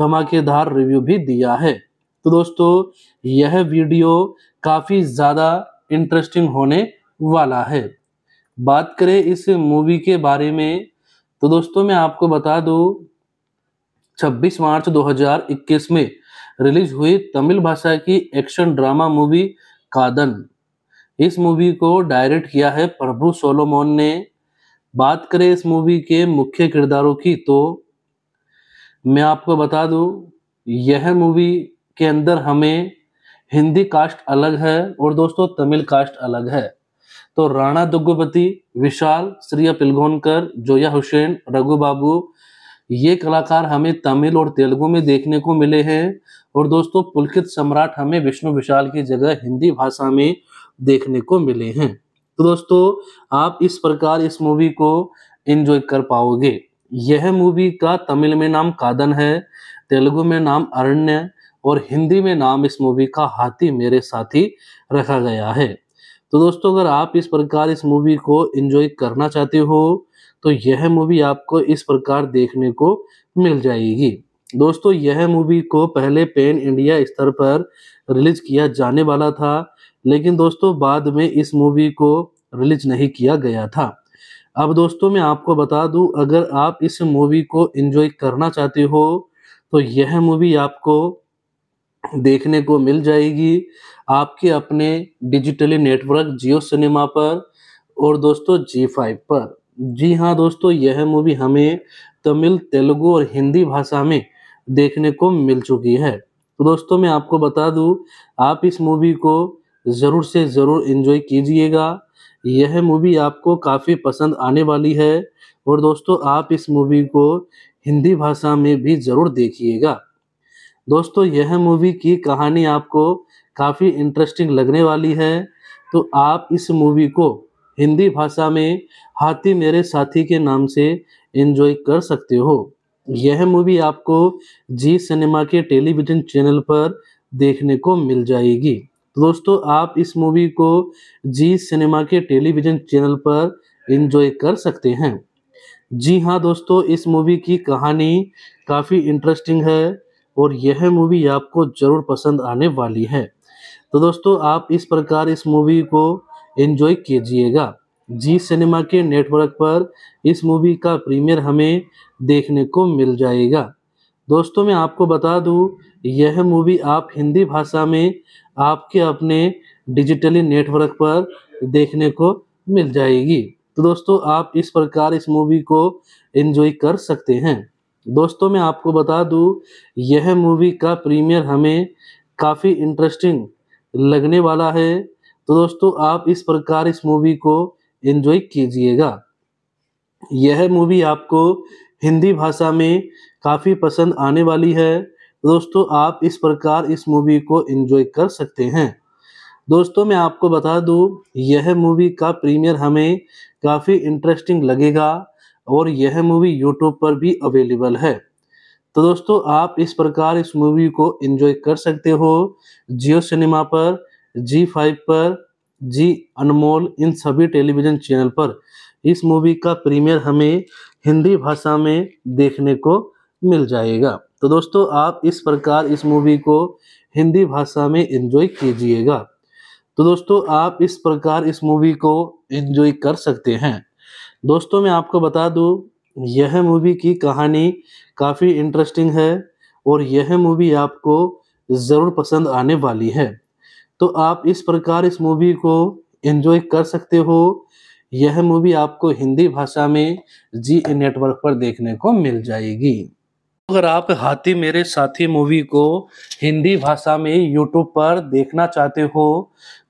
धमाकेदार रिव्यू भी दिया है तो दोस्तों यह वीडियो काफ़ी ज़्यादा इंटरेस्टिंग होने वाला है बात करें इस मूवी के बारे में तो दोस्तों मैं आपको बता दूं 26 मार्च 2021 में रिलीज हुई तमिल भाषा की एक्शन ड्रामा मूवी कादन इस मूवी को डायरेक्ट किया है प्रभु सोलोमोन ने बात करें इस मूवी के मुख्य किरदारों की तो मैं आपको बता दूं यह मूवी के अंदर हमें हिंदी कास्ट अलग है और दोस्तों तमिल कास्ट अलग है तो राणा दुग्गुपति विशाल श्रिया पिलगोनकर जोया हुसैन रघु बाबू ये कलाकार हमें तमिल और तेलुगु में देखने को मिले हैं और दोस्तों पुलकित सम्राट हमें विष्णु विशाल की जगह हिंदी भाषा में देखने को मिले हैं तो दोस्तों आप इस प्रकार इस मूवी को एंजॉय कर पाओगे यह मूवी का तमिल में नाम कादन है तेलुगु में नाम अरण्य और हिंदी में नाम इस मूवी का हाथी मेरे साथी रखा गया है तो दोस्तों अगर आप इस प्रकार इस मूवी को एंजॉय करना चाहते हो तो यह मूवी आपको इस प्रकार देखने को मिल जाएगी दोस्तों यह मूवी को पहले पेन इंडिया स्तर पर रिलीज किया जाने वाला था लेकिन दोस्तों बाद में इस मूवी को रिलीज नहीं किया गया था अब दोस्तों मैं आपको बता दूं अगर आप इस मूवी को एंजॉय करना चाहते हो तो यह मूवी आपको देखने को मिल जाएगी आपके अपने डिजिटली नेटवर्क जियो सिनेमा पर और दोस्तों जी फाइव पर जी हाँ दोस्तों यह मूवी हमें तमिल तेलुगु और हिंदी भाषा में देखने को मिल चुकी है तो दोस्तों मैं आपको बता दूं आप इस मूवी को ज़रूर से ज़रूर इन्जॉय कीजिएगा यह मूवी आपको काफ़ी पसंद आने वाली है और दोस्तों आप इस मूवी को हिंदी भाषा में भी ज़रूर देखिएगा दोस्तों यह मूवी की कहानी आपको काफ़ी इंटरेस्टिंग लगने वाली है तो आप इस मूवी को हिंदी भाषा में हाथी मेरे साथी के नाम से एंजॉय कर सकते हो यह मूवी आपको जी सिनेमा के टेलीविज़न चैनल पर देखने को मिल जाएगी तो दोस्तों आप इस मूवी को जी सिनेमा के टेलीविजन चैनल पर इंजॉय कर सकते हैं जी हाँ दोस्तों इस मूवी की कहानी काफ़ी इंटरेस्टिंग है और यह मूवी आपको ज़रूर पसंद आने वाली है तो दोस्तों आप इस प्रकार इस मूवी को एंजॉय कीजिएगा जी सिनेमा के नेटवर्क पर इस मूवी का प्रीमियर हमें देखने को मिल जाएगा दोस्तों मैं आपको बता दूं यह मूवी आप हिंदी भाषा में आपके अपने डिजिटली नेटवर्क पर देखने को मिल जाएगी तो दोस्तों आप इस प्रकार इस मूवी को एंजॉय कर सकते हैं दोस्तों मैं आपको बता दूं यह मूवी का प्रीमियर हमें काफ़ी इंटरेस्टिंग लगने वाला है तो दोस्तों आप इस प्रकार इस मूवी को एंजॉय कीजिएगा यह मूवी आपको हिंदी भाषा में काफ़ी पसंद आने वाली है दोस्तों आप इस प्रकार इस मूवी को एंजॉय कर सकते हैं दोस्तों मैं आपको बता दूं यह मूवी का प्रीमियर हमें काफ़ी इंटरेस्टिंग लगेगा और यह मूवी यूट्यूब पर भी अवेलेबल है तो दोस्तों आप इस प्रकार इस मूवी को एंजॉय कर सकते हो जियो सिनेमा पर जी फाइव पर जी अनमोल इन सभी टेलीविज़न चैनल पर इस मूवी का प्रीमियर हमें हिंदी भाषा में देखने को मिल जाएगा तो दोस्तों आप इस प्रकार इस मूवी को हिंदी भाषा में इंजॉय कीजिएगा तो दोस्तों आप इस प्रकार इस मूवी को इन्जॉय कर सकते हैं दोस्तों मैं आपको बता दूं यह मूवी की कहानी काफ़ी इंटरेस्टिंग है और यह मूवी आपको ज़रूर पसंद आने वाली है तो आप इस प्रकार इस मूवी को इन्जॉय कर सकते हो यह मूवी आपको हिंदी भाषा में जी नेटवर्क पर देखने को मिल जाएगी अगर आप हाथी मेरे साथी मूवी को हिंदी भाषा में यूट्यूब पर देखना चाहते हो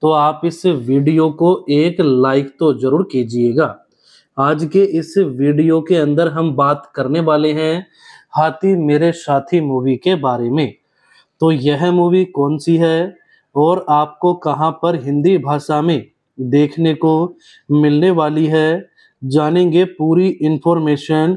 तो आप इस वीडियो को एक लाइक तो जरूर कीजिएगा आज के इस वीडियो के अंदर हम बात करने वाले हैं हाथी मेरे साथी मूवी के बारे में तो यह मूवी कौन सी है और आपको कहाँ पर हिंदी भाषा में देखने को मिलने वाली है जानेंगे पूरी इन्फॉर्मेशन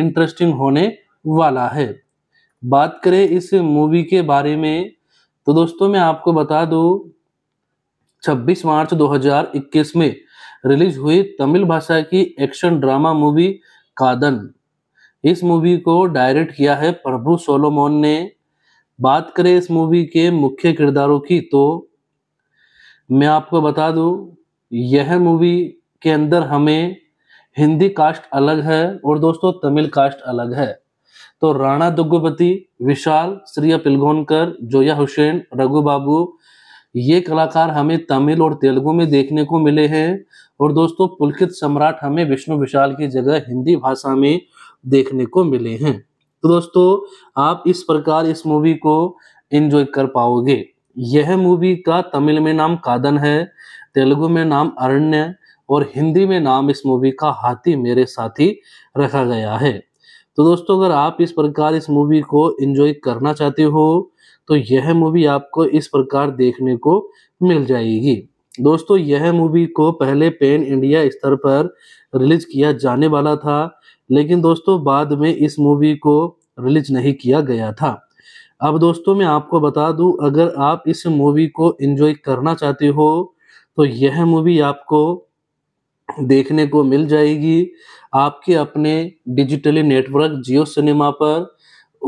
इंटरेस्टिंग होने वाला है बात करें इस मूवी के बारे में तो दोस्तों मैं आपको बता दूं 26 मार्च 2021 में रिलीज हुई तमिल भाषा की एक्शन ड्रामा मूवी कादन इस मूवी को डायरेक्ट किया है प्रभु सोलोमोन ने बात करें इस मूवी के मुख्य किरदारों की तो मैं आपको बता दूं यह मूवी के अंदर हमें हिंदी कास्ट अलग है और दोस्तों तमिल कास्ट अलग है तो राणा दुग्गुपति विशाल श्री पिलगोनकर जोया हुसैन रघु बाबू ये कलाकार हमें तमिल और तेलुगु में देखने को मिले हैं और दोस्तों पुलकित सम्राट हमें विष्णु विशाल की जगह हिंदी भाषा में देखने को मिले हैं तो दोस्तों आप इस प्रकार इस मूवी को एंजॉय कर पाओगे यह मूवी का तमिल में नाम कादन है तेलुगु में नाम अरण्य और हिंदी में नाम इस मूवी का हाथी मेरे साथी रखा गया है तो दोस्तों अगर आप इस प्रकार इस मूवी को एंजॉय करना चाहते हो तो यह मूवी आपको इस प्रकार देखने को मिल जाएगी दोस्तों यह मूवी को पहले पेन इंडिया स्तर पर रिलीज किया जाने वाला था लेकिन दोस्तों बाद में इस मूवी को रिलीज नहीं किया गया था अब दोस्तों मैं आपको बता दूं अगर आप इस मूवी को एंजॉय करना चाहते हो तो यह मूवी आपको देखने को मिल जाएगी आपके अपने डिजिटली नेटवर्क जियो सिनेमा पर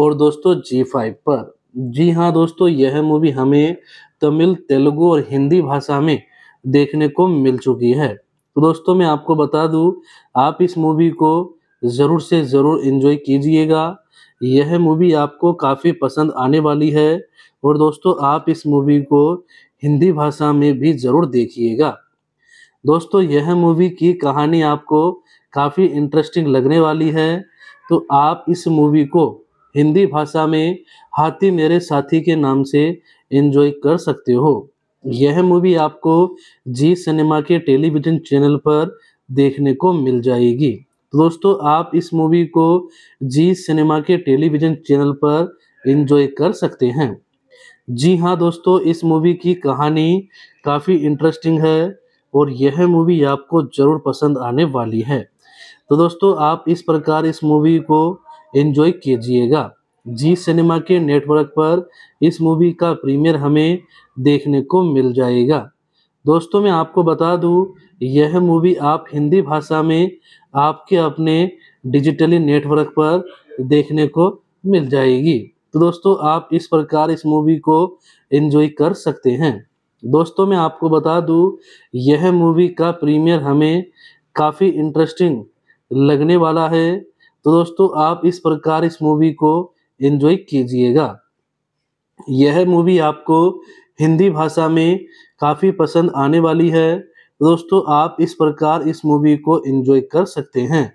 और दोस्तों जी फाइव पर जी हाँ दोस्तों यह मूवी हमें तमिल तेलुगु और हिंदी भाषा में देखने को मिल चुकी है तो दोस्तों मैं आपको बता दूं आप इस मूवी को ज़रूर से ज़रूर इन्जॉय कीजिएगा यह मूवी आपको काफ़ी पसंद आने वाली है और दोस्तों आप इस मूवी को हिंदी भाषा में भी ज़रूर देखिएगा दोस्तों यह मूवी की कहानी आपको काफ़ी इंटरेस्टिंग लगने वाली है तो आप इस मूवी को हिंदी भाषा में हाथी मेरे साथी के नाम से एंजॉय कर सकते हो यह मूवी आपको जी सिनेमा के टेलीविज़न चैनल पर देखने को मिल जाएगी तो दोस्तों आप इस मूवी को जी सिनेमा के टेलीविज़न चैनल पर एंजॉय कर सकते हैं जी हाँ दोस्तों इस मूवी की कहानी काफ़ी इंटरेस्टिंग है और यह मूवी आपको ज़रूर पसंद आने वाली है तो दोस्तों आप इस प्रकार इस मूवी को एंजॉय कीजिएगा जी सिनेमा के नेटवर्क पर इस मूवी का प्रीमियर हमें देखने को मिल जाएगा दोस्तों मैं आपको बता दूं यह मूवी आप हिंदी भाषा में आपके अपने डिजिटली नेटवर्क पर देखने को मिल जाएगी तो दोस्तों आप इस प्रकार इस मूवी को एंजॉय कर सकते हैं दोस्तों मैं आपको बता दूं यह मूवी का प्रीमियर हमें काफ़ी इंटरेस्टिंग लगने वाला है तो दोस्तों आप इस प्रकार इस मूवी को एंजॉय कीजिएगा यह मूवी आपको हिंदी भाषा में काफ़ी पसंद आने वाली है दोस्तों आप इस प्रकार इस मूवी को एंजॉय कर सकते हैं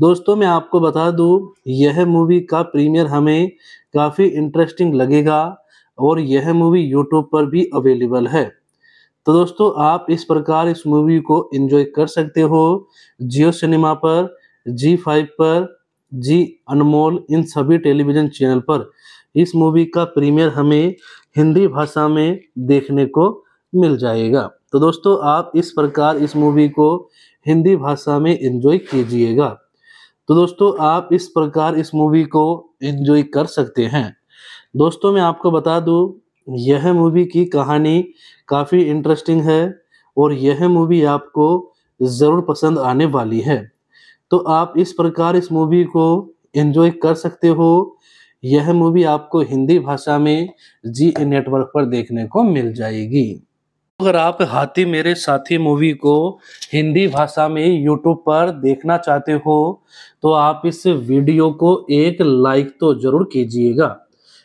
दोस्तों मैं आपको बता दूं यह मूवी का प्रीमियर हमें काफ़ी इंटरेस्टिंग लगेगा और यह मूवी यूट्यूब पर भी अवेलेबल है तो दोस्तों आप इस प्रकार इस मूवी को एंजॉय कर सकते हो जियो सिनेमा पर जी फाइव पर जी अनमोल इन सभी टेलीविज़न चैनल पर इस मूवी का प्रीमियर हमें हिंदी भाषा में देखने को मिल जाएगा तो दोस्तों आप इस प्रकार इस मूवी को हिंदी भाषा में एंजॉय कीजिएगा तो दोस्तों आप इस प्रकार इस मूवी को एंजॉय कर सकते हैं दोस्तों मैं आपको बता दूँ यह मूवी की कहानी काफ़ी इंटरेस्टिंग है और यह मूवी आपको ज़रूर पसंद आने वाली है तो आप इस प्रकार इस मूवी को एंजॉय कर सकते हो यह मूवी आपको हिंदी भाषा में जी नेटवर्क पर देखने को मिल जाएगी अगर आप हाथी मेरे साथी मूवी को हिंदी भाषा में यूट्यूब पर देखना चाहते हो तो आप इस वीडियो को एक लाइक तो ज़रूर कीजिएगा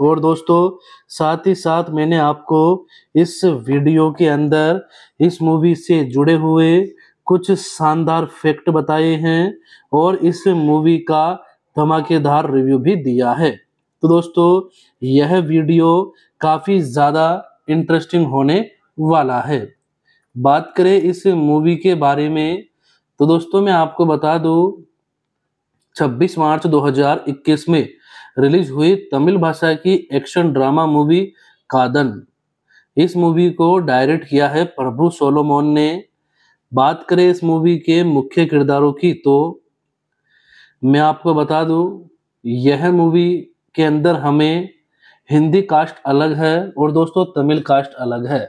और दोस्तों साथ ही साथ मैंने आपको इस वीडियो के अंदर इस मूवी से जुड़े हुए कुछ शानदार फैक्ट बताए हैं और इस मूवी का धमाकेदार रिव्यू भी दिया है तो दोस्तों यह वीडियो काफ़ी ज़्यादा इंटरेस्टिंग होने वाला है बात करें इस मूवी के बारे में तो दोस्तों मैं आपको बता दूं 26 मार्च 2021 में रिलीज हुई तमिल भाषा की एक्शन ड्रामा मूवी कादन इस मूवी को डायरेक्ट किया है प्रभु सोलोमोन ने बात करें इस मूवी के मुख्य किरदारों की तो मैं आपको बता दूं यह मूवी के अंदर हमें हिंदी कास्ट अलग है और दोस्तों तमिल कास्ट अलग है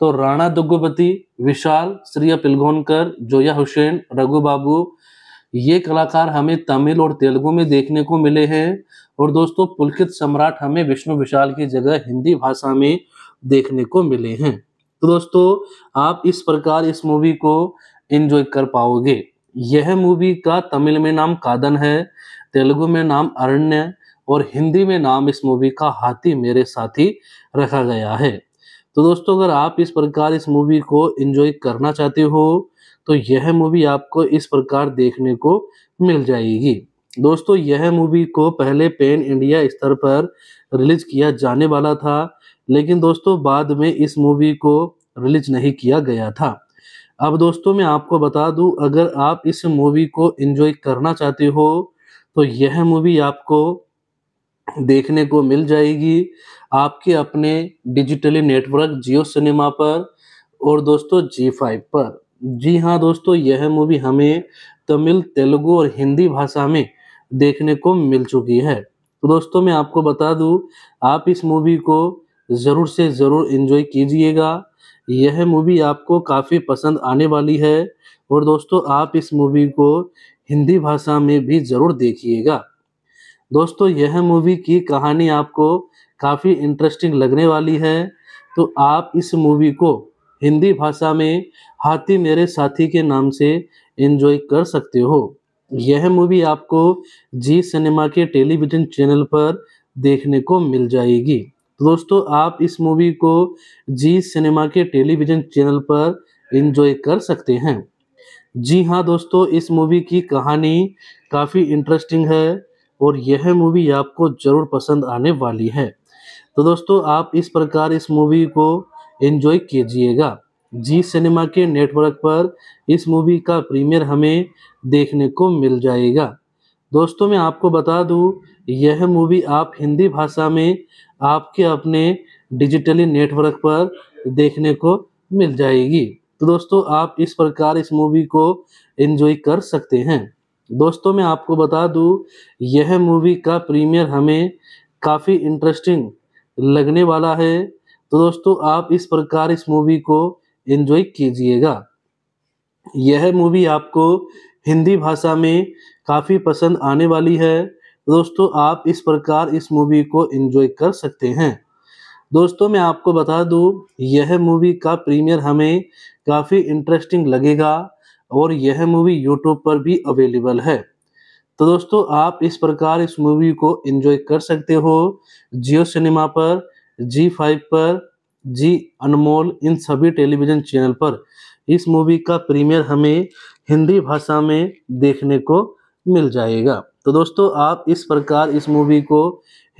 तो राणा दुग्गुपति विशाल श्रिया पिलगोनकर जोया हुसैन रघु बाबू ये कलाकार हमें तमिल और तेलुगु में देखने को मिले हैं और दोस्तों पुलकित सम्राट हमें विष्णु विशाल की जगह हिंदी भाषा में देखने को मिले हैं तो दोस्तों आप इस प्रकार इस मूवी को एंजॉय कर पाओगे यह मूवी का तमिल में नाम कादन है तेलुगु में नाम अरण्य और हिंदी में नाम इस मूवी का हाथी मेरे साथी रखा गया है तो दोस्तों अगर आप इस प्रकार इस मूवी को एंजॉय करना चाहते हो तो यह मूवी आपको इस प्रकार देखने को मिल जाएगी दोस्तों यह मूवी को पहले पेन इंडिया स्तर पर रिलीज किया जाने वाला था लेकिन दोस्तों बाद में इस मूवी को रिलीज नहीं किया गया था अब दोस्तों मैं आपको बता दूं अगर आप इस मूवी को एंजॉय करना चाहते हो तो यह मूवी आपको देखने को मिल जाएगी आपके अपने डिजिटली नेटवर्क जियो सिनेमा पर और दोस्तों जी फाइव पर जी हाँ दोस्तों यह मूवी हमें तमिल तेलुगु और हिंदी भाषा में देखने को मिल चुकी है तो दोस्तों मैं आपको बता दूं आप इस मूवी को ज़रूर से ज़रूर इन्जॉय कीजिएगा यह मूवी आपको काफ़ी पसंद आने वाली है और दोस्तों आप इस मूवी को हिंदी भाषा में भी ज़रूर देखिएगा दोस्तों यह मूवी की कहानी आपको काफ़ी इंटरेस्टिंग लगने वाली है तो आप इस मूवी को हिंदी भाषा में हाथी मेरे साथी के नाम से इन्जॉय कर सकते हो यह मूवी आपको जी सिनेमा के टेलीविजन चैनल पर देखने को मिल जाएगी तो दोस्तों आप इस मूवी को जी सिनेमा के टेलीविजन चैनल पर इंजॉय कर सकते हैं जी हाँ दोस्तों इस मूवी की कहानी काफ़ी इंटरेस्टिंग है और यह मूवी आपको ज़रूर पसंद आने वाली है तो दोस्तों आप इस प्रकार इस मूवी को एंजॉय कीजिएगा जी सिनेमा के नेटवर्क पर इस मूवी का प्रीमियर हमें देखने को मिल जाएगा दोस्तों मैं आपको बता दूं यह मूवी आप हिंदी भाषा में आपके अपने डिजिटली नेटवर्क पर देखने को मिल जाएगी तो दोस्तों आप इस प्रकार इस मूवी को एंजॉय कर सकते हैं दोस्तों मैं आपको बता दूं यह मूवी का प्रीमियर हमें काफ़ी इंटरेस्टिंग लगने वाला है तो दोस्तों आप इस प्रकार इस मूवी को एंजॉय कीजिएगा यह मूवी आपको हिंदी भाषा में काफ़ी पसंद आने वाली है दोस्तों आप इस प्रकार इस मूवी को एंजॉय कर सकते हैं दोस्तों मैं आपको बता दूं यह मूवी का प्रीमियर हमें काफ़ी इंटरेस्टिंग लगेगा और यह मूवी यूट्यूब पर भी अवेलेबल है तो दोस्तों आप इस प्रकार इस मूवी को एंजॉय कर सकते हो जियो सिनेमा पर जी फाइव पर जी अनमोल इन सभी टेलीविज़न चैनल पर इस मूवी का प्रीमियर हमें हिंदी भाषा में देखने को मिल जाएगा तो दोस्तों आप इस प्रकार इस मूवी को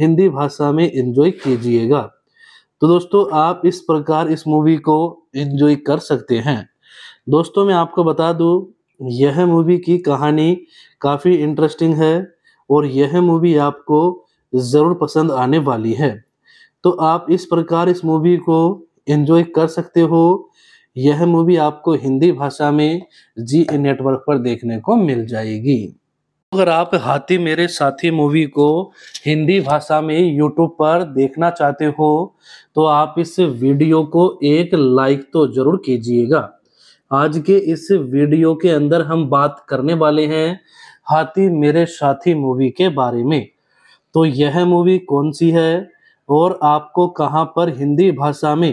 हिंदी भाषा में इंजॉय कीजिएगा तो दोस्तों आप इस प्रकार इस मूवी को इन्जॉय कर सकते हैं दोस्तों मैं आपको बता दूं यह मूवी की कहानी काफ़ी इंटरेस्टिंग है और यह मूवी आपको ज़रूर पसंद आने वाली है तो आप इस प्रकार इस मूवी को इन्जॉय कर सकते हो यह मूवी आपको हिंदी भाषा में जी नेटवर्क पर देखने को मिल जाएगी अगर आप हाथी मेरे साथी मूवी को हिंदी भाषा में यूट्यूब पर देखना चाहते हो तो आप इस वीडियो को एक लाइक तो जरूर कीजिएगा आज के इस वीडियो के अंदर हम बात करने वाले हैं हाथी मेरे साथी मूवी के बारे में तो यह मूवी कौन सी है और आपको कहाँ पर हिंदी भाषा में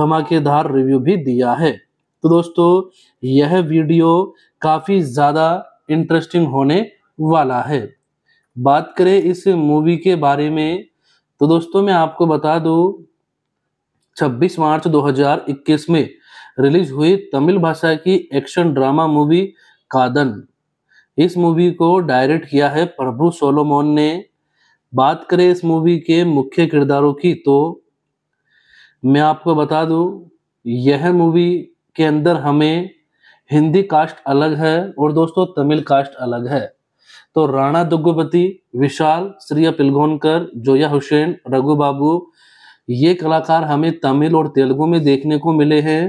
धमाकेदार रिव्यू भी दिया है तो दोस्तों यह वीडियो काफ़ी ज़्यादा इंटरेस्टिंग होने वाला है बात करें इस मूवी के बारे में तो दोस्तों मैं आपको बता दूं 26 मार्च 2021 में रिलीज हुई तमिल भाषा की एक्शन ड्रामा मूवी कादन इस मूवी को डायरेक्ट किया है प्रभु सोलोमोन ने बात करें इस मूवी के मुख्य किरदारों की तो मैं आपको बता दूं यह मूवी के अंदर हमें हिंदी कास्ट अलग है और दोस्तों तमिल कास्ट अलग है तो राणा दुग्गुपति विशाल श्रिया पिलगोनकर जोया हुसैन रघु बाबू ये कलाकार हमें तमिल और तेलुगु में देखने को मिले हैं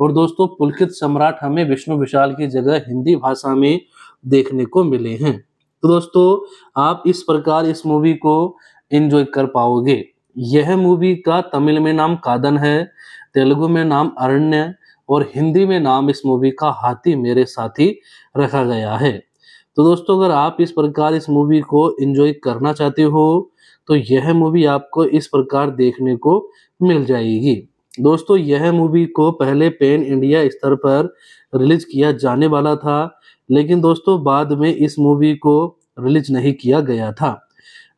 और दोस्तों पुलकित सम्राट हमें विष्णु विशाल की जगह हिंदी भाषा में देखने को मिले हैं तो दोस्तों आप इस प्रकार इस मूवी को एंजॉय कर पाओगे यह मूवी का तमिल में नाम कादन है तेलुगु में नाम अरण्य और हिंदी में नाम इस मूवी का हाथी मेरे साथी रखा गया है तो दोस्तों अगर आप इस प्रकार इस मूवी को एंजॉय करना चाहते हो तो यह मूवी आपको इस प्रकार देखने को मिल जाएगी दोस्तों यह मूवी को पहले पेन इंडिया स्तर पर रिलीज किया जाने वाला था लेकिन दोस्तों बाद में इस मूवी को रिलीज नहीं किया गया था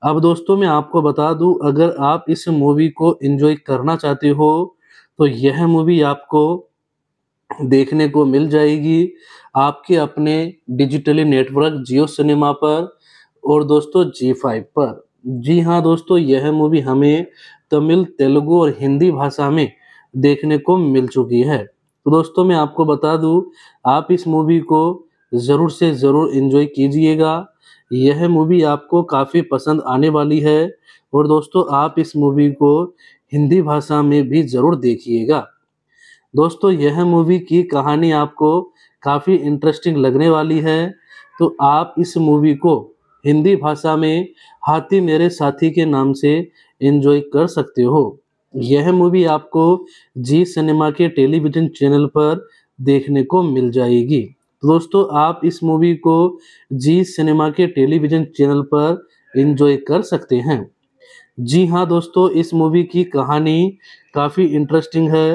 अब दोस्तों मैं आपको बता दूं अगर आप इस मूवी को एंजॉय करना चाहते हो तो यह मूवी आपको देखने को मिल जाएगी आपके अपने डिजिटली नेटवर्क जियो सिनेमा पर और दोस्तों जी फाइव पर जी हाँ दोस्तों यह मूवी हमें तमिल तेलुगु और हिंदी भाषा में देखने को मिल चुकी है तो दोस्तों मैं आपको बता दूं आप इस मूवी को ज़रूर से ज़रूर इन्जॉय कीजिएगा यह मूवी आपको काफ़ी पसंद आने वाली है और दोस्तों आप इस मूवी को हिंदी भाषा में भी ज़रूर देखिएगा दोस्तों यह मूवी की कहानी आपको काफ़ी इंटरेस्टिंग लगने वाली है तो आप इस मूवी को हिंदी भाषा में हाथी मेरे साथी के नाम से एंजॉय कर सकते हो यह मूवी आपको जी सिनेमा के टेलीविज़न चैनल पर देखने को मिल जाएगी तो दोस्तों आप इस मूवी को जी सिनेमा के टेलीविजन चैनल पर इंजॉय कर सकते हैं जी हाँ दोस्तों इस मूवी की कहानी काफ़ी इंटरेस्टिंग है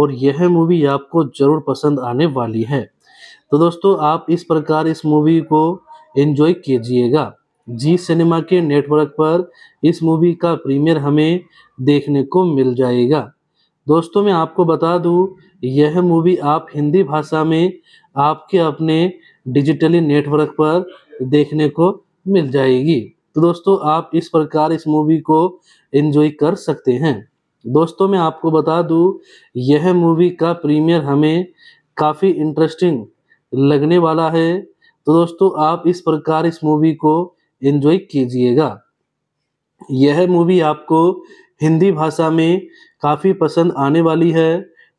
और यह मूवी आपको ज़रूर पसंद आने वाली है तो दोस्तों आप इस प्रकार इस मूवी को एंजॉय कीजिएगा जी सिनेमा के नेटवर्क पर इस मूवी का प्रीमियर हमें देखने को मिल जाएगा दोस्तों मैं आपको बता दूं यह मूवी आप हिंदी भाषा में आपके अपने डिजिटली नेटवर्क पर देखने को मिल जाएगी तो दोस्तों आप इस प्रकार इस मूवी को एंजॉय कर सकते हैं दोस्तों मैं आपको बता दूं यह मूवी का प्रीमियर हमें काफ़ी इंटरेस्टिंग लगने वाला है तो दोस्तों आप इस प्रकार इस मूवी को एंजॉय कीजिएगा यह मूवी आपको हिंदी भाषा में काफ़ी पसंद आने वाली है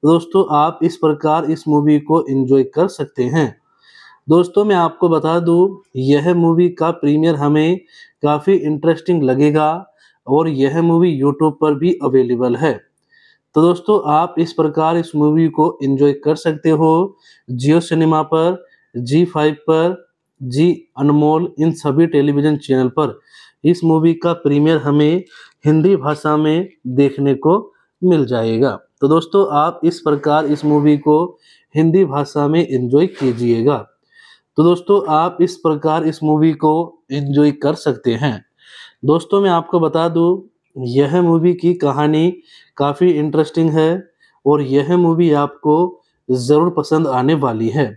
दोस्तों आप इस प्रकार इस मूवी को एंजॉय कर सकते हैं दोस्तों मैं आपको बता दूं यह मूवी का प्रीमियर हमें काफ़ी इंटरेस्टिंग लगेगा और यह मूवी यूट्यूब पर भी अवेलेबल है तो दोस्तों आप इस प्रकार इस मूवी को एंजॉय कर सकते हो जियो सिनेमा पर जी फाइव पर जी अनमोल इन सभी टेलीविज़न चैनल पर इस मूवी का प्रीमियर हमें हिंदी भाषा में देखने को मिल जाएगा तो दोस्तों आप इस प्रकार इस मूवी को हिंदी भाषा में इंजॉय कीजिएगा तो दोस्तों आप इस प्रकार इस मूवी को इन्जॉय कर सकते हैं दोस्तों मैं आपको बता दूं यह मूवी की कहानी काफ़ी इंटरेस्टिंग है और यह मूवी आपको ज़रूर पसंद आने वाली है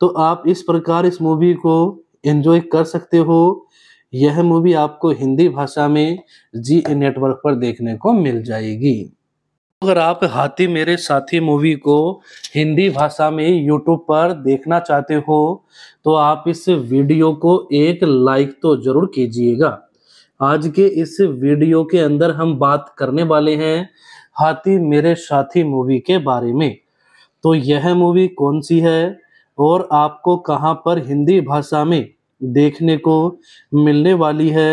तो आप इस प्रकार इस मूवी को इन्जॉय कर सकते हो यह मूवी आपको हिंदी भाषा में जी नेटवर्क पर देखने को मिल जाएगी अगर आप हाथी मेरे साथी मूवी को हिंदी भाषा में यूट्यूब पर देखना चाहते हो तो आप इस वीडियो को एक लाइक तो जरूर कीजिएगा आज के इस वीडियो के अंदर हम बात करने वाले हैं हाथी मेरे साथी मूवी के बारे में तो यह मूवी कौन सी है और आपको कहाँ पर हिंदी भाषा में देखने को मिलने वाली है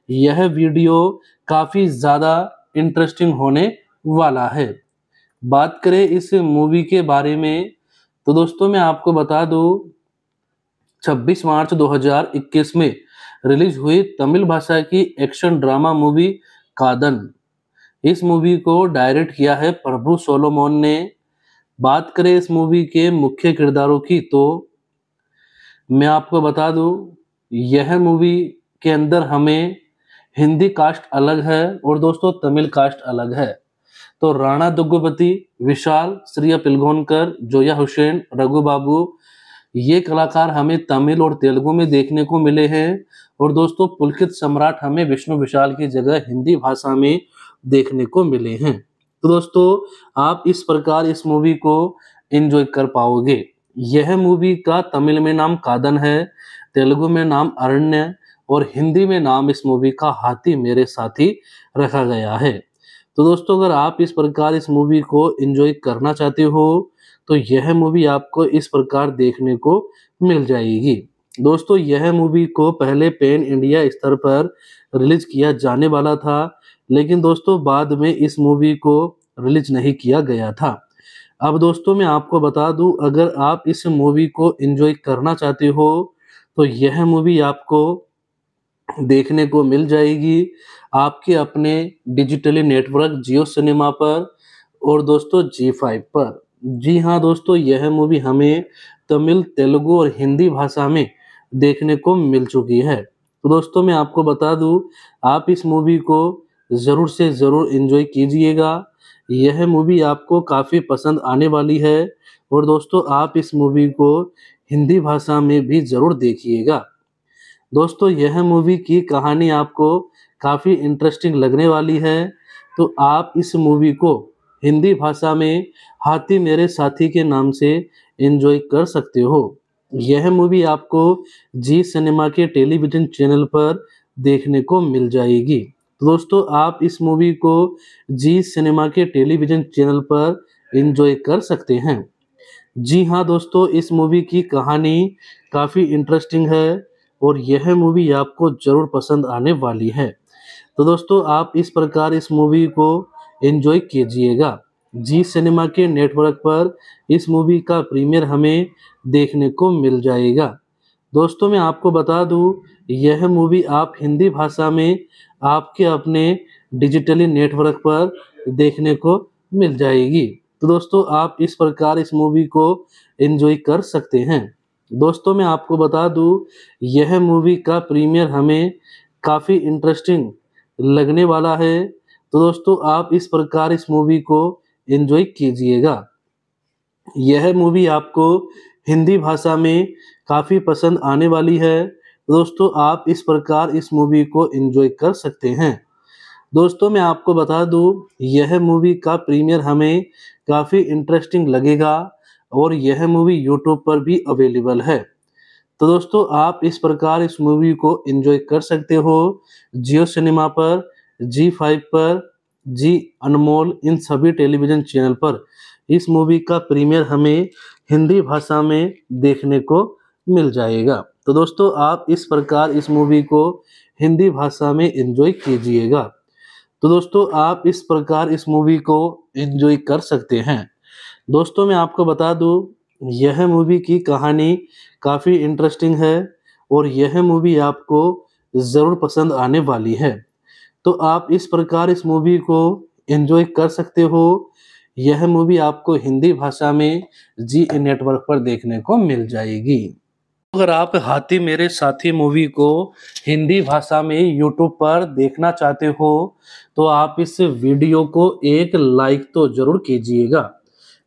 यह वीडियो काफ़ी ज़्यादा इंटरेस्टिंग होने वाला है बात करें इस मूवी के बारे में तो दोस्तों मैं आपको बता दूं 26 मार्च 2021 में रिलीज हुई तमिल भाषा की एक्शन ड्रामा मूवी कादन इस मूवी को डायरेक्ट किया है प्रभु सोलोमोन ने बात करें इस मूवी के मुख्य किरदारों की तो मैं आपको बता दूं यह मूवी के अंदर हमें हिंदी कास्ट अलग है और दोस्तों तमिल कास्ट अलग है तो राणा दुग्गुपति विशाल श्रिया पिलगोनकर जोया हुसैन रघु बाबू ये कलाकार हमें तमिल और तेलुगु में देखने को मिले हैं और दोस्तों पुलकित सम्राट हमें विष्णु विशाल की जगह हिंदी भाषा में देखने को मिले हैं तो दोस्तों आप इस प्रकार इस मूवी को एंजॉय कर पाओगे यह मूवी का तमिल में नाम कादन है तेलुगु में नाम अरण्य और हिंदी में नाम इस मूवी का हाथी मेरे साथी रखा गया है तो दोस्तों अगर आप इस प्रकार इस मूवी को एंजॉय करना चाहते हो तो यह मूवी आपको इस प्रकार देखने को मिल जाएगी दोस्तों यह मूवी को पहले पेन इंडिया स्तर पर रिलीज किया जाने वाला था लेकिन दोस्तों बाद में इस मूवी को रिलीज नहीं किया गया था अब दोस्तों मैं आपको बता दूं अगर आप इस मूवी को एंजॉय करना चाहते हो तो यह मूवी आपको देखने को मिल जाएगी आपके अपने डिजिटली नेटवर्क जियो सिनेमा पर और दोस्तों जी फाइव पर जी हाँ दोस्तों यह मूवी हमें तमिल तेलुगु और हिंदी भाषा में देखने को मिल चुकी है तो दोस्तों मैं आपको बता दूं आप इस मूवी को ज़रूर से ज़रूर इन्जॉय कीजिएगा यह मूवी आपको काफ़ी पसंद आने वाली है और दोस्तों आप इस मूवी को हिंदी भाषा में भी ज़रूर देखिएगा दोस्तों यह मूवी की कहानी आपको काफ़ी इंटरेस्टिंग लगने वाली है तो आप इस मूवी को हिंदी भाषा में हाथी मेरे साथी के नाम से एंजॉय कर सकते हो यह मूवी आपको जी सिनेमा के टेलीविज़न चैनल पर देखने को मिल जाएगी तो दोस्तों आप इस मूवी को जी सिनेमा के टेलीविज़न चैनल पर एंजॉय कर सकते हैं जी हाँ दोस्तों इस मूवी की कहानी काफ़ी इंटरेस्टिंग है और यह मूवी आपको ज़रूर पसंद आने वाली है तो दोस्तों आप इस प्रकार इस मूवी को एंजॉय कीजिएगा जी सिनेमा के नेटवर्क पर इस मूवी का प्रीमियर हमें देखने को मिल जाएगा दोस्तों मैं आपको बता दूं यह मूवी आप हिंदी भाषा में आपके अपने डिजिटली नेटवर्क पर देखने को मिल जाएगी तो दोस्तों आप इस प्रकार इस मूवी को एंजॉय कर सकते हैं दोस्तों मैं आपको बता दूं यह मूवी का प्रीमियर हमें काफ़ी इंटरेस्टिंग लगने वाला है तो दोस्तों आप इस प्रकार इस मूवी को एंजॉय कीजिएगा यह मूवी आपको हिंदी भाषा में काफ़ी पसंद आने वाली है तो दोस्तों आप इस प्रकार इस मूवी को एंजॉय कर सकते हैं दोस्तों मैं आपको बता दूं यह मूवी का प्रीमियर हमें काफ़ी इंटरेस्टिंग लगेगा और यह मूवी यूट्यूब पर भी अवेलेबल है तो दोस्तों आप इस प्रकार इस मूवी को एंजॉय कर सकते हो जियो सिनेमा पर जी फाइव पर जी अनमोल इन सभी टेलीविज़न चैनल पर इस मूवी का प्रीमियर हमें हिंदी भाषा में देखने को मिल जाएगा तो दोस्तों आप इस प्रकार इस मूवी को हिंदी भाषा में एंजॉय कीजिएगा तो दोस्तों आप इस प्रकार इस मूवी को एंजॉय कर सकते हैं दोस्तों मैं आपको बता दूँ यह मूवी की कहानी काफ़ी इंटरेस्टिंग है और यह मूवी आपको ज़रूर पसंद आने वाली है तो आप इस प्रकार इस मूवी को एंजॉय कर सकते हो यह मूवी आपको हिंदी भाषा में जी नेटवर्क पर देखने को मिल जाएगी अगर आप हाथी मेरे साथी मूवी को हिंदी भाषा में यूट्यूब पर देखना चाहते हो तो आप इस वीडियो को एक लाइक तो ज़रूर कीजिएगा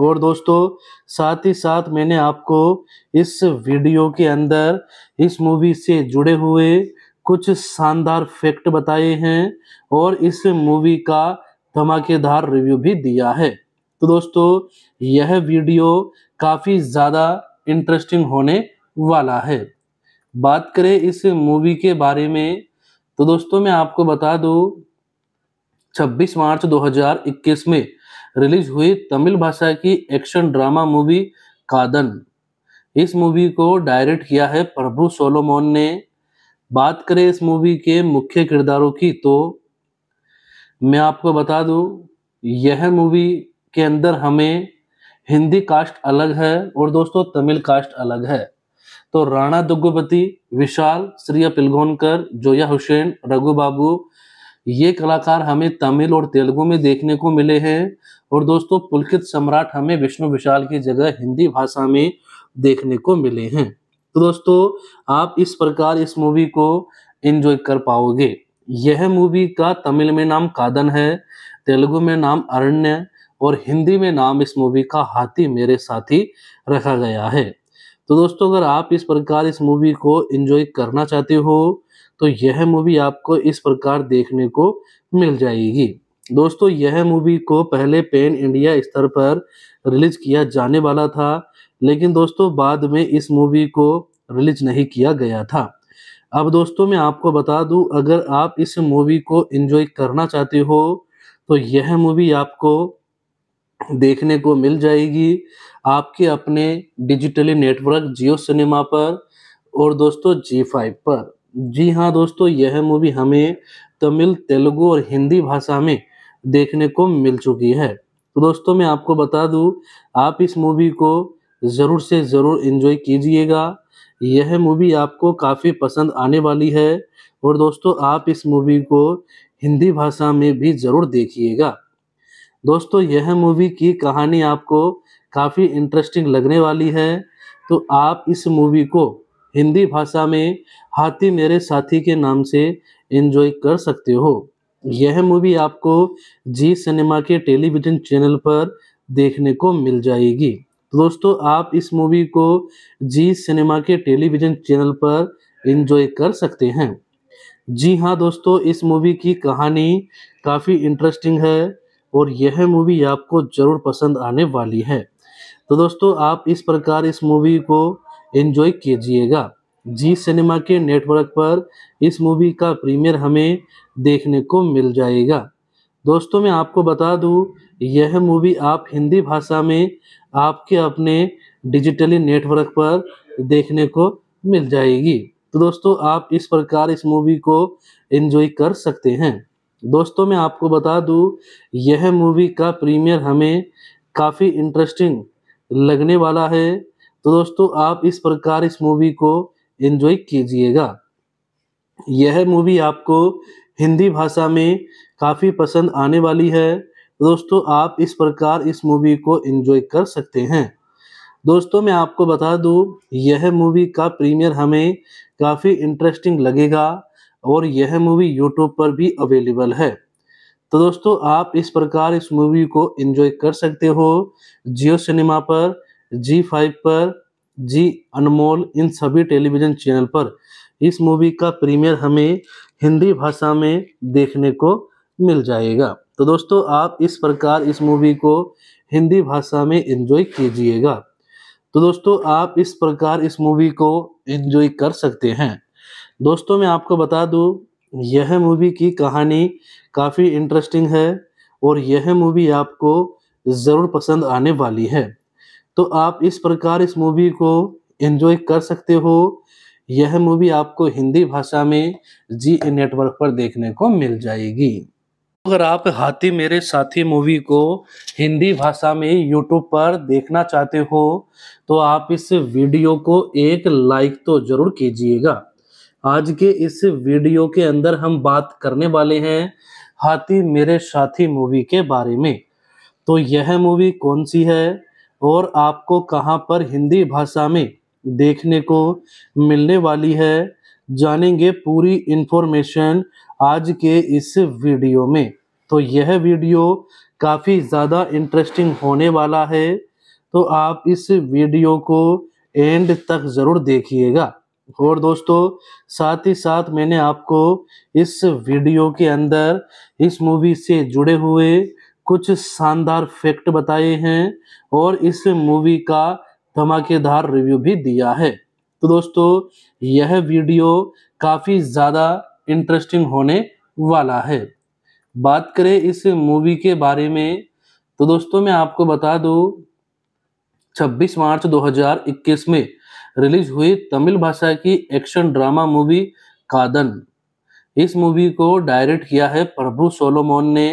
और दोस्तों साथ ही साथ मैंने आपको इस वीडियो के अंदर इस मूवी से जुड़े हुए कुछ शानदार फैक्ट बताए हैं और इस मूवी का धमाकेदार रिव्यू भी दिया है तो दोस्तों यह वीडियो काफ़ी ज़्यादा इंटरेस्टिंग होने वाला है बात करें इस मूवी के बारे में तो दोस्तों मैं आपको बता दूं 26 मार्च 2021 में रिलीज हुई तमिल भाषा की एक्शन ड्रामा मूवी कादन इस मूवी को डायरेक्ट किया है प्रभु सोलोमोन ने बात करें इस मूवी के मुख्य किरदारों की तो मैं आपको बता दूं यह मूवी के अंदर हमें हिंदी कास्ट अलग है और दोस्तों तमिल कास्ट अलग है तो राणा दुग्गुपति विशाल श्रिया पिलगोनकर जोया हुसैन रघु बाबू ये कलाकार हमें तमिल और तेलुगु में देखने को मिले हैं और दोस्तों पुलकित सम्राट हमें विष्णु विशाल की जगह हिंदी भाषा में देखने को मिले हैं तो दोस्तों आप इस प्रकार इस मूवी को एंजॉय कर पाओगे यह मूवी का तमिल में नाम कादन है तेलुगु में नाम अरण्य और हिंदी में नाम इस मूवी का हाथी मेरे साथी रखा गया है तो दोस्तों अगर आप इस प्रकार इस मूवी को एंजॉय करना चाहते हो तो यह मूवी आपको इस प्रकार देखने को मिल जाएगी दोस्तों यह मूवी को पहले पेन इंडिया स्तर पर रिलीज किया जाने वाला था लेकिन दोस्तों बाद में इस मूवी को रिलीज नहीं किया गया था अब दोस्तों मैं आपको बता दूं अगर आप इस मूवी को एंजॉय करना चाहते हो तो यह मूवी आपको देखने को मिल जाएगी आपके अपने डिजिटली नेटवर्क जियो सिनेमा पर और दोस्तों जी फाइव पर जी हाँ दोस्तों यह मूवी हमें तमिल तेलुगु और हिंदी भाषा में देखने को मिल चुकी है तो दोस्तों मैं आपको बता दूं आप इस मूवी को ज़रूर से ज़रूर इन्जॉय कीजिएगा यह मूवी आपको काफ़ी पसंद आने वाली है और दोस्तों आप इस मूवी को हिंदी भाषा में भी ज़रूर देखिएगा दोस्तों यह मूवी की कहानी आपको काफ़ी इंटरेस्टिंग लगने वाली है तो आप इस मूवी को हिंदी भाषा में हाथी मेरे साथी के नाम से इन्जॉय कर सकते हो यह मूवी आपको जी सिनेमा के टेलीविजन चैनल पर देखने को मिल जाएगी दोस्तों आप इस मूवी को जी सिनेमा के टेलीविजन चैनल पर इन्जॉय कर सकते हैं जी हाँ दोस्तों इस मूवी की कहानी काफ़ी इंटरेस्टिंग है और यह मूवी आपको ज़रूर पसंद आने वाली है तो दोस्तों आप इस प्रकार इस मूवी को एंजॉय कीजिएगा जी सिनेमा के नेटवर्क पर इस मूवी का प्रीमियर हमें देखने को मिल जाएगा दोस्तों मैं आपको बता दूं यह मूवी आप हिंदी भाषा में आपके अपने डिजिटली नेटवर्क पर देखने को मिल जाएगी तो दोस्तों आप इस प्रकार इस मूवी को एंजॉय कर सकते हैं दोस्तों मैं आपको बता दूं यह मूवी का प्रीमियर हमें काफ़ी इंटरेस्टिंग लगने वाला है तो दोस्तों आप इस प्रकार इस मूवी को एंजॉय कीजिएगा यह मूवी आपको हिंदी भाषा में काफ़ी पसंद आने वाली है दोस्तों आप इस प्रकार इस मूवी को एंजॉय कर सकते हैं दोस्तों मैं आपको बता दूं यह मूवी का प्रीमियर हमें काफ़ी इंटरेस्टिंग लगेगा और यह मूवी यूट्यूब पर भी अवेलेबल है तो दोस्तों आप इस प्रकार इस मूवी को एंजॉय कर सकते हो जियो सिनेमा पर जी फाइव पर जी अनमोल इन सभी टेलीविजन चैनल पर इस मूवी का प्रीमियर हमें हिंदी भाषा में देखने को मिल जाएगा तो दोस्तों आप इस प्रकार इस मूवी को हिंदी भाषा में एंजॉय कीजिएगा तो दोस्तों आप इस प्रकार इस मूवी को एंजॉय कर सकते हैं दोस्तों मैं आपको बता दूं यह मूवी की कहानी काफ़ी इंटरेस्टिंग है और यह मूवी आपको ज़रूर पसंद आने वाली है तो आप इस प्रकार इस मूवी को एंजॉय कर सकते हो यह मूवी आपको हिंदी भाषा में जी नेटवर्क पर देखने को मिल जाएगी अगर आप हाथी मेरे साथी मूवी को हिंदी भाषा में यूट्यूब पर देखना चाहते हो तो आप इस वीडियो को एक लाइक तो जरूर कीजिएगा आज के इस वीडियो के अंदर हम बात करने वाले हैं हाथी मेरे साथी मूवी के बारे में तो यह मूवी कौन सी है और आपको कहाँ पर हिंदी भाषा में देखने को मिलने वाली है जानेंगे पूरी इन्फॉर्मेशन आज के इस वीडियो में तो यह वीडियो काफ़ी ज़्यादा इंटरेस्टिंग होने वाला है तो आप इस वीडियो को एंड तक ज़रूर देखिएगा और दोस्तों साथ ही साथ मैंने आपको इस वीडियो के अंदर इस मूवी से जुड़े हुए कुछ शानदार फैक्ट बताए हैं और इस मूवी का धमाकेदार रिव्यू भी दिया है तो दोस्तों यह वीडियो काफ़ी ज़्यादा इंटरेस्टिंग होने वाला है बात करें इस मूवी के बारे में तो दोस्तों मैं आपको बता दूं 26 मार्च 2021 में रिलीज हुई तमिल भाषा की एक्शन ड्रामा मूवी कादन इस मूवी को डायरेक्ट किया है प्रभु सोलोमोन ने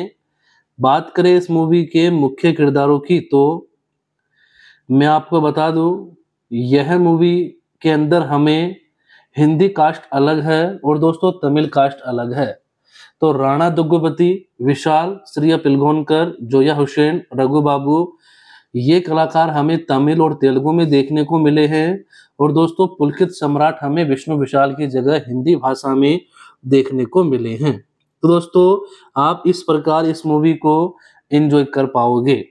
बात करें इस मूवी के मुख्य किरदारों की तो मैं आपको बता दूं यह मूवी के अंदर हमें हिंदी कास्ट अलग है और दोस्तों तमिल कास्ट अलग है तो राणा दुग्गुपति विशाल श्रिया पिलगोनकर जोया हुसैन रघु बाबू ये कलाकार हमें तमिल और तेलुगु में देखने को मिले हैं और दोस्तों पुलकित सम्राट हमें विष्णु विशाल की जगह हिंदी भाषा में देखने को मिले हैं तो दोस्तों आप इस प्रकार इस मूवी को एंजॉय कर पाओगे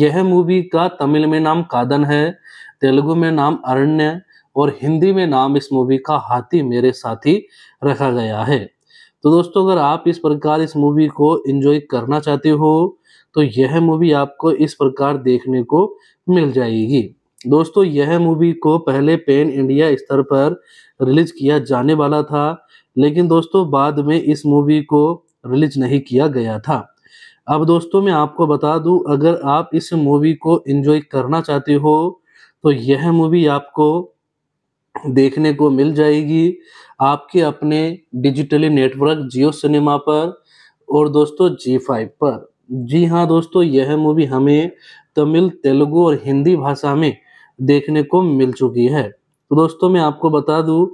यह मूवी का तमिल में नाम कादन है तेलुगु में नाम अरण्य और हिंदी में नाम इस मूवी का हाथी मेरे साथी रखा गया है तो दोस्तों अगर आप इस प्रकार इस मूवी को एंजॉय करना चाहते हो तो यह मूवी आपको इस प्रकार देखने को मिल जाएगी दोस्तों यह मूवी को पहले पेन इंडिया स्तर पर रिलीज किया जाने वाला था लेकिन दोस्तों बाद में इस मूवी को रिलीज नहीं किया गया था अब दोस्तों मैं आपको बता दूं अगर आप इस मूवी को एंजॉय करना चाहते हो तो यह मूवी आपको देखने को मिल जाएगी आपके अपने डिजिटली नेटवर्क जियो सिनेमा पर और दोस्तों जी फाइव पर जी हाँ दोस्तों यह मूवी हमें तमिल तेलुगु और हिंदी भाषा में देखने को मिल चुकी है तो दोस्तों मैं आपको बता दूं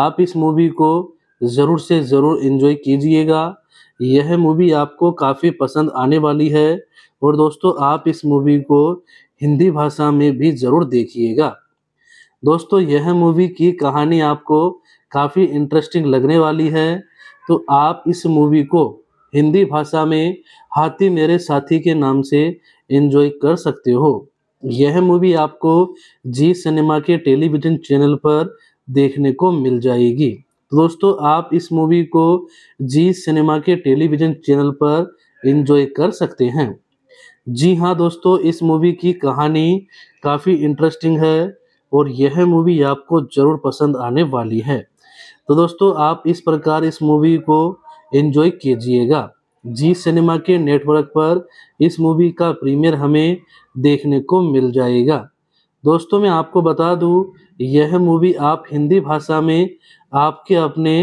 आप इस मूवी को ज़रूर से ज़रूर इन्जॉय कीजिएगा यह मूवी आपको काफ़ी पसंद आने वाली है और दोस्तों आप इस मूवी को हिंदी भाषा में भी ज़रूर देखिएगा दोस्तों यह मूवी की कहानी आपको काफ़ी इंटरेस्टिंग लगने वाली है तो आप इस मूवी को हिंदी भाषा में हाथी मेरे साथी के नाम से इन्जॉय कर सकते हो यह मूवी आपको जी सिनेमा के टेलीविज़न चैनल पर देखने को मिल जाएगी तो दोस्तों आप इस मूवी को जी सिनेमा के टेलीविजन चैनल पर इंजॉय कर सकते हैं जी हाँ दोस्तों इस मूवी की कहानी काफ़ी इंटरेस्टिंग है और यह मूवी आपको ज़रूर पसंद आने वाली है तो दोस्तों आप इस प्रकार इस मूवी को एंजॉय कीजिएगा जी सिनेमा के नेटवर्क पर इस मूवी का प्रीमियर हमें देखने को मिल जाएगा दोस्तों मैं आपको बता दूं यह मूवी आप हिंदी भाषा में आपके अपने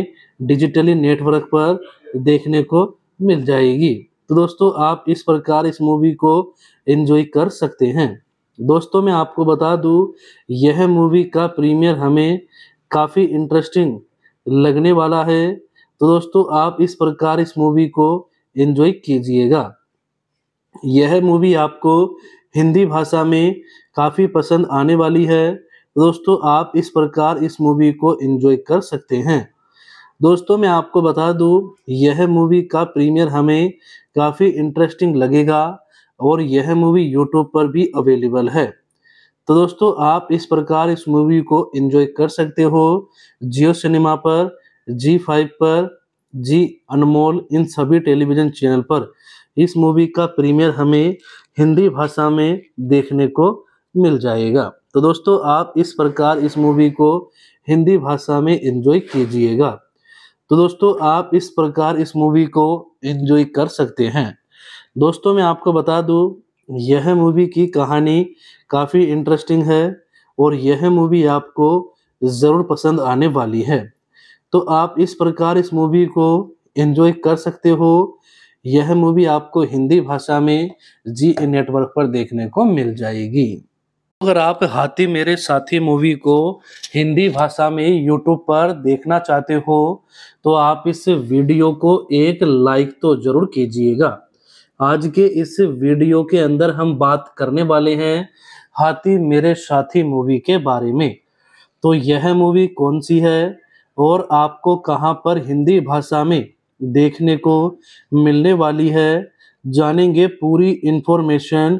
डिजिटली नेटवर्क पर देखने को मिल जाएगी तो दोस्तों आप इस प्रकार इस मूवी को एंजॉय कर सकते हैं दोस्तों मैं आपको बता दूं यह मूवी का प्रीमियर हमें काफ़ी इंटरेस्टिंग लगने वाला है तो दोस्तों आप इस प्रकार इस मूवी को एंजॉय कीजिएगा यह मूवी आपको हिंदी भाषा में काफ़ी पसंद आने वाली है दोस्तों आप इस प्रकार इस मूवी को एंजॉय कर सकते हैं दोस्तों मैं आपको बता दूं यह मूवी का प्रीमियर हमें काफ़ी इंटरेस्टिंग लगेगा और यह मूवी यूट्यूब पर भी अवेलेबल है तो दोस्तों आप इस प्रकार इस मूवी को एंजॉय कर सकते हो जियो सिनेमा पर जी फाइव पर जी अनमोल इन सभी टेलीविज़न चैनल पर इस मूवी का प्रीमियर हमें हिंदी भाषा में देखने को मिल जाएगा तो दोस्तों आप इस प्रकार इस मूवी को हिंदी भाषा में इंजॉय कीजिएगा तो दोस्तों आप इस प्रकार इस मूवी को इन्जॉय कर सकते हैं दोस्तों मैं आपको बता दूं यह मूवी की कहानी काफ़ी इंटरेस्टिंग है और यह मूवी आपको ज़रूर पसंद आने वाली है तो आप इस प्रकार इस मूवी को इन्जॉय कर सकते हो यह मूवी आपको हिंदी भाषा में जी नेटवर्क पर देखने को मिल जाएगी अगर आप हाथी मेरे साथी मूवी को हिंदी भाषा में यूट्यूब पर देखना चाहते हो तो आप इस वीडियो को एक लाइक तो जरूर कीजिएगा आज के इस वीडियो के अंदर हम बात करने वाले हैं हाथी मेरे साथी मूवी के बारे में तो यह मूवी कौन सी है और आपको कहां पर हिंदी भाषा में देखने को मिलने वाली है जानेंगे पूरी इन्फॉर्मेशन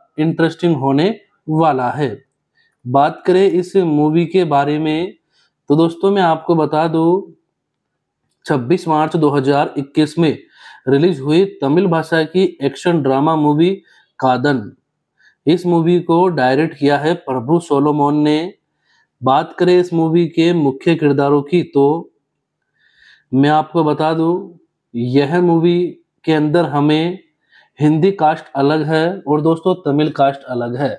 इंटरेस्टिंग होने वाला है बात करें इस मूवी के बारे में तो दोस्तों मैं आपको बता दूं 26 मार्च 2021 में रिलीज हुई तमिल भाषा की एक्शन ड्रामा मूवी कादन इस मूवी को डायरेक्ट किया है प्रभु सोलोमोन ने बात करें इस मूवी के मुख्य किरदारों की तो मैं आपको बता दूं यह मूवी के अंदर हमें हिंदी कास्ट अलग है और दोस्तों तमिल कास्ट अलग है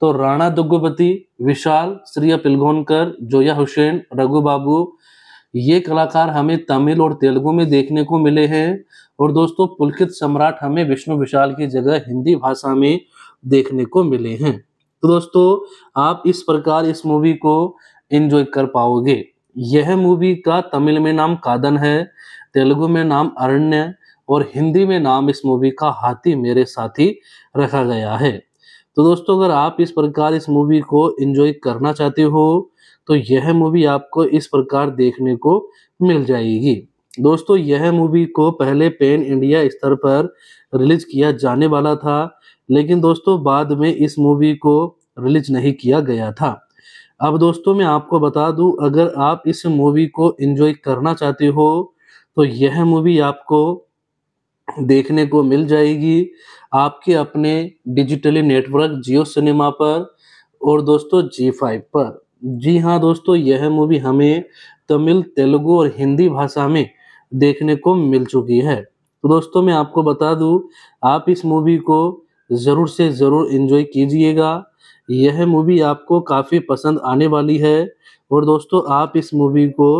तो राणा दुग्गुपति विशाल श्रिया पिलगोनकर जोया हुसैन रघु बाबू ये कलाकार हमें तमिल और तेलुगु में देखने को मिले हैं और दोस्तों पुलकित सम्राट हमें विष्णु विशाल की जगह हिंदी भाषा में देखने को मिले हैं तो दोस्तों आप इस प्रकार इस मूवी को एंजॉय कर पाओगे यह मूवी का तमिल में नाम कादन है तेलुगु में नाम अरण्य और हिंदी में नाम इस मूवी का हाथी मेरे साथी रखा गया है तो दोस्तों अगर आप इस प्रकार इस मूवी को एंजॉय करना चाहते हो तो यह मूवी आपको इस प्रकार देखने को मिल जाएगी दोस्तों यह मूवी को पहले पेन इंडिया स्तर पर रिलीज किया जाने वाला था लेकिन दोस्तों बाद में इस मूवी को रिलीज नहीं किया गया था अब दोस्तों मैं आपको बता दूं अगर आप इस मूवी को एंजॉय करना चाहते हो तो यह मूवी आपको देखने को मिल जाएगी आपके अपने डिजिटली नेटवर्क जियो सिनेमा पर और दोस्तों जी फाइव पर जी हाँ दोस्तों यह मूवी हमें तमिल तेलुगु और हिंदी भाषा में देखने को मिल चुकी है तो दोस्तों मैं आपको बता दूं आप इस मूवी को ज़रूर से ज़रूर इन्जॉय कीजिएगा यह मूवी आपको काफ़ी पसंद आने वाली है और दोस्तों आप इस मूवी को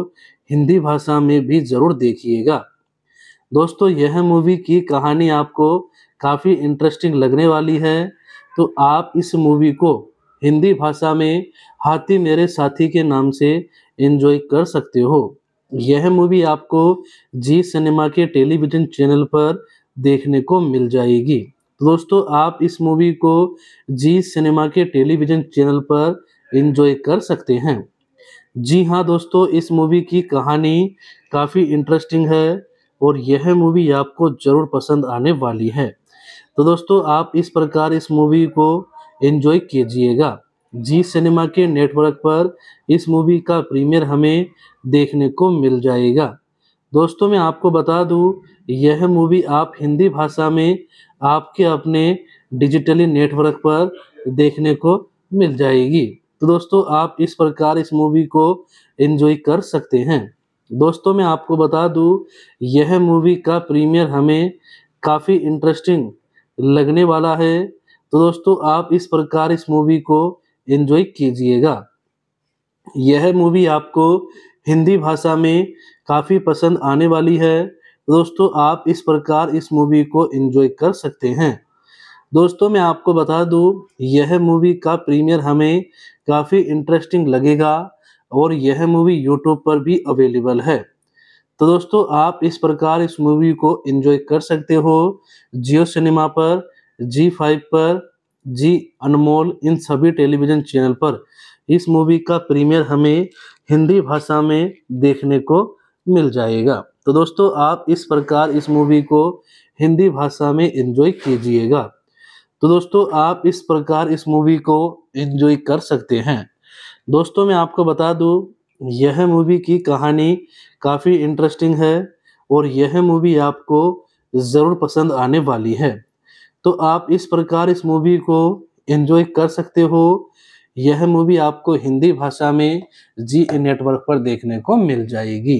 हिंदी भाषा में भी ज़रूर देखिएगा दोस्तों यह मूवी की कहानी आपको काफ़ी इंटरेस्टिंग लगने वाली है तो आप इस मूवी को हिंदी भाषा में हाथी मेरे साथी के नाम से एंजॉय कर सकते हो यह मूवी आपको जी सिनेमा के टेलीविज़न चैनल पर देखने को मिल जाएगी दोस्तों आप इस मूवी को जी सिनेमा के टेलीविज़न चैनल पर एंजॉय कर सकते हैं जी हाँ दोस्तों इस मूवी की कहानी काफ़ी इंटरेस्टिंग है और यह मूवी आपको ज़रूर पसंद आने वाली है तो दोस्तों आप इस प्रकार इस मूवी को एंजॉय कीजिएगा जी सिनेमा के नेटवर्क पर इस मूवी का प्रीमियर हमें देखने को मिल जाएगा दोस्तों मैं आपको बता दूं यह मूवी आप हिंदी भाषा में आपके अपने डिजिटली नेटवर्क पर देखने को मिल जाएगी तो दोस्तों आप इस प्रकार इस मूवी को एंजॉय कर सकते हैं दोस्तों मैं आपको बता दूं यह मूवी का प्रीमियर हमें काफ़ी इंटरेस्टिंग लगने वाला है तो दोस्तों आप इस प्रकार इस मूवी को एंजॉय कीजिएगा यह मूवी आपको हिंदी भाषा में काफ़ी पसंद आने वाली है तो दोस्तों आप इस प्रकार इस मूवी को एंजॉय कर सकते हैं दोस्तों मैं आपको बता दूं यह मूवी का प्रीमियर हमें काफ़ी इंटरेस्टिंग लगेगा और यह मूवी यूट्यूब पर भी अवेलेबल है तो दोस्तों आप इस प्रकार इस मूवी को एंजॉय कर सकते हो जियो सिनेमा पर जी फाइव पर जी अनमोल इन सभी टेलीविज़न चैनल पर इस मूवी का प्रीमियर हमें हिंदी भाषा में देखने को मिल जाएगा तो दोस्तों आप इस प्रकार इस मूवी को हिंदी भाषा में एंजॉय कीजिएगा तो दोस्तों आप इस प्रकार इस मूवी को एंजॉय कर सकते हैं दोस्तों मैं आपको बता दूं यह मूवी की कहानी काफ़ी इंटरेस्टिंग है और यह मूवी आपको ज़रूर पसंद आने वाली है तो आप इस प्रकार इस मूवी को एंजॉय कर सकते हो यह मूवी आपको हिंदी भाषा में जी नेटवर्क पर देखने को मिल जाएगी